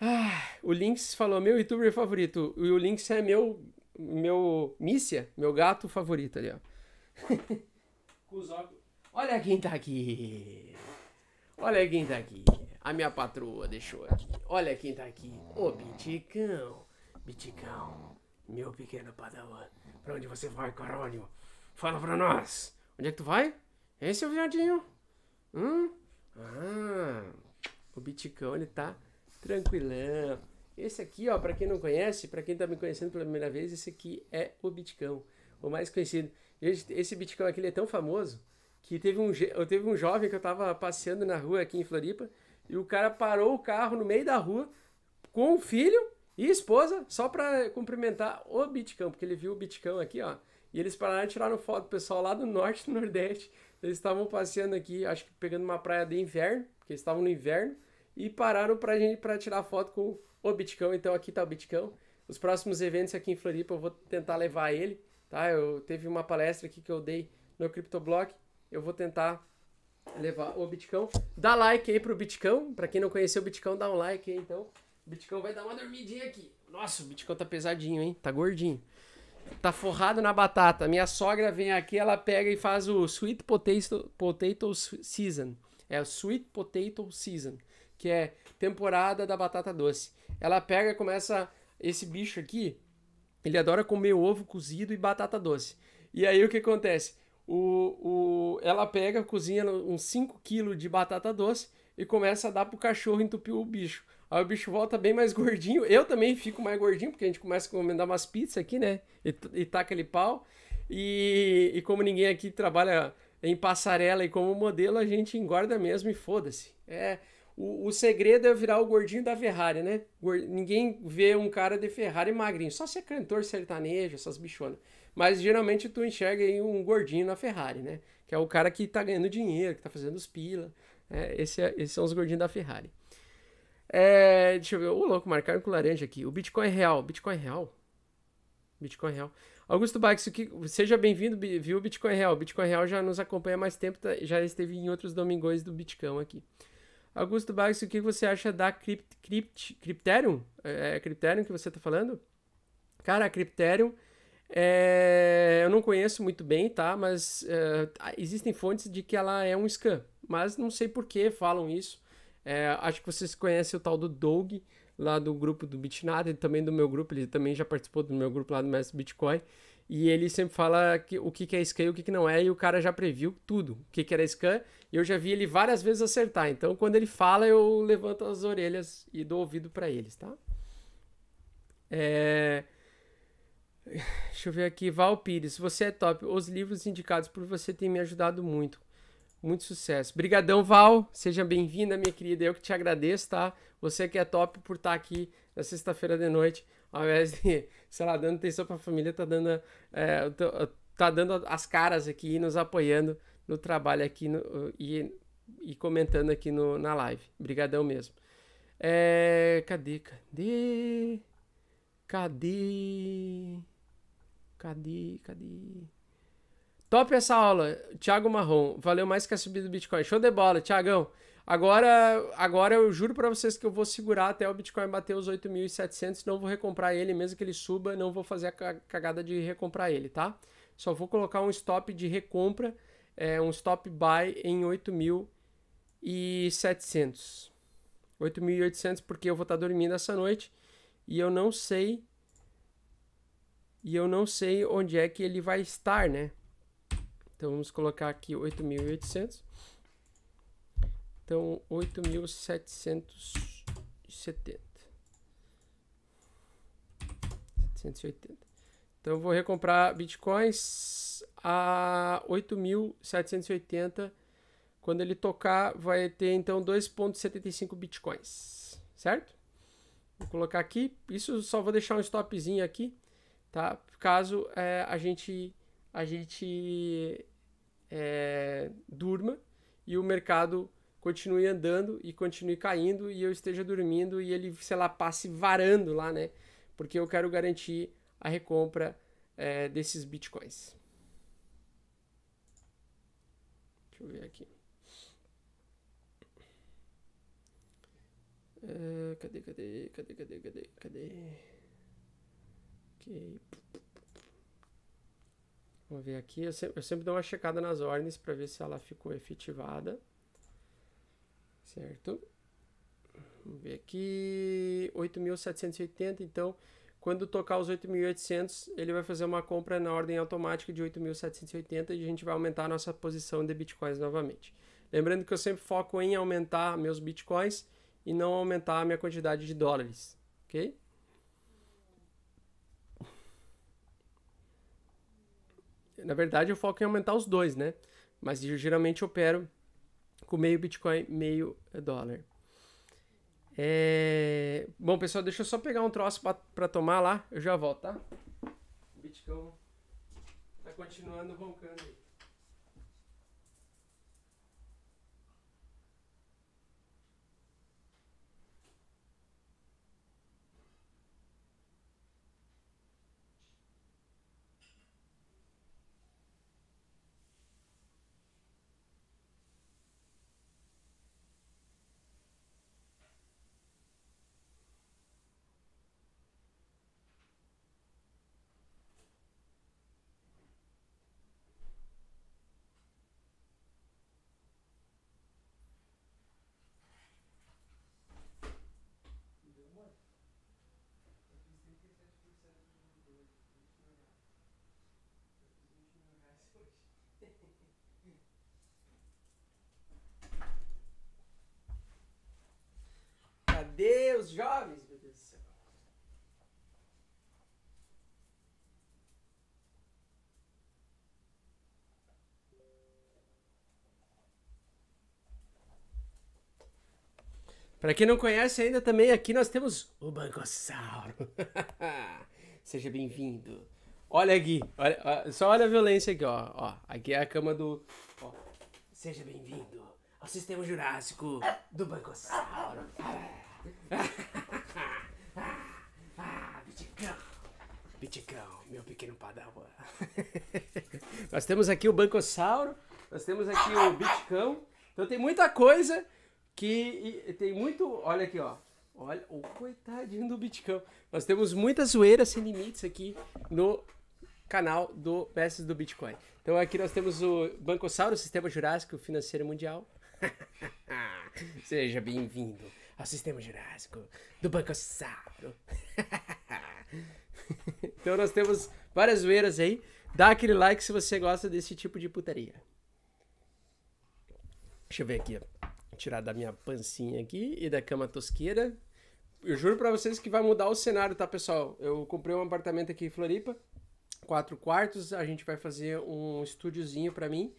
Ah, o Lynx falou, meu youtuber favorito. E o Lynx é meu, meu Mícia, meu gato favorito ali, ó. Olha quem tá aqui. Olha quem tá aqui. A minha patroa deixou aqui. Olha quem tá aqui. Ô, Biticão. Biticão. Meu pequeno padawan, pra onde você vai, Carônio? Fala pra nós! Onde é que tu vai? é o viadinho? Hum? Ah, o ele tá tranquilão. Esse aqui, ó, para quem não conhece, para quem tá me conhecendo pela primeira vez, esse aqui é o biticão, o mais conhecido. Esse biticão aqui é tão famoso que teve um, eu teve um jovem que eu tava passeando na rua aqui em Floripa e o cara parou o carro no meio da rua com o filho e esposa, só para cumprimentar o Bitcão, porque ele viu o Bitcão aqui, ó. E eles pararam e tiraram foto do pessoal lá do norte e do nordeste. Eles estavam passeando aqui, acho que pegando uma praia de inverno, porque eles estavam no inverno, e pararam pra gente para tirar foto com o Bitcão. Então aqui tá o Bitcão. Os próximos eventos aqui em Floripa eu vou tentar levar ele, tá? Eu teve uma palestra aqui que eu dei no CryptoBlock. Eu vou tentar levar o Bitcão. Dá like aí pro Bitcão, para quem não conheceu o Bitcão, dá um like aí então. O Biticão vai dar uma dormidinha aqui. Nossa, o Biticão tá pesadinho, hein? Tá gordinho. Tá forrado na batata. Minha sogra vem aqui, ela pega e faz o Sweet Potato, potato Season. É o Sweet Potato Season, que é temporada da batata doce. Ela pega e começa. Esse bicho aqui, ele adora comer ovo cozido e batata doce. E aí o que acontece? O, o, ela pega, cozinha uns 5 kg de batata doce e começa a dar pro cachorro entupir o bicho. Aí o bicho volta bem mais gordinho. Eu também fico mais gordinho, porque a gente começa a encomendar umas pizzas aqui, né? E, e taca pau. E, e como ninguém aqui trabalha em passarela e como modelo, a gente engorda mesmo e foda-se. É, o, o, segredo é virar o gordinho da Ferrari, né? Gord... Ninguém vê um cara de Ferrari magrinho, só se é cantor sertanejo, essas bichonas. Mas geralmente tu enxerga aí um gordinho na Ferrari, né? Que é o cara que tá ganhando dinheiro, que tá fazendo os pila. É, esse é, esses são os gordinhos da Ferrari. É, deixa eu ver. Ô, oh, louco, marcaram com laranja aqui. O Bitcoin real. Bitcoin real? Bitcoin real. Augusto Bax, que, seja bem-vindo, viu, Bitcoin Real. Bitcoin Real já nos acompanha há mais tempo, tá, já esteve em outros domingões do Bitcão aqui. Augusto Bax, o que você acha da Crypt, Crypt, Crypterium? É, é Crypterium que você está falando? Cara, a Crypterium, é, eu não conheço muito bem, tá? Mas é, existem fontes de que ela é um scam, mas não sei por que falam isso. É, acho que vocês conhecem o tal do Doug, lá do grupo do Bitnada e também do meu grupo. Ele também já participou do meu grupo lá do Mestre Bitcoin. E ele sempre fala que, o que, que é scan e o que, que não é, e o cara já previu tudo. O que, que era scan, e eu já vi ele várias vezes acertar. Então, quando ele fala, eu levanto as orelhas e dou ouvido para eles, tá? É... Deixa eu ver aqui. Val Pires, você é top. Os livros indicados por você têm me ajudado muito. Muito sucesso. Brigadão, Val. Seja bem-vinda, minha querida. Eu que te agradeço, tá? Você que é top por estar tá aqui na sexta-feira de noite, ao invés de, sei lá, dando atenção pra família, tá dando, é, tá dando as caras aqui e nos apoiando no trabalho aqui no, e, e comentando aqui no, na live. Brigadão mesmo. É, cadê, cadê? Cadê? Cadê, cadê? Top essa aula, Thiago Marrom. Valeu mais que a subida do Bitcoin. Show de bola, Thiagão. Agora, agora eu juro para vocês que eu vou segurar até o Bitcoin bater os 8.700, não vou recomprar ele, mesmo que ele suba, não vou fazer a cagada de recomprar ele, tá? Só vou colocar um stop de recompra, é, um stop buy em 8.700. 8.800 porque eu vou estar tá dormindo essa noite e eu não sei e eu não sei onde é que ele vai estar, né? Então vamos colocar aqui 8.800. Então 8.770. 780. Então vou recomprar bitcoins a 8.780. Quando ele tocar, vai ter então 2.75 bitcoins, certo? Vou colocar aqui. Isso só vou deixar um stopzinho aqui, tá? Caso é, a gente a gente é, durma e o mercado continue andando e continue caindo e eu esteja dormindo e ele, sei lá, passe varando lá, né? Porque eu quero garantir a recompra é, desses bitcoins. Deixa eu ver aqui. Uh, cadê, cadê, cadê, cadê, cadê, cadê? Ok. Vamos ver aqui. Eu, se, eu sempre dou uma checada nas ordens para ver se ela ficou efetivada. Certo? Vamos ver aqui. 8.780. Então, quando tocar os 8.800, ele vai fazer uma compra na ordem automática de 8.780 e a gente vai aumentar a nossa posição de bitcoins novamente. Lembrando que eu sempre foco em aumentar meus bitcoins e não aumentar a minha quantidade de dólares, ok? na verdade, eu foco em é aumentar os dois, né? Mas eu, geralmente opero com meio Bitcoin, meio eh, dólar. É... Bom, pessoal, deixa eu só pegar um troço para tomar lá. Eu já volto, tá? O Bitcoin tá continuando roncando aí. Cadê os jovens, meu Deus do céu? Para quem não conhece ainda também, aqui nós temos o Bancossauro. Seja bem-vindo. Olha aqui, olha, só olha a violência aqui, ó. ó aqui é a cama do. Ó. Seja bem-vindo ao sistema jurássico do Bancossauro. Bitcão, Biticão, meu pequeno padawan. Nós temos aqui o Bancossauro, nós temos aqui o Bitcão. Então tem muita coisa que e, tem muito... Olha aqui, ó. Olha, o coitadinho do Bitcão. Nós temos muita zoeira sem limites aqui no canal do Mestres do Bitcoin. Então aqui nós temos o Bancossauro, Sistema Jurássico Financeiro Mundial. Seja bem-vindo ao sistema jurássico, do bancossauro. então nós temos várias zoeiras aí. Dá aquele like se você gosta desse tipo de putaria. Deixa eu ver aqui, Tirar da minha pancinha aqui e da cama tosqueira. Eu juro pra vocês que vai mudar o cenário, tá, pessoal? Eu comprei um apartamento aqui em Floripa, quatro quartos. A gente vai fazer um estúdiozinho pra mim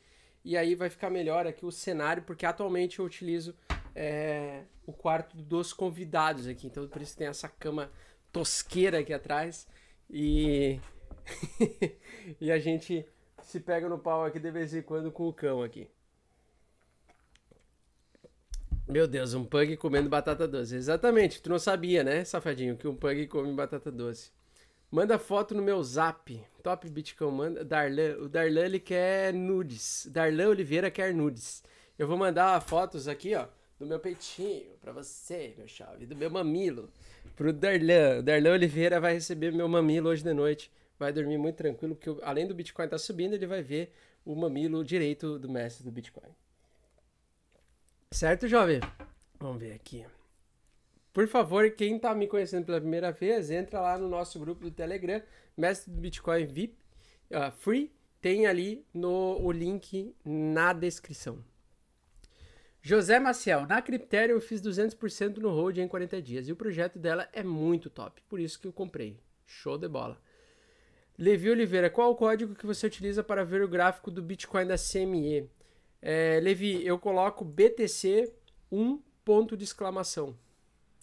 e aí vai ficar melhor aqui o cenário, porque atualmente eu utilizo é, o quarto dos convidados aqui, então por isso tem essa cama tosqueira aqui atrás e e a gente se pega no pau aqui de vez em quando com o cão aqui. Meu Deus, um pug comendo batata doce. Exatamente, tu não sabia, né, safadinho, que um pug come batata doce. Manda foto no meu zap. Top Bitcoin manda. Darlan, o Darlan ele quer nudes. Darlan Oliveira quer nudes. Eu vou mandar fotos aqui, ó, do meu peitinho para você, meu chave, do meu mamilo pro Darlan. O Darlan Oliveira vai receber meu mamilo hoje de noite. Vai dormir muito tranquilo, porque além do Bitcoin estar tá subindo, ele vai ver o mamilo direito do mestre do Bitcoin. Certo, jovem? Vamos ver aqui. Por favor, quem está me conhecendo pela primeira vez, entra lá no nosso grupo do Telegram, Mestre do Bitcoin VIP uh, Free. Tem ali no, o link na descrição. José Maciel, na Criptério eu fiz 200% no hold em 40 dias e o projeto dela é muito top, por isso que eu comprei. Show de bola. Levi Oliveira, qual o código que você utiliza para ver o gráfico do Bitcoin da CME? É, Levi, eu coloco BTC 1 ponto de exclamação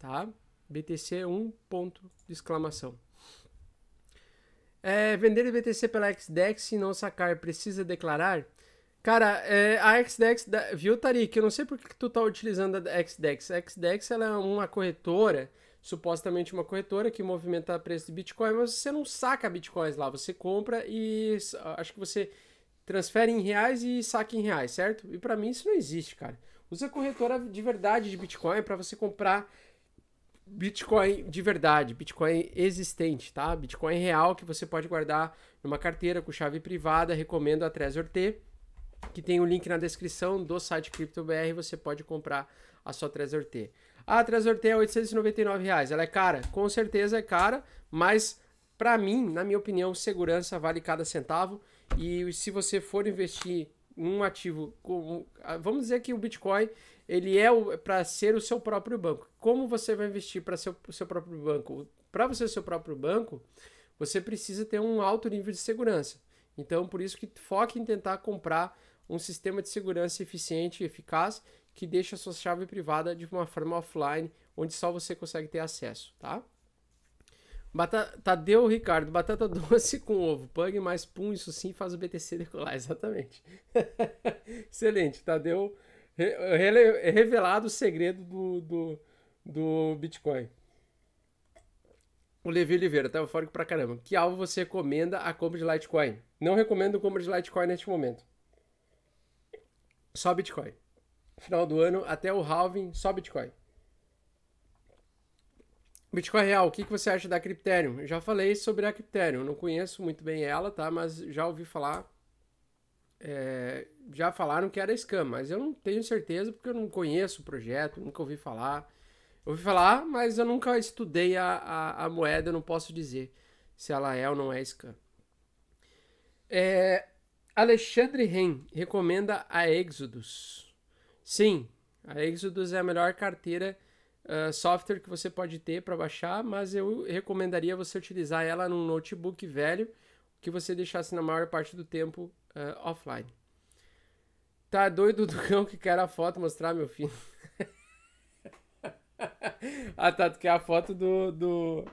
tá? BTC 1 é ponto de exclamação. É, vender BTC pela XDEX e não sacar, precisa declarar? Cara, é, a XDEX, viu, Tarik? Eu não sei porque que tu tá utilizando a XDEX. A XDEX ela é uma corretora, supostamente uma corretora que movimenta preço de Bitcoin, mas você não saca Bitcoins lá, você compra e acho que você transfere em reais e saca em reais, certo? E para mim isso não existe, cara. Usa corretora de verdade de Bitcoin para você comprar Bitcoin de verdade, Bitcoin existente, tá? Bitcoin real que você pode guardar numa carteira com chave privada. Recomendo a Trezor T, que tem o um link na descrição do site CryptoBR. Você pode comprar a sua Trezor T. A Trezor T é 899 reais. Ela é cara? Com certeza é cara, mas para mim, na minha opinião, segurança vale cada centavo. E se você for investir num ativo, como, vamos dizer que o Bitcoin ele é para ser o seu próprio banco. Como você vai investir para ser o seu próprio banco? Para você ser o seu próprio banco, você precisa ter um alto nível de segurança. Então, por isso que foque em tentar comprar um sistema de segurança eficiente e eficaz que deixa a sua chave privada de uma forma offline, onde só você consegue ter acesso, tá? Tadeu Ricardo, batata doce com ovo, pug mais pum, isso sim faz o BTC decolar, exatamente. Excelente, Tadeu tá? revelado o segredo do, do, do Bitcoin. O Levi Oliveira, tá eufórico pra caramba. Que alvo você recomenda a compra de Litecoin? Não recomendo compra de Litecoin neste momento. Só Bitcoin. Final do ano, até o halving, só Bitcoin. Bitcoin Real, o que, que você acha da Crypterium? Eu já falei sobre a Crypterium, não conheço muito bem ela, tá? Mas já ouvi falar. É, já falaram que era scam, mas eu não tenho certeza porque eu não conheço o projeto, nunca ouvi falar. ouvi falar, mas eu nunca estudei a, a, a moeda, eu não posso dizer se ela é ou não é scam. É, Alexandre Ren recomenda a Exodus. Sim, a Exodus é a melhor carteira uh, software que você pode ter para baixar, mas eu recomendaria você utilizar ela num notebook velho que você deixasse na maior parte do tempo uh, offline. Tá doido do cão que quer a foto mostrar, meu filho. ah, tá. Tu quer a foto do. do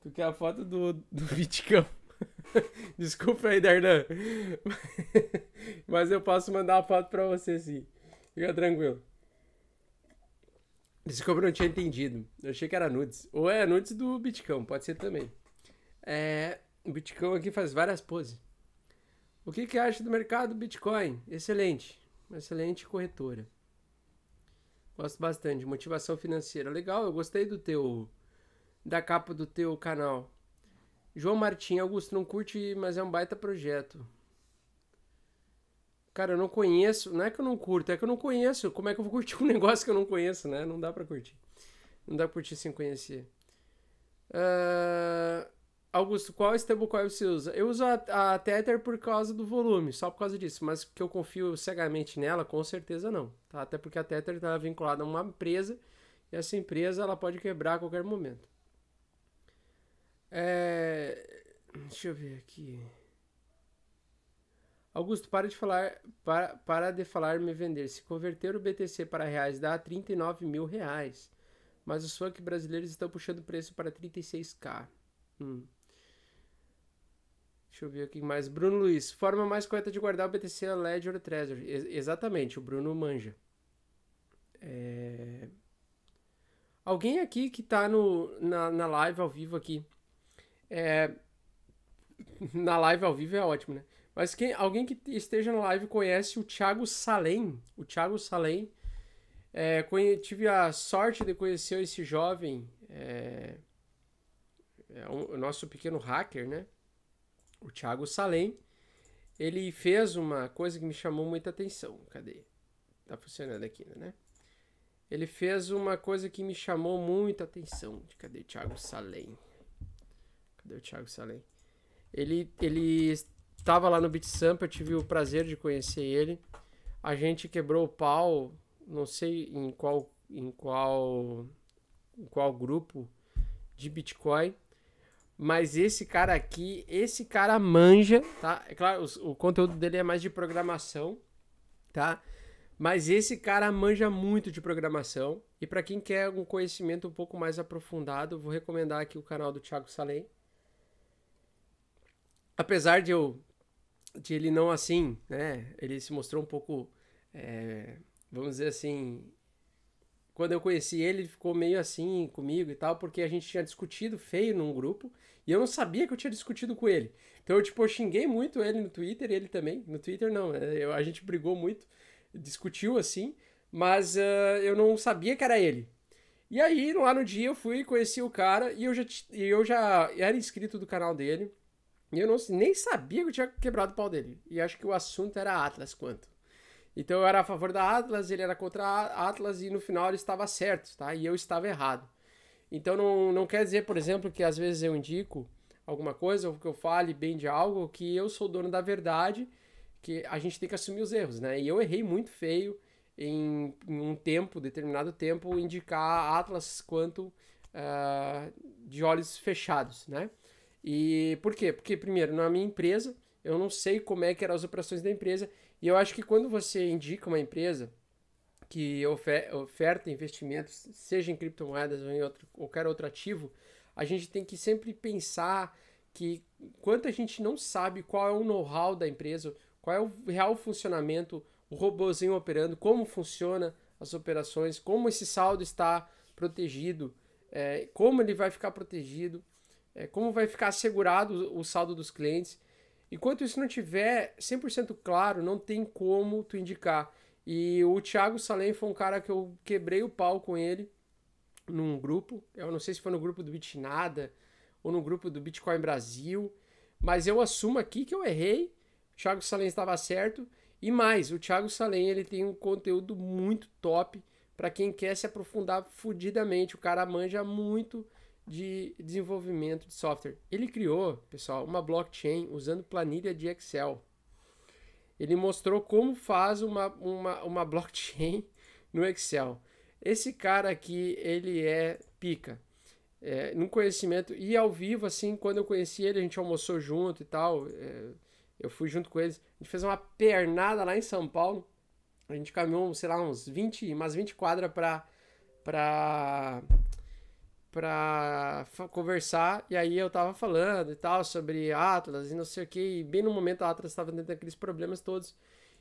tu quer a foto do, do Viticão. Desculpa aí, Dardan. Mas eu posso mandar a foto pra você, sim. Fica tranquilo. Desculpa, não tinha entendido. Eu achei que era nudes. Ou é nudes do Bitcão, pode ser também. É, o Bitcão aqui faz várias poses. O que, que acha do mercado Bitcoin? Excelente, excelente corretora. Gosto bastante. Motivação financeira, legal. Eu gostei do teu, da capa do teu canal. João Martim, Augusto não curte, mas é um baita projeto. Cara, eu não conheço. Não é que eu não curto, é que eu não conheço. Como é que eu vou curtir um negócio que eu não conheço, né? Não dá pra curtir. Não dá pra curtir sem conhecer. Uh, Augusto, qual Stablecoin você usa? Eu uso a, a, Tether por causa do volume, só por causa disso, mas que eu confio cegamente nela, com certeza não. Tá? Até porque a Tether está vinculada a uma empresa e essa empresa ela pode quebrar a qualquer momento. É... Deixa eu ver aqui. Augusto, para de falar, para, para de falar me vender. Se converter o BTC para reais dá 39 mil reais. Mas os funk brasileiros estão puxando o preço para 36k. Hum. Deixa eu ver aqui mais. Bruno Luiz, forma mais correta de guardar o BTC é Ledger ou Trezor exatamente, o Bruno manja. É... Alguém aqui que tá no, na, na live ao vivo aqui. É... Na live ao vivo é ótimo, né? Mas quem, alguém que esteja na live conhece o Thiago Salem. O Thiago Salem. É, tive a sorte de conhecer esse jovem. É... é um, o nosso pequeno hacker, né? o Thiago Salem, ele fez uma coisa que me chamou muita atenção. Cadê? Tá funcionando aqui, né? Ele fez uma coisa que me chamou muita atenção. Cadê o Thiago Salem? Cadê o Thiago Salem? Ele, ele estava lá no Beat Sampa, eu tive o prazer de conhecer ele. A gente quebrou o pau, não sei em qual em qual em qual grupo de Bitcoin mas esse cara aqui, esse cara manja, tá? É claro, o, o conteúdo dele é mais de programação, tá? Mas esse cara manja muito de programação. E para quem quer um conhecimento um pouco mais aprofundado, vou recomendar aqui o canal do Thiago Salem. Apesar de eu de ele não assim, né? Ele se mostrou um pouco, é, vamos dizer assim, quando eu conheci ele, ele ficou meio assim comigo e tal, porque a gente tinha discutido feio num grupo e eu não sabia que eu tinha discutido com ele. Então eu, tipo, eu xinguei muito ele no Twitter, ele também. No Twitter não, é, eu, a gente brigou muito, discutiu assim, mas uh, eu não sabia que era ele. E aí, lá no dia, eu fui conheci o cara e eu já, e eu já era inscrito do canal dele. E eu não, nem sabia que eu tinha quebrado o pau dele. E acho que o assunto era Atlas quanto. Então eu era a favor da Atlas, ele era contra a Atlas e no final ele estava certo, tá? E eu estava errado. Então não, não quer dizer, por exemplo, que às vezes eu indico alguma coisa ou que eu fale bem de algo que eu sou dono da verdade, que a gente tem que assumir os erros, né? E eu errei muito feio em, em um tempo, determinado tempo, indicar Atlas quanto uh, de olhos fechados, né? E por quê? Porque, primeiro, na minha empresa, eu não sei como é que eram as operações da empresa e eu acho que quando você indica uma empresa que ofer oferta investimentos, seja em criptomoedas ou em outro, qualquer outro ativo, a gente tem que sempre pensar que quanto a gente não sabe qual é o know-how da empresa, qual é o real funcionamento, o robôzinho operando, como funciona as operações, como esse saldo está protegido, é, como ele vai ficar protegido, é, como vai ficar assegurado o saldo dos clientes. Enquanto isso não tiver 100% claro, não tem como tu indicar. E o Thiago Salem foi um cara que eu quebrei o pau com ele num grupo. Eu não sei se foi no grupo do Bitnada ou no grupo do Bitcoin Brasil, mas eu assumo aqui que eu errei. O Thiago Salem estava certo. E mais, o Thiago Salem ele tem um conteúdo muito top para quem quer se aprofundar fudidamente. O cara manja muito de desenvolvimento de software. Ele criou, pessoal, uma blockchain usando planilha de Excel. Ele mostrou como faz uma, uma, uma blockchain no Excel. Esse cara aqui, ele é pica. É, no conhecimento, e ao vivo, assim, quando eu conheci ele, a gente almoçou junto e tal. É, eu fui junto com eles. A gente fez uma pernada lá em São Paulo. A gente caminhou, sei lá, uns 20, umas 20 quadras para pra para conversar e aí eu tava falando e tal sobre Atlas e não sei o que, e bem no momento a Atlas estava dentro daqueles problemas todos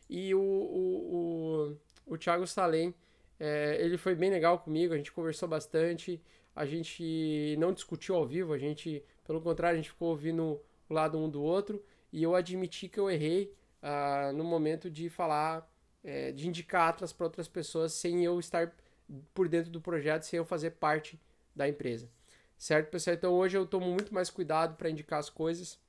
e o, o, o, o Thiago Salem, é, ele foi bem legal comigo, a gente conversou bastante, a gente não discutiu ao vivo, a gente, pelo contrário, a gente ficou ouvindo o lado um do outro e eu admiti que eu errei uh, no momento de falar, é, de indicar Atlas para outras pessoas sem eu estar por dentro do projeto, sem eu fazer parte da empresa. Certo, pessoal? Então hoje eu tomo muito mais cuidado para indicar as coisas.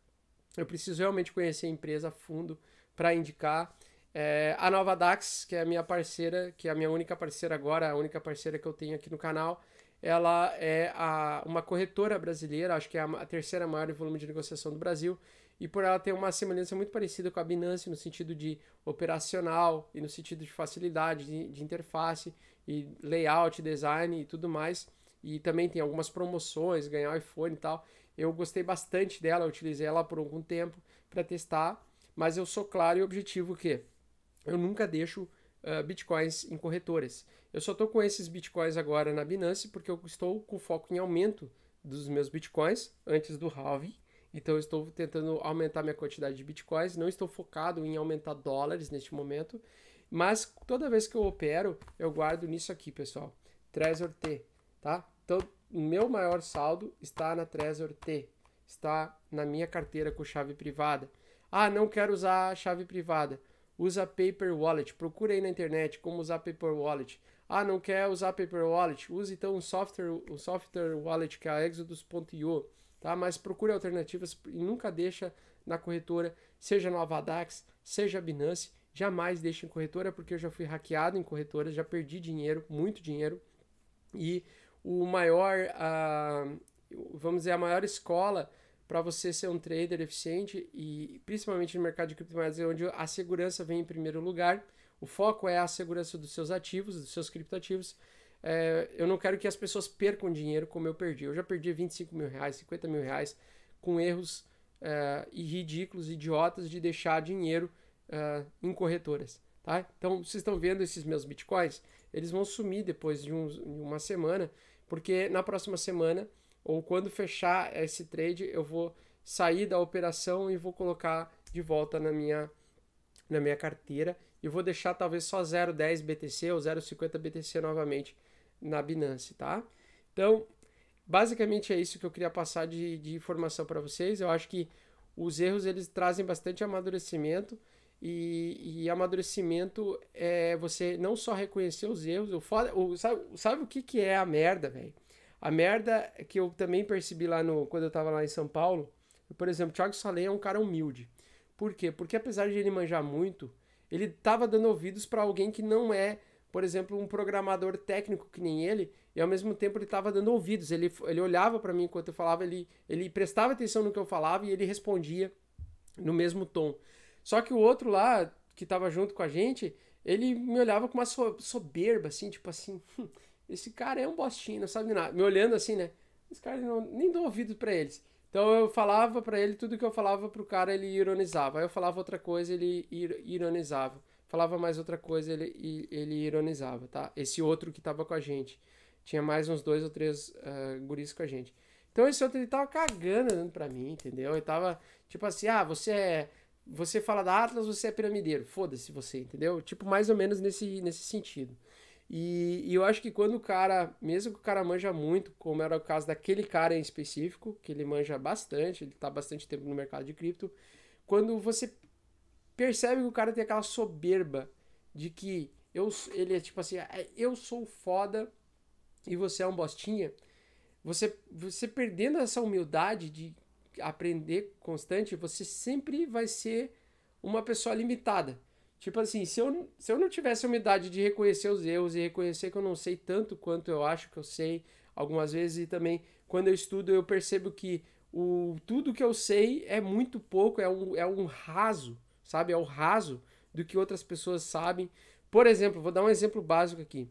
Eu preciso realmente conhecer a empresa a fundo para indicar. É, a Nova Dax, que é a minha parceira, que é a minha única parceira agora, a única parceira que eu tenho aqui no canal, ela é a, uma corretora brasileira, acho que é a, a terceira maior em volume de negociação do Brasil, e por ela ter uma semelhança muito parecida com a Binance no sentido de operacional e no sentido de facilidade de, de interface e layout, design e tudo mais e também tem algumas promoções, ganhar iPhone e tal. Eu gostei bastante dela, eu utilizei ela por algum tempo para testar, mas eu sou claro e objetivo que eu nunca deixo uh, bitcoins em corretoras. Eu só estou com esses bitcoins agora na Binance porque eu estou com foco em aumento dos meus bitcoins antes do halving. Então eu estou tentando aumentar minha quantidade de bitcoins, não estou focado em aumentar dólares neste momento, mas toda vez que eu opero, eu guardo nisso aqui, pessoal. Trezor T, tá? Então, o meu maior saldo está na Trezor T, está na minha carteira com chave privada. Ah, não quero usar a chave privada. Usa Paper Wallet. Procura aí na internet como usar Paper Wallet. Ah, não quer usar Paper Wallet? Use então um software, um software wallet que é a Exodus.io, tá? Mas procure alternativas e nunca deixa na corretora, seja no Avadax, seja Binance, jamais deixe em corretora porque eu já fui hackeado em corretora, já perdi dinheiro, muito dinheiro e o maior, a, vamos dizer, a maior escola para você ser um trader eficiente e principalmente no mercado de criptomoedas, é onde a segurança vem em primeiro lugar. O foco é a segurança dos seus ativos, dos seus criptoativos. É, eu não quero que as pessoas percam dinheiro como eu perdi. Eu já perdi 25 mil reais, 50 mil reais com erros é, ridículos, idiotas de deixar dinheiro é, em corretoras. Tá? Então, vocês estão vendo esses meus bitcoins? Eles vão sumir depois de, um, de uma semana porque na próxima semana, ou quando fechar esse trade, eu vou sair da operação e vou colocar de volta na minha, na minha carteira e vou deixar talvez só 0,10 BTC ou 0,50 BTC novamente na Binance, tá? Então, basicamente é isso que eu queria passar de, de informação para vocês. Eu acho que os erros eles trazem bastante amadurecimento e, e, amadurecimento é você não só reconhecer os erros, o foda, o, sabe, sabe o que, que é a merda, velho? A merda que eu também percebi lá no quando eu tava lá em São Paulo, por exemplo, Thiago Salem é um cara humilde. Por quê? Porque apesar de ele manjar muito, ele tava dando ouvidos para alguém que não é, por exemplo, um programador técnico que nem ele, e ao mesmo tempo ele tava dando ouvidos. Ele, ele olhava para mim enquanto eu falava, ele, ele prestava atenção no que eu falava e ele respondia no mesmo tom. Só que o outro lá, que tava junto com a gente, ele me olhava com uma soberba, assim, tipo assim, hum, esse cara é um bostinho, não sabe nada. Me olhando assim, né? Esse caras não, nem dão ouvido para eles. Então eu falava para ele tudo que eu falava pro cara, ele ironizava. Aí eu falava outra coisa, ele ironizava. Falava mais outra coisa, ele, ele ironizava, tá? Esse outro que tava com a gente. Tinha mais uns dois ou três uh, guris com a gente. Então esse outro, ele tava cagando pra mim, entendeu? Ele tava, tipo assim, ah, você é você fala da Atlas, você é piramideiro. Foda-se você, entendeu? Tipo, mais ou menos nesse, nesse sentido. E, e, eu acho que quando o cara, mesmo que o cara manja muito, como era o caso daquele cara em específico, que ele manja bastante, ele tá bastante tempo no mercado de cripto, quando você percebe que o cara tem aquela soberba de que eu, ele é tipo assim, ah, eu sou foda e você é um bostinha, você, você perdendo essa humildade de aprender constante, você sempre vai ser uma pessoa limitada. Tipo assim, se eu, se eu não tivesse a humildade de reconhecer os erros e reconhecer que eu não sei tanto quanto eu acho que eu sei, algumas vezes, e também quando eu estudo, eu percebo que o, tudo que eu sei é muito pouco, é um, é um raso, sabe? É o um raso do que outras pessoas sabem. Por exemplo, vou dar um exemplo básico aqui.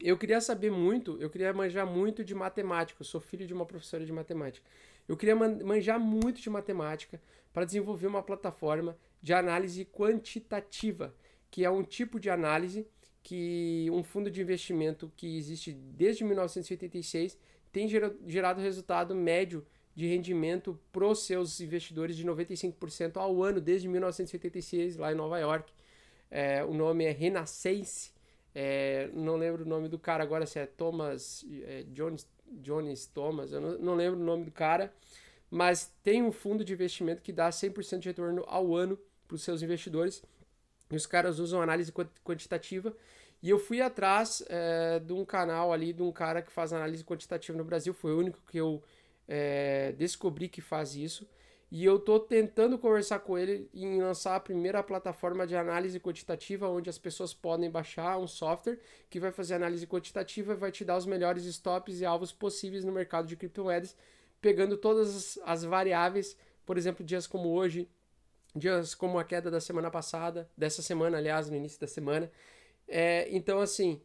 Eu queria saber muito, eu queria manjar muito de matemática. Eu sou filho de uma professora de matemática. Eu queria manjar muito de matemática para desenvolver uma plataforma de análise quantitativa, que é um tipo de análise que um fundo de investimento que existe desde 1986 tem gerado resultado médio de rendimento para os seus investidores de 95% ao ano desde 1986 lá em Nova York. É, o nome é Renascense. É, não lembro o nome do cara agora se é Thomas é, Jones Johnny Thomas, eu não, não lembro o nome do cara, mas tem um fundo de investimento que dá 100% de retorno ao ano para os seus investidores. E os caras usam análise quantitativa. E eu fui atrás é, de um canal ali, de um cara que faz análise quantitativa no Brasil. Foi o único que eu é, descobri que faz isso. E eu estou tentando conversar com ele em lançar a primeira plataforma de análise quantitativa, onde as pessoas podem baixar um software que vai fazer análise quantitativa e vai te dar os melhores stops e alvos possíveis no mercado de criptomoedas, pegando todas as variáveis, por exemplo, dias como hoje, dias como a queda da semana passada, dessa semana, aliás, no início da semana. É, então, assim,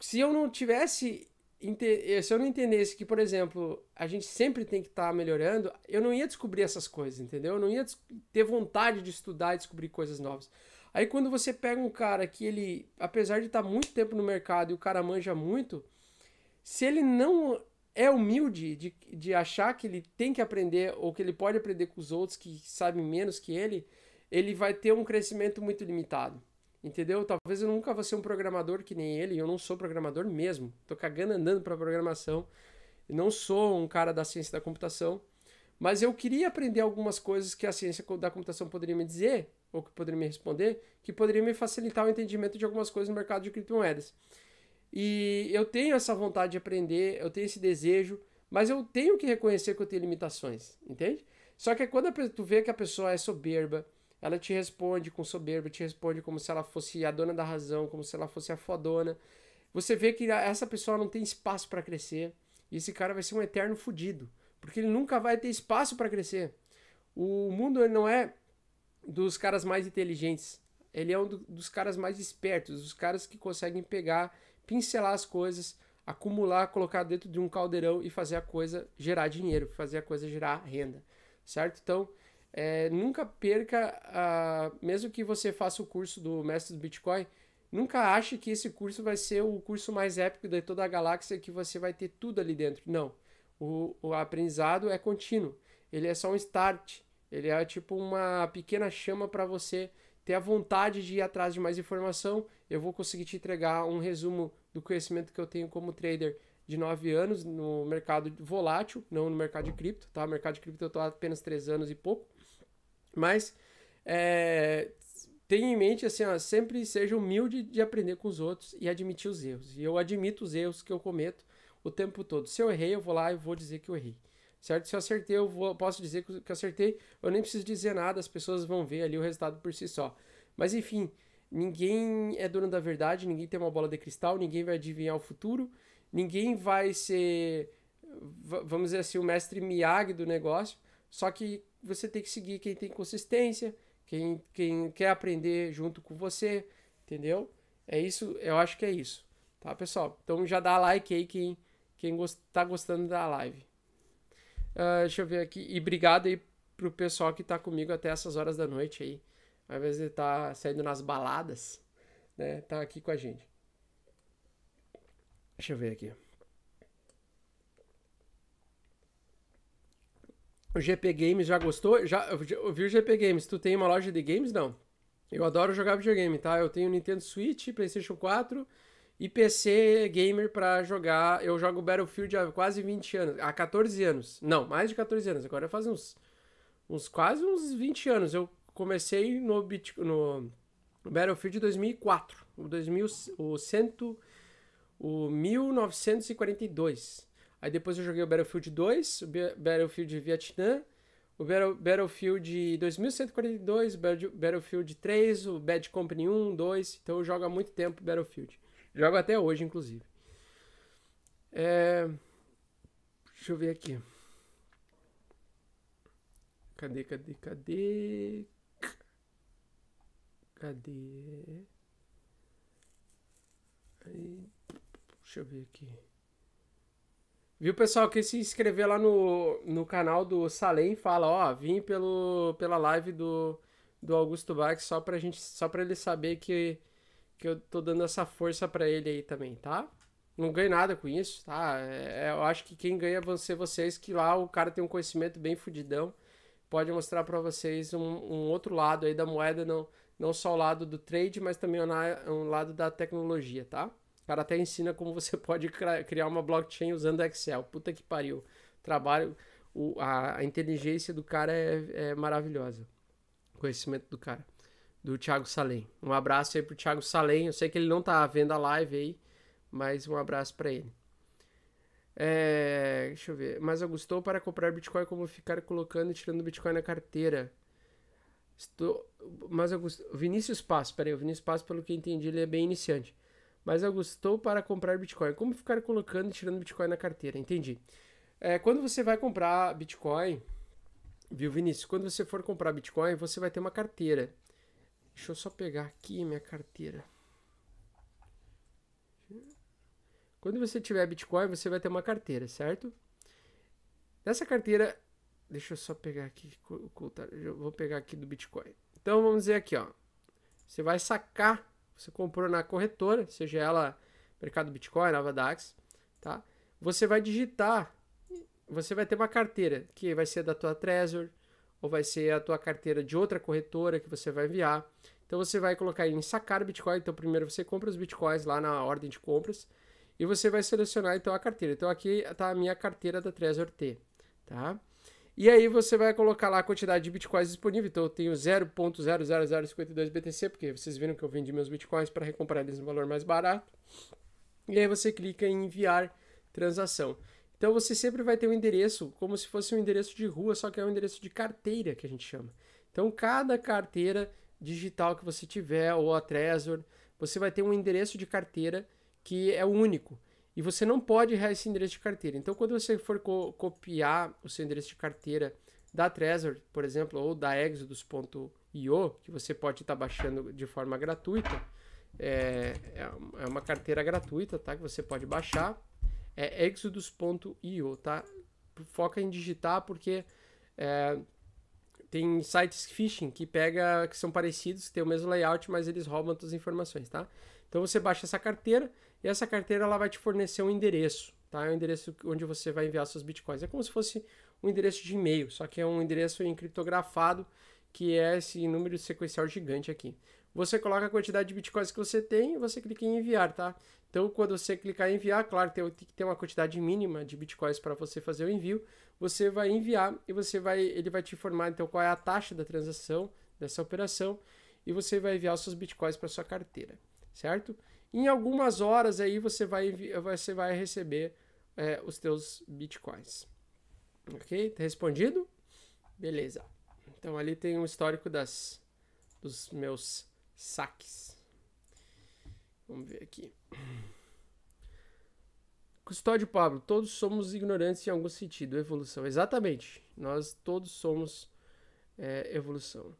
se eu não tivesse eh, se eu não entendesse que, por exemplo, a gente sempre tem que estar tá melhorando, eu não ia descobrir essas coisas, entendeu? Eu não ia ter vontade de estudar e descobrir coisas novas. Aí quando você pega um cara que ele, apesar de estar tá muito tempo no mercado e o cara manja muito, se ele não é humilde de, de achar que ele tem que aprender ou que ele pode aprender com os outros que sabem menos que ele, ele vai ter um crescimento muito limitado. Entendeu? Talvez eu nunca vou ser um programador que nem ele, eu não sou programador mesmo. Tô cagando andando para programação. Não sou um cara da ciência da computação, mas eu queria aprender algumas coisas que a ciência da computação poderia me dizer, ou que poderia me responder, que poderia me facilitar o entendimento de algumas coisas no mercado de criptomoedas. E eu tenho essa vontade de aprender, eu tenho esse desejo, mas eu tenho que reconhecer que eu tenho limitações, entende? Só que é quando tu vê que a pessoa é soberba, ela te responde com soberba, te responde como se ela fosse a dona da razão, como se ela fosse a fodona. Você vê que essa pessoa não tem espaço para crescer e esse cara vai ser um eterno fudido, porque ele nunca vai ter espaço para crescer. O mundo ele não é dos caras mais inteligentes, ele é um do, dos caras mais espertos, os caras que conseguem pegar, pincelar as coisas, acumular, colocar dentro de um caldeirão e fazer a coisa gerar dinheiro, fazer a coisa gerar renda, certo? Então, é, nunca perca, a, mesmo que você faça o curso do Mestre do Bitcoin, nunca ache que esse curso vai ser o curso mais épico de toda a galáxia, que você vai ter tudo ali dentro. Não. O, o aprendizado é contínuo. Ele é só um start. Ele é tipo uma pequena chama para você ter a vontade de ir atrás de mais informação. Eu vou conseguir te entregar um resumo do conhecimento que eu tenho como trader de 9 anos no mercado volátil, não no mercado de cripto, tá? mercado de cripto eu tô há apenas 3 anos e pouco. Mas é, tenha em mente assim, ó, sempre seja humilde de aprender com os outros e admitir os erros. E eu admito os erros que eu cometo o tempo todo. Se eu errei, eu vou lá e vou dizer que eu errei. Certo? Se eu acertei, eu vou, posso dizer que eu acertei. Eu nem preciso dizer nada, as pessoas vão ver ali o resultado por si só. Mas enfim, ninguém é dono da verdade, ninguém tem uma bola de cristal, ninguém vai adivinhar o futuro, ninguém vai ser, vamos dizer assim, o mestre Miyagi do negócio. Só que você tem que seguir quem tem consistência, quem, quem quer aprender junto com você, entendeu? É isso, eu acho que é isso, tá, pessoal? Então já dá like aí quem, quem gost, tá gostando da live. Uh, deixa eu ver aqui, e obrigado aí pro pessoal que tá comigo até essas horas da noite aí, às vezes ele estar tá saindo nas baladas, né, tá aqui com a gente. Deixa eu ver aqui. O GP Games já gostou? Já, ouviu o GP Games. Tu tem uma loja de games? Não. Eu adoro jogar videogame, tá? Eu tenho Nintendo Switch, PlayStation 4 e PC gamer para jogar. Eu jogo Battlefield há quase 20 anos, há 14 anos. Não, mais de 14 anos. Agora faz uns uns quase uns 20 anos. Eu comecei no no Battlefield 2004, o 2000, o cento o 1942. Aí depois eu joguei o Battlefield 2, o Battlefield Vietnã, o Battlefield 2142, o Battlefield 3, o Bad Company 1, 2. Então eu jogo há muito tempo Battlefield. Jogo até hoje, inclusive. É... Deixa eu ver aqui. Cadê, cadê, cadê? Cadê? Aí... Deixa eu ver aqui. Viu, pessoal, que se inscrever lá no, no canal do Salem fala, ó, vim pelo, pela live do, do Augusto Bax só pra gente, só pra ele saber que, que eu tô dando essa força pra ele aí também, tá? Não ganho nada com isso, tá? É, é, eu acho que quem ganha vão ser vocês, que lá o cara tem um conhecimento bem fudidão, pode mostrar para vocês um, um, outro lado aí da moeda, não, não só o lado do trade, mas também o um lado da tecnologia, tá? cara até ensina como você pode criar uma blockchain usando Excel. Puta que pariu. Trabalho, o, a, a inteligência do cara é, é maravilhosa. conhecimento do cara, do Thiago Salem. Um abraço aí pro Thiago Salem. Eu sei que ele não tá vendo a live aí, mas um abraço para ele. É, deixa eu ver. Mas Augusto, para comprar Bitcoin, como ficar colocando e tirando Bitcoin na carteira? Estou, mas Augusto, Vinícius Passo, peraí, o Vinícius Passo, pelo que entendi, ele é bem iniciante mas eu Augustou para comprar Bitcoin. Como ficar colocando e tirando Bitcoin na carteira? Entendi. É, quando você vai comprar Bitcoin, viu, Vinícius? Quando você for comprar Bitcoin, você vai ter uma carteira. Deixa eu só pegar aqui minha carteira. Quando você tiver Bitcoin, você vai ter uma carteira, certo? Nessa carteira, deixa eu só pegar aqui, tá, eu vou pegar aqui do Bitcoin. Então vamos ver aqui, ó. Você vai sacar você comprou na corretora, seja ela Mercado Bitcoin, Nova Dax, tá? Você vai digitar, você vai ter uma carteira que vai ser da tua Trezor ou vai ser a tua carteira de outra corretora que você vai enviar. Então você vai colocar em sacar Bitcoin, então primeiro você compra os Bitcoins lá na ordem de compras e você vai selecionar então a carteira. Então aqui está a minha carteira da Trezor T, tá? E aí você vai colocar lá a quantidade de bitcoins disponível. Então eu tenho 0.00052 BTC, porque vocês viram que eu vendi meus bitcoins para recomprar eles no valor mais barato. E aí você clica em enviar transação. Então você sempre vai ter um endereço, como se fosse um endereço de rua, só que é um endereço de carteira que a gente chama. Então cada carteira digital que você tiver ou a Trezor, você vai ter um endereço de carteira que é único. E você não pode errar esse endereço de carteira. Então, quando você for co copiar o seu endereço de carteira da Trezor, por exemplo, ou da Exodus.io, que você pode estar tá baixando de forma gratuita, é, é, é uma carteira gratuita, tá? Que você pode baixar. É exodus.io, tá? Foca em digitar porque é, tem sites phishing que pega que são parecidos, que tem o mesmo layout, mas eles roubam as informações, tá? Então você baixa essa carteira, e essa carteira ela vai te fornecer um endereço, tá? É o um endereço onde você vai enviar seus bitcoins. É como se fosse um endereço de e-mail, só que é um endereço encriptografado, que é esse número sequencial gigante aqui. Você coloca a quantidade de bitcoins que você tem e você clica em enviar, tá? Então, quando você clicar em enviar, claro, tem que ter uma quantidade mínima de bitcoins para você fazer o envio. Você vai enviar e você vai, ele vai te informar então qual é a taxa da transação dessa operação e você vai enviar os seus bitcoins para sua carteira, certo? Em algumas horas aí você vai, você vai receber é, os teus bitcoins. Ok? Tá respondido? Beleza. Então ali tem um histórico das, dos meus saques. Vamos ver aqui. Custódio Pablo, todos somos ignorantes em algum sentido, evolução. Exatamente. Nós todos somos é, evolução.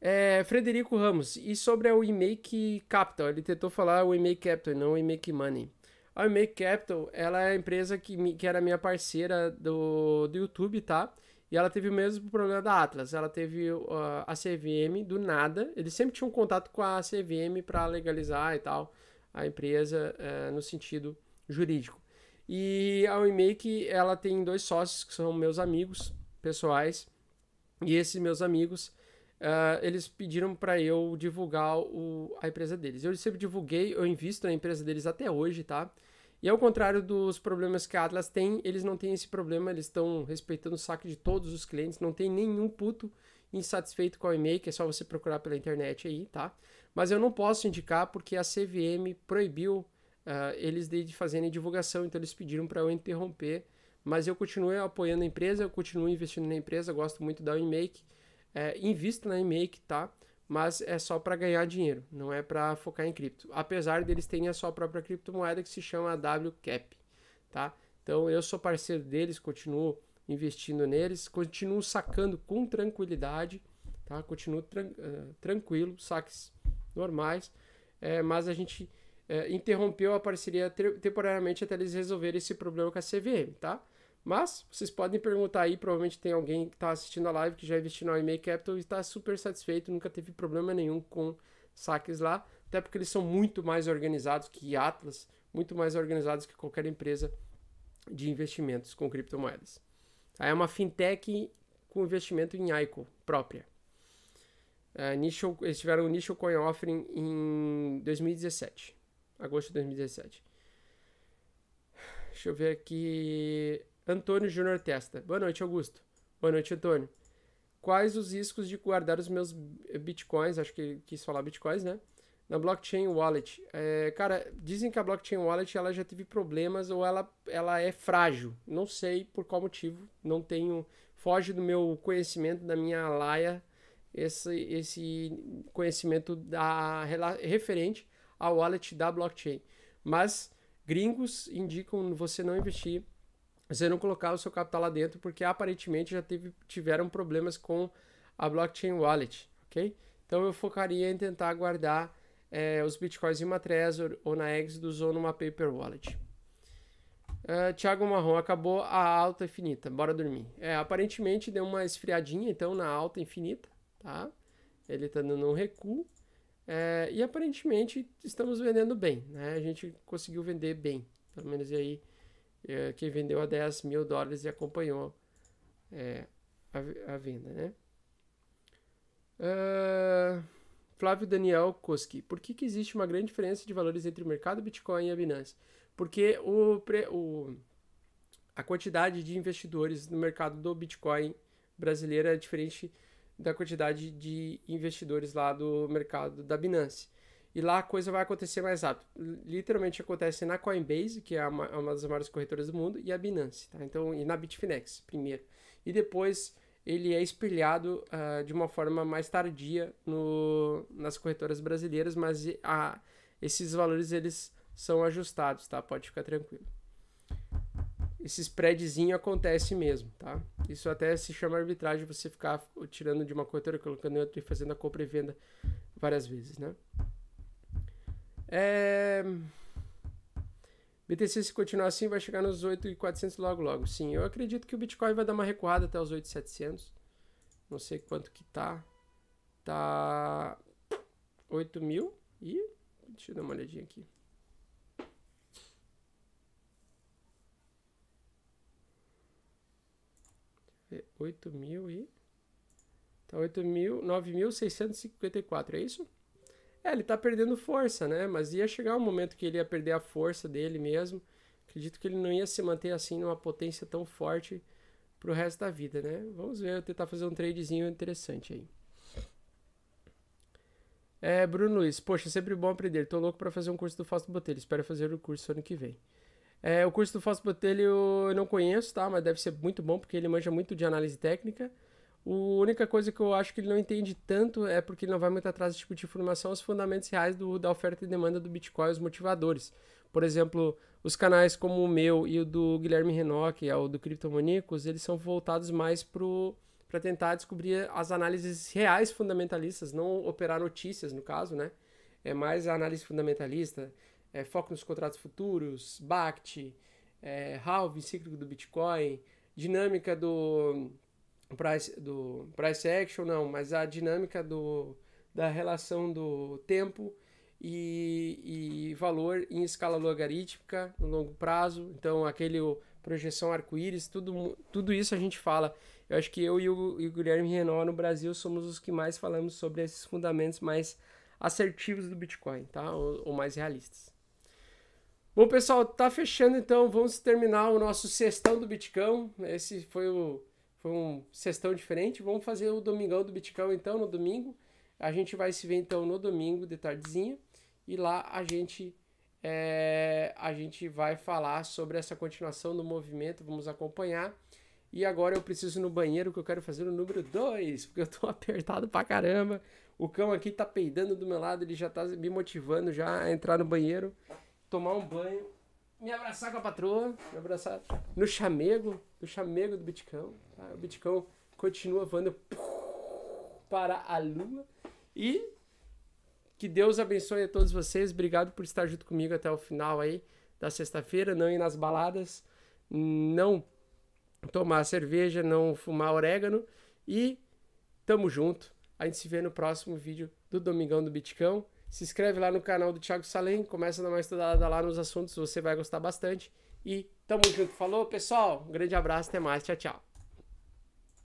É, Frederico Ramos, e sobre o e-make capital? Ele tentou falar o e-make capital e não o e-make money. A e-make capital, ela é a empresa que, me, que era minha parceira do, do YouTube, tá? E ela teve o mesmo problema da Atlas. Ela teve uh, a CVM do nada. Eles sempre tinham contato com a CVM para legalizar e tal a empresa uh, no sentido jurídico. E a é WeMake, ela tem dois sócios que são meus amigos pessoais. E esses meus amigos Uh, eles pediram para eu divulgar o, a empresa deles. Eu sempre divulguei, eu invisto na empresa deles até hoje, tá? E ao contrário dos problemas que a Atlas tem, eles não têm esse problema, eles estão respeitando o saque de todos os clientes, não tem nenhum puto insatisfeito com a e-mail, que é só você procurar pela internet aí, tá? Mas eu não posso indicar porque a CVM proibiu uh, eles de fazerem divulgação, então eles pediram para eu interromper, mas eu continuo apoiando a empresa, eu continuo investindo na empresa, gosto muito da e-mail é, invista na Make, tá? Mas é só para ganhar dinheiro, não é para focar em cripto. Apesar deles terem a sua própria criptomoeda que se chama WCAP, tá? Então eu sou parceiro deles, continuo investindo neles, continuo sacando com tranquilidade, tá? Continuo tran uh, tranquilo, saques normais, é, mas a gente é, interrompeu a parceria temporariamente até eles resolverem esse problema com a CVM, tá? Mas vocês podem perguntar aí, provavelmente tem alguém que está assistindo a live que já investiu na EMA Capital e está super satisfeito, nunca teve problema nenhum com saques lá, até porque eles são muito mais organizados que Atlas, muito mais organizados que qualquer empresa de investimentos com criptomoedas. Aí é uma fintech com investimento em ICO própria. Uh, é, initial, eles tiveram o Initial Coin Offering em 2017, agosto de 2017. Deixa eu ver aqui. Antônio Júnior Testa. Boa noite, Augusto. Boa noite, Antônio. Quais os riscos de guardar os meus bitcoins? Acho que quis falar bitcoins, né? Na blockchain wallet. É, cara, dizem que a blockchain wallet ela já teve problemas ou ela, ela é frágil. Não sei por qual motivo. Não tenho. Foge do meu conhecimento, da minha laia, esse, esse conhecimento da, referente à wallet da blockchain. Mas gringos indicam você não investir você não colocar o seu capital lá dentro, porque aparentemente já teve, tiveram problemas com a blockchain wallet, ok? Então eu focaria em tentar guardar é, os bitcoins em uma Trezor ou na Exodus ou numa Paper Wallet. Uh, eh, Tiago Marrom, acabou a alta infinita, bora dormir. É, aparentemente deu uma esfriadinha então na alta infinita, tá? Ele tá dando um recuo. É, e aparentemente estamos vendendo bem, né? A gente conseguiu vender bem, pelo menos aí é, que vendeu a 10 mil dólares e acompanhou é, a, a, venda, né? Uh, Flávio Daniel Koski, por que, que existe uma grande diferença de valores entre o mercado Bitcoin e a Binance? Porque o, o, a quantidade de investidores no mercado do Bitcoin brasileiro é diferente da quantidade de investidores lá do mercado da Binance e lá a coisa vai acontecer mais rápido. Literalmente acontece na Coinbase, que é uma, é uma das maiores corretoras do mundo, e a Binance, tá? Então, e na Bitfinex primeiro. E depois ele é espelhado uh, de uma forma mais tardia no, nas corretoras brasileiras, mas a, esses valores eles são ajustados, tá? Pode ficar tranquilo. Esse spreadzinho acontece mesmo, tá? Isso até se chama arbitragem, você ficar tirando de uma corretora, colocando em outra e fazendo a compra e venda várias vezes, né? É... BTC se continuar assim vai chegar nos 8.400 logo logo. Sim, eu acredito que o Bitcoin vai dar uma recuada até os 8.700. Não sei quanto que tá. Tá 8.000 e... Deixa eu dar uma olhadinha aqui. É 8 mil e... Tá 8.000... 9.654, é isso? É, ele tá perdendo força, né? Mas ia chegar um momento que ele ia perder a força dele mesmo. Acredito que ele não ia se manter assim numa potência tão forte pro resto da vida, né? Vamos ver, eu tentar fazer um tradezinho interessante aí. É, Bruno Luiz, poxa, sempre bom aprender. Tô louco para fazer um curso do Fausto Botelho. Espero fazer o curso ano que vem. É, o curso do Fausto Botelho eu não conheço, tá? Mas deve ser muito bom porque ele manja muito de análise técnica. A única coisa que eu acho que ele não entende tanto é porque ele não vai muito atrás desse tipo de informação, os fundamentos reais do, da oferta e demanda do Bitcoin, os motivadores. Por exemplo, os canais como o meu e o do Guilherme Renock que é o do Criptomaníacos, eles são voltados mais para tentar descobrir as análises reais fundamentalistas, não operar notícias, no caso, né? É mais a análise fundamentalista, é foco nos contratos futuros, BACT, é, halving, ciclo do Bitcoin, dinâmica do price, do price action, não, mas a dinâmica do, da relação do tempo e, e valor em escala logarítmica no longo prazo. Então, aquele o, projeção arco-íris, tudo, tudo isso a gente fala. Eu acho que eu e o, e o Guilherme Renault no Brasil somos os que mais falamos sobre esses fundamentos mais assertivos do Bitcoin, tá? Ou, ou, mais realistas. Bom, pessoal, tá fechando então. Vamos terminar o nosso sextão do Bitcoin Esse foi o foi um sextão diferente. Vamos fazer o domingão do Bitcão então no domingo. A gente vai se ver então no domingo de tardezinha e lá a gente é, a gente vai falar sobre essa continuação do movimento, vamos acompanhar. E agora eu preciso ir no banheiro que eu quero fazer o número 2, porque eu tô apertado pra caramba. O cão aqui tá peidando do meu lado, ele já tá me motivando já a entrar no banheiro, tomar um banho me abraçar com a patroa, me abraçar no chamego, no chamego do Biticão. Tá? O Biticão continua voando para a lua. E que Deus abençoe a todos vocês. Obrigado por estar junto comigo até o final aí da sexta-feira. Não ir nas baladas, não tomar cerveja, não fumar orégano. E tamo junto. A gente se vê no próximo vídeo do Domingão do Biticão. Se inscreve lá no canal do Thiago Salem, começa a dar uma estudada lá nos assuntos, você vai gostar bastante. E tamo junto. Falou, pessoal. Um grande abraço, até mais. Tchau, tchau.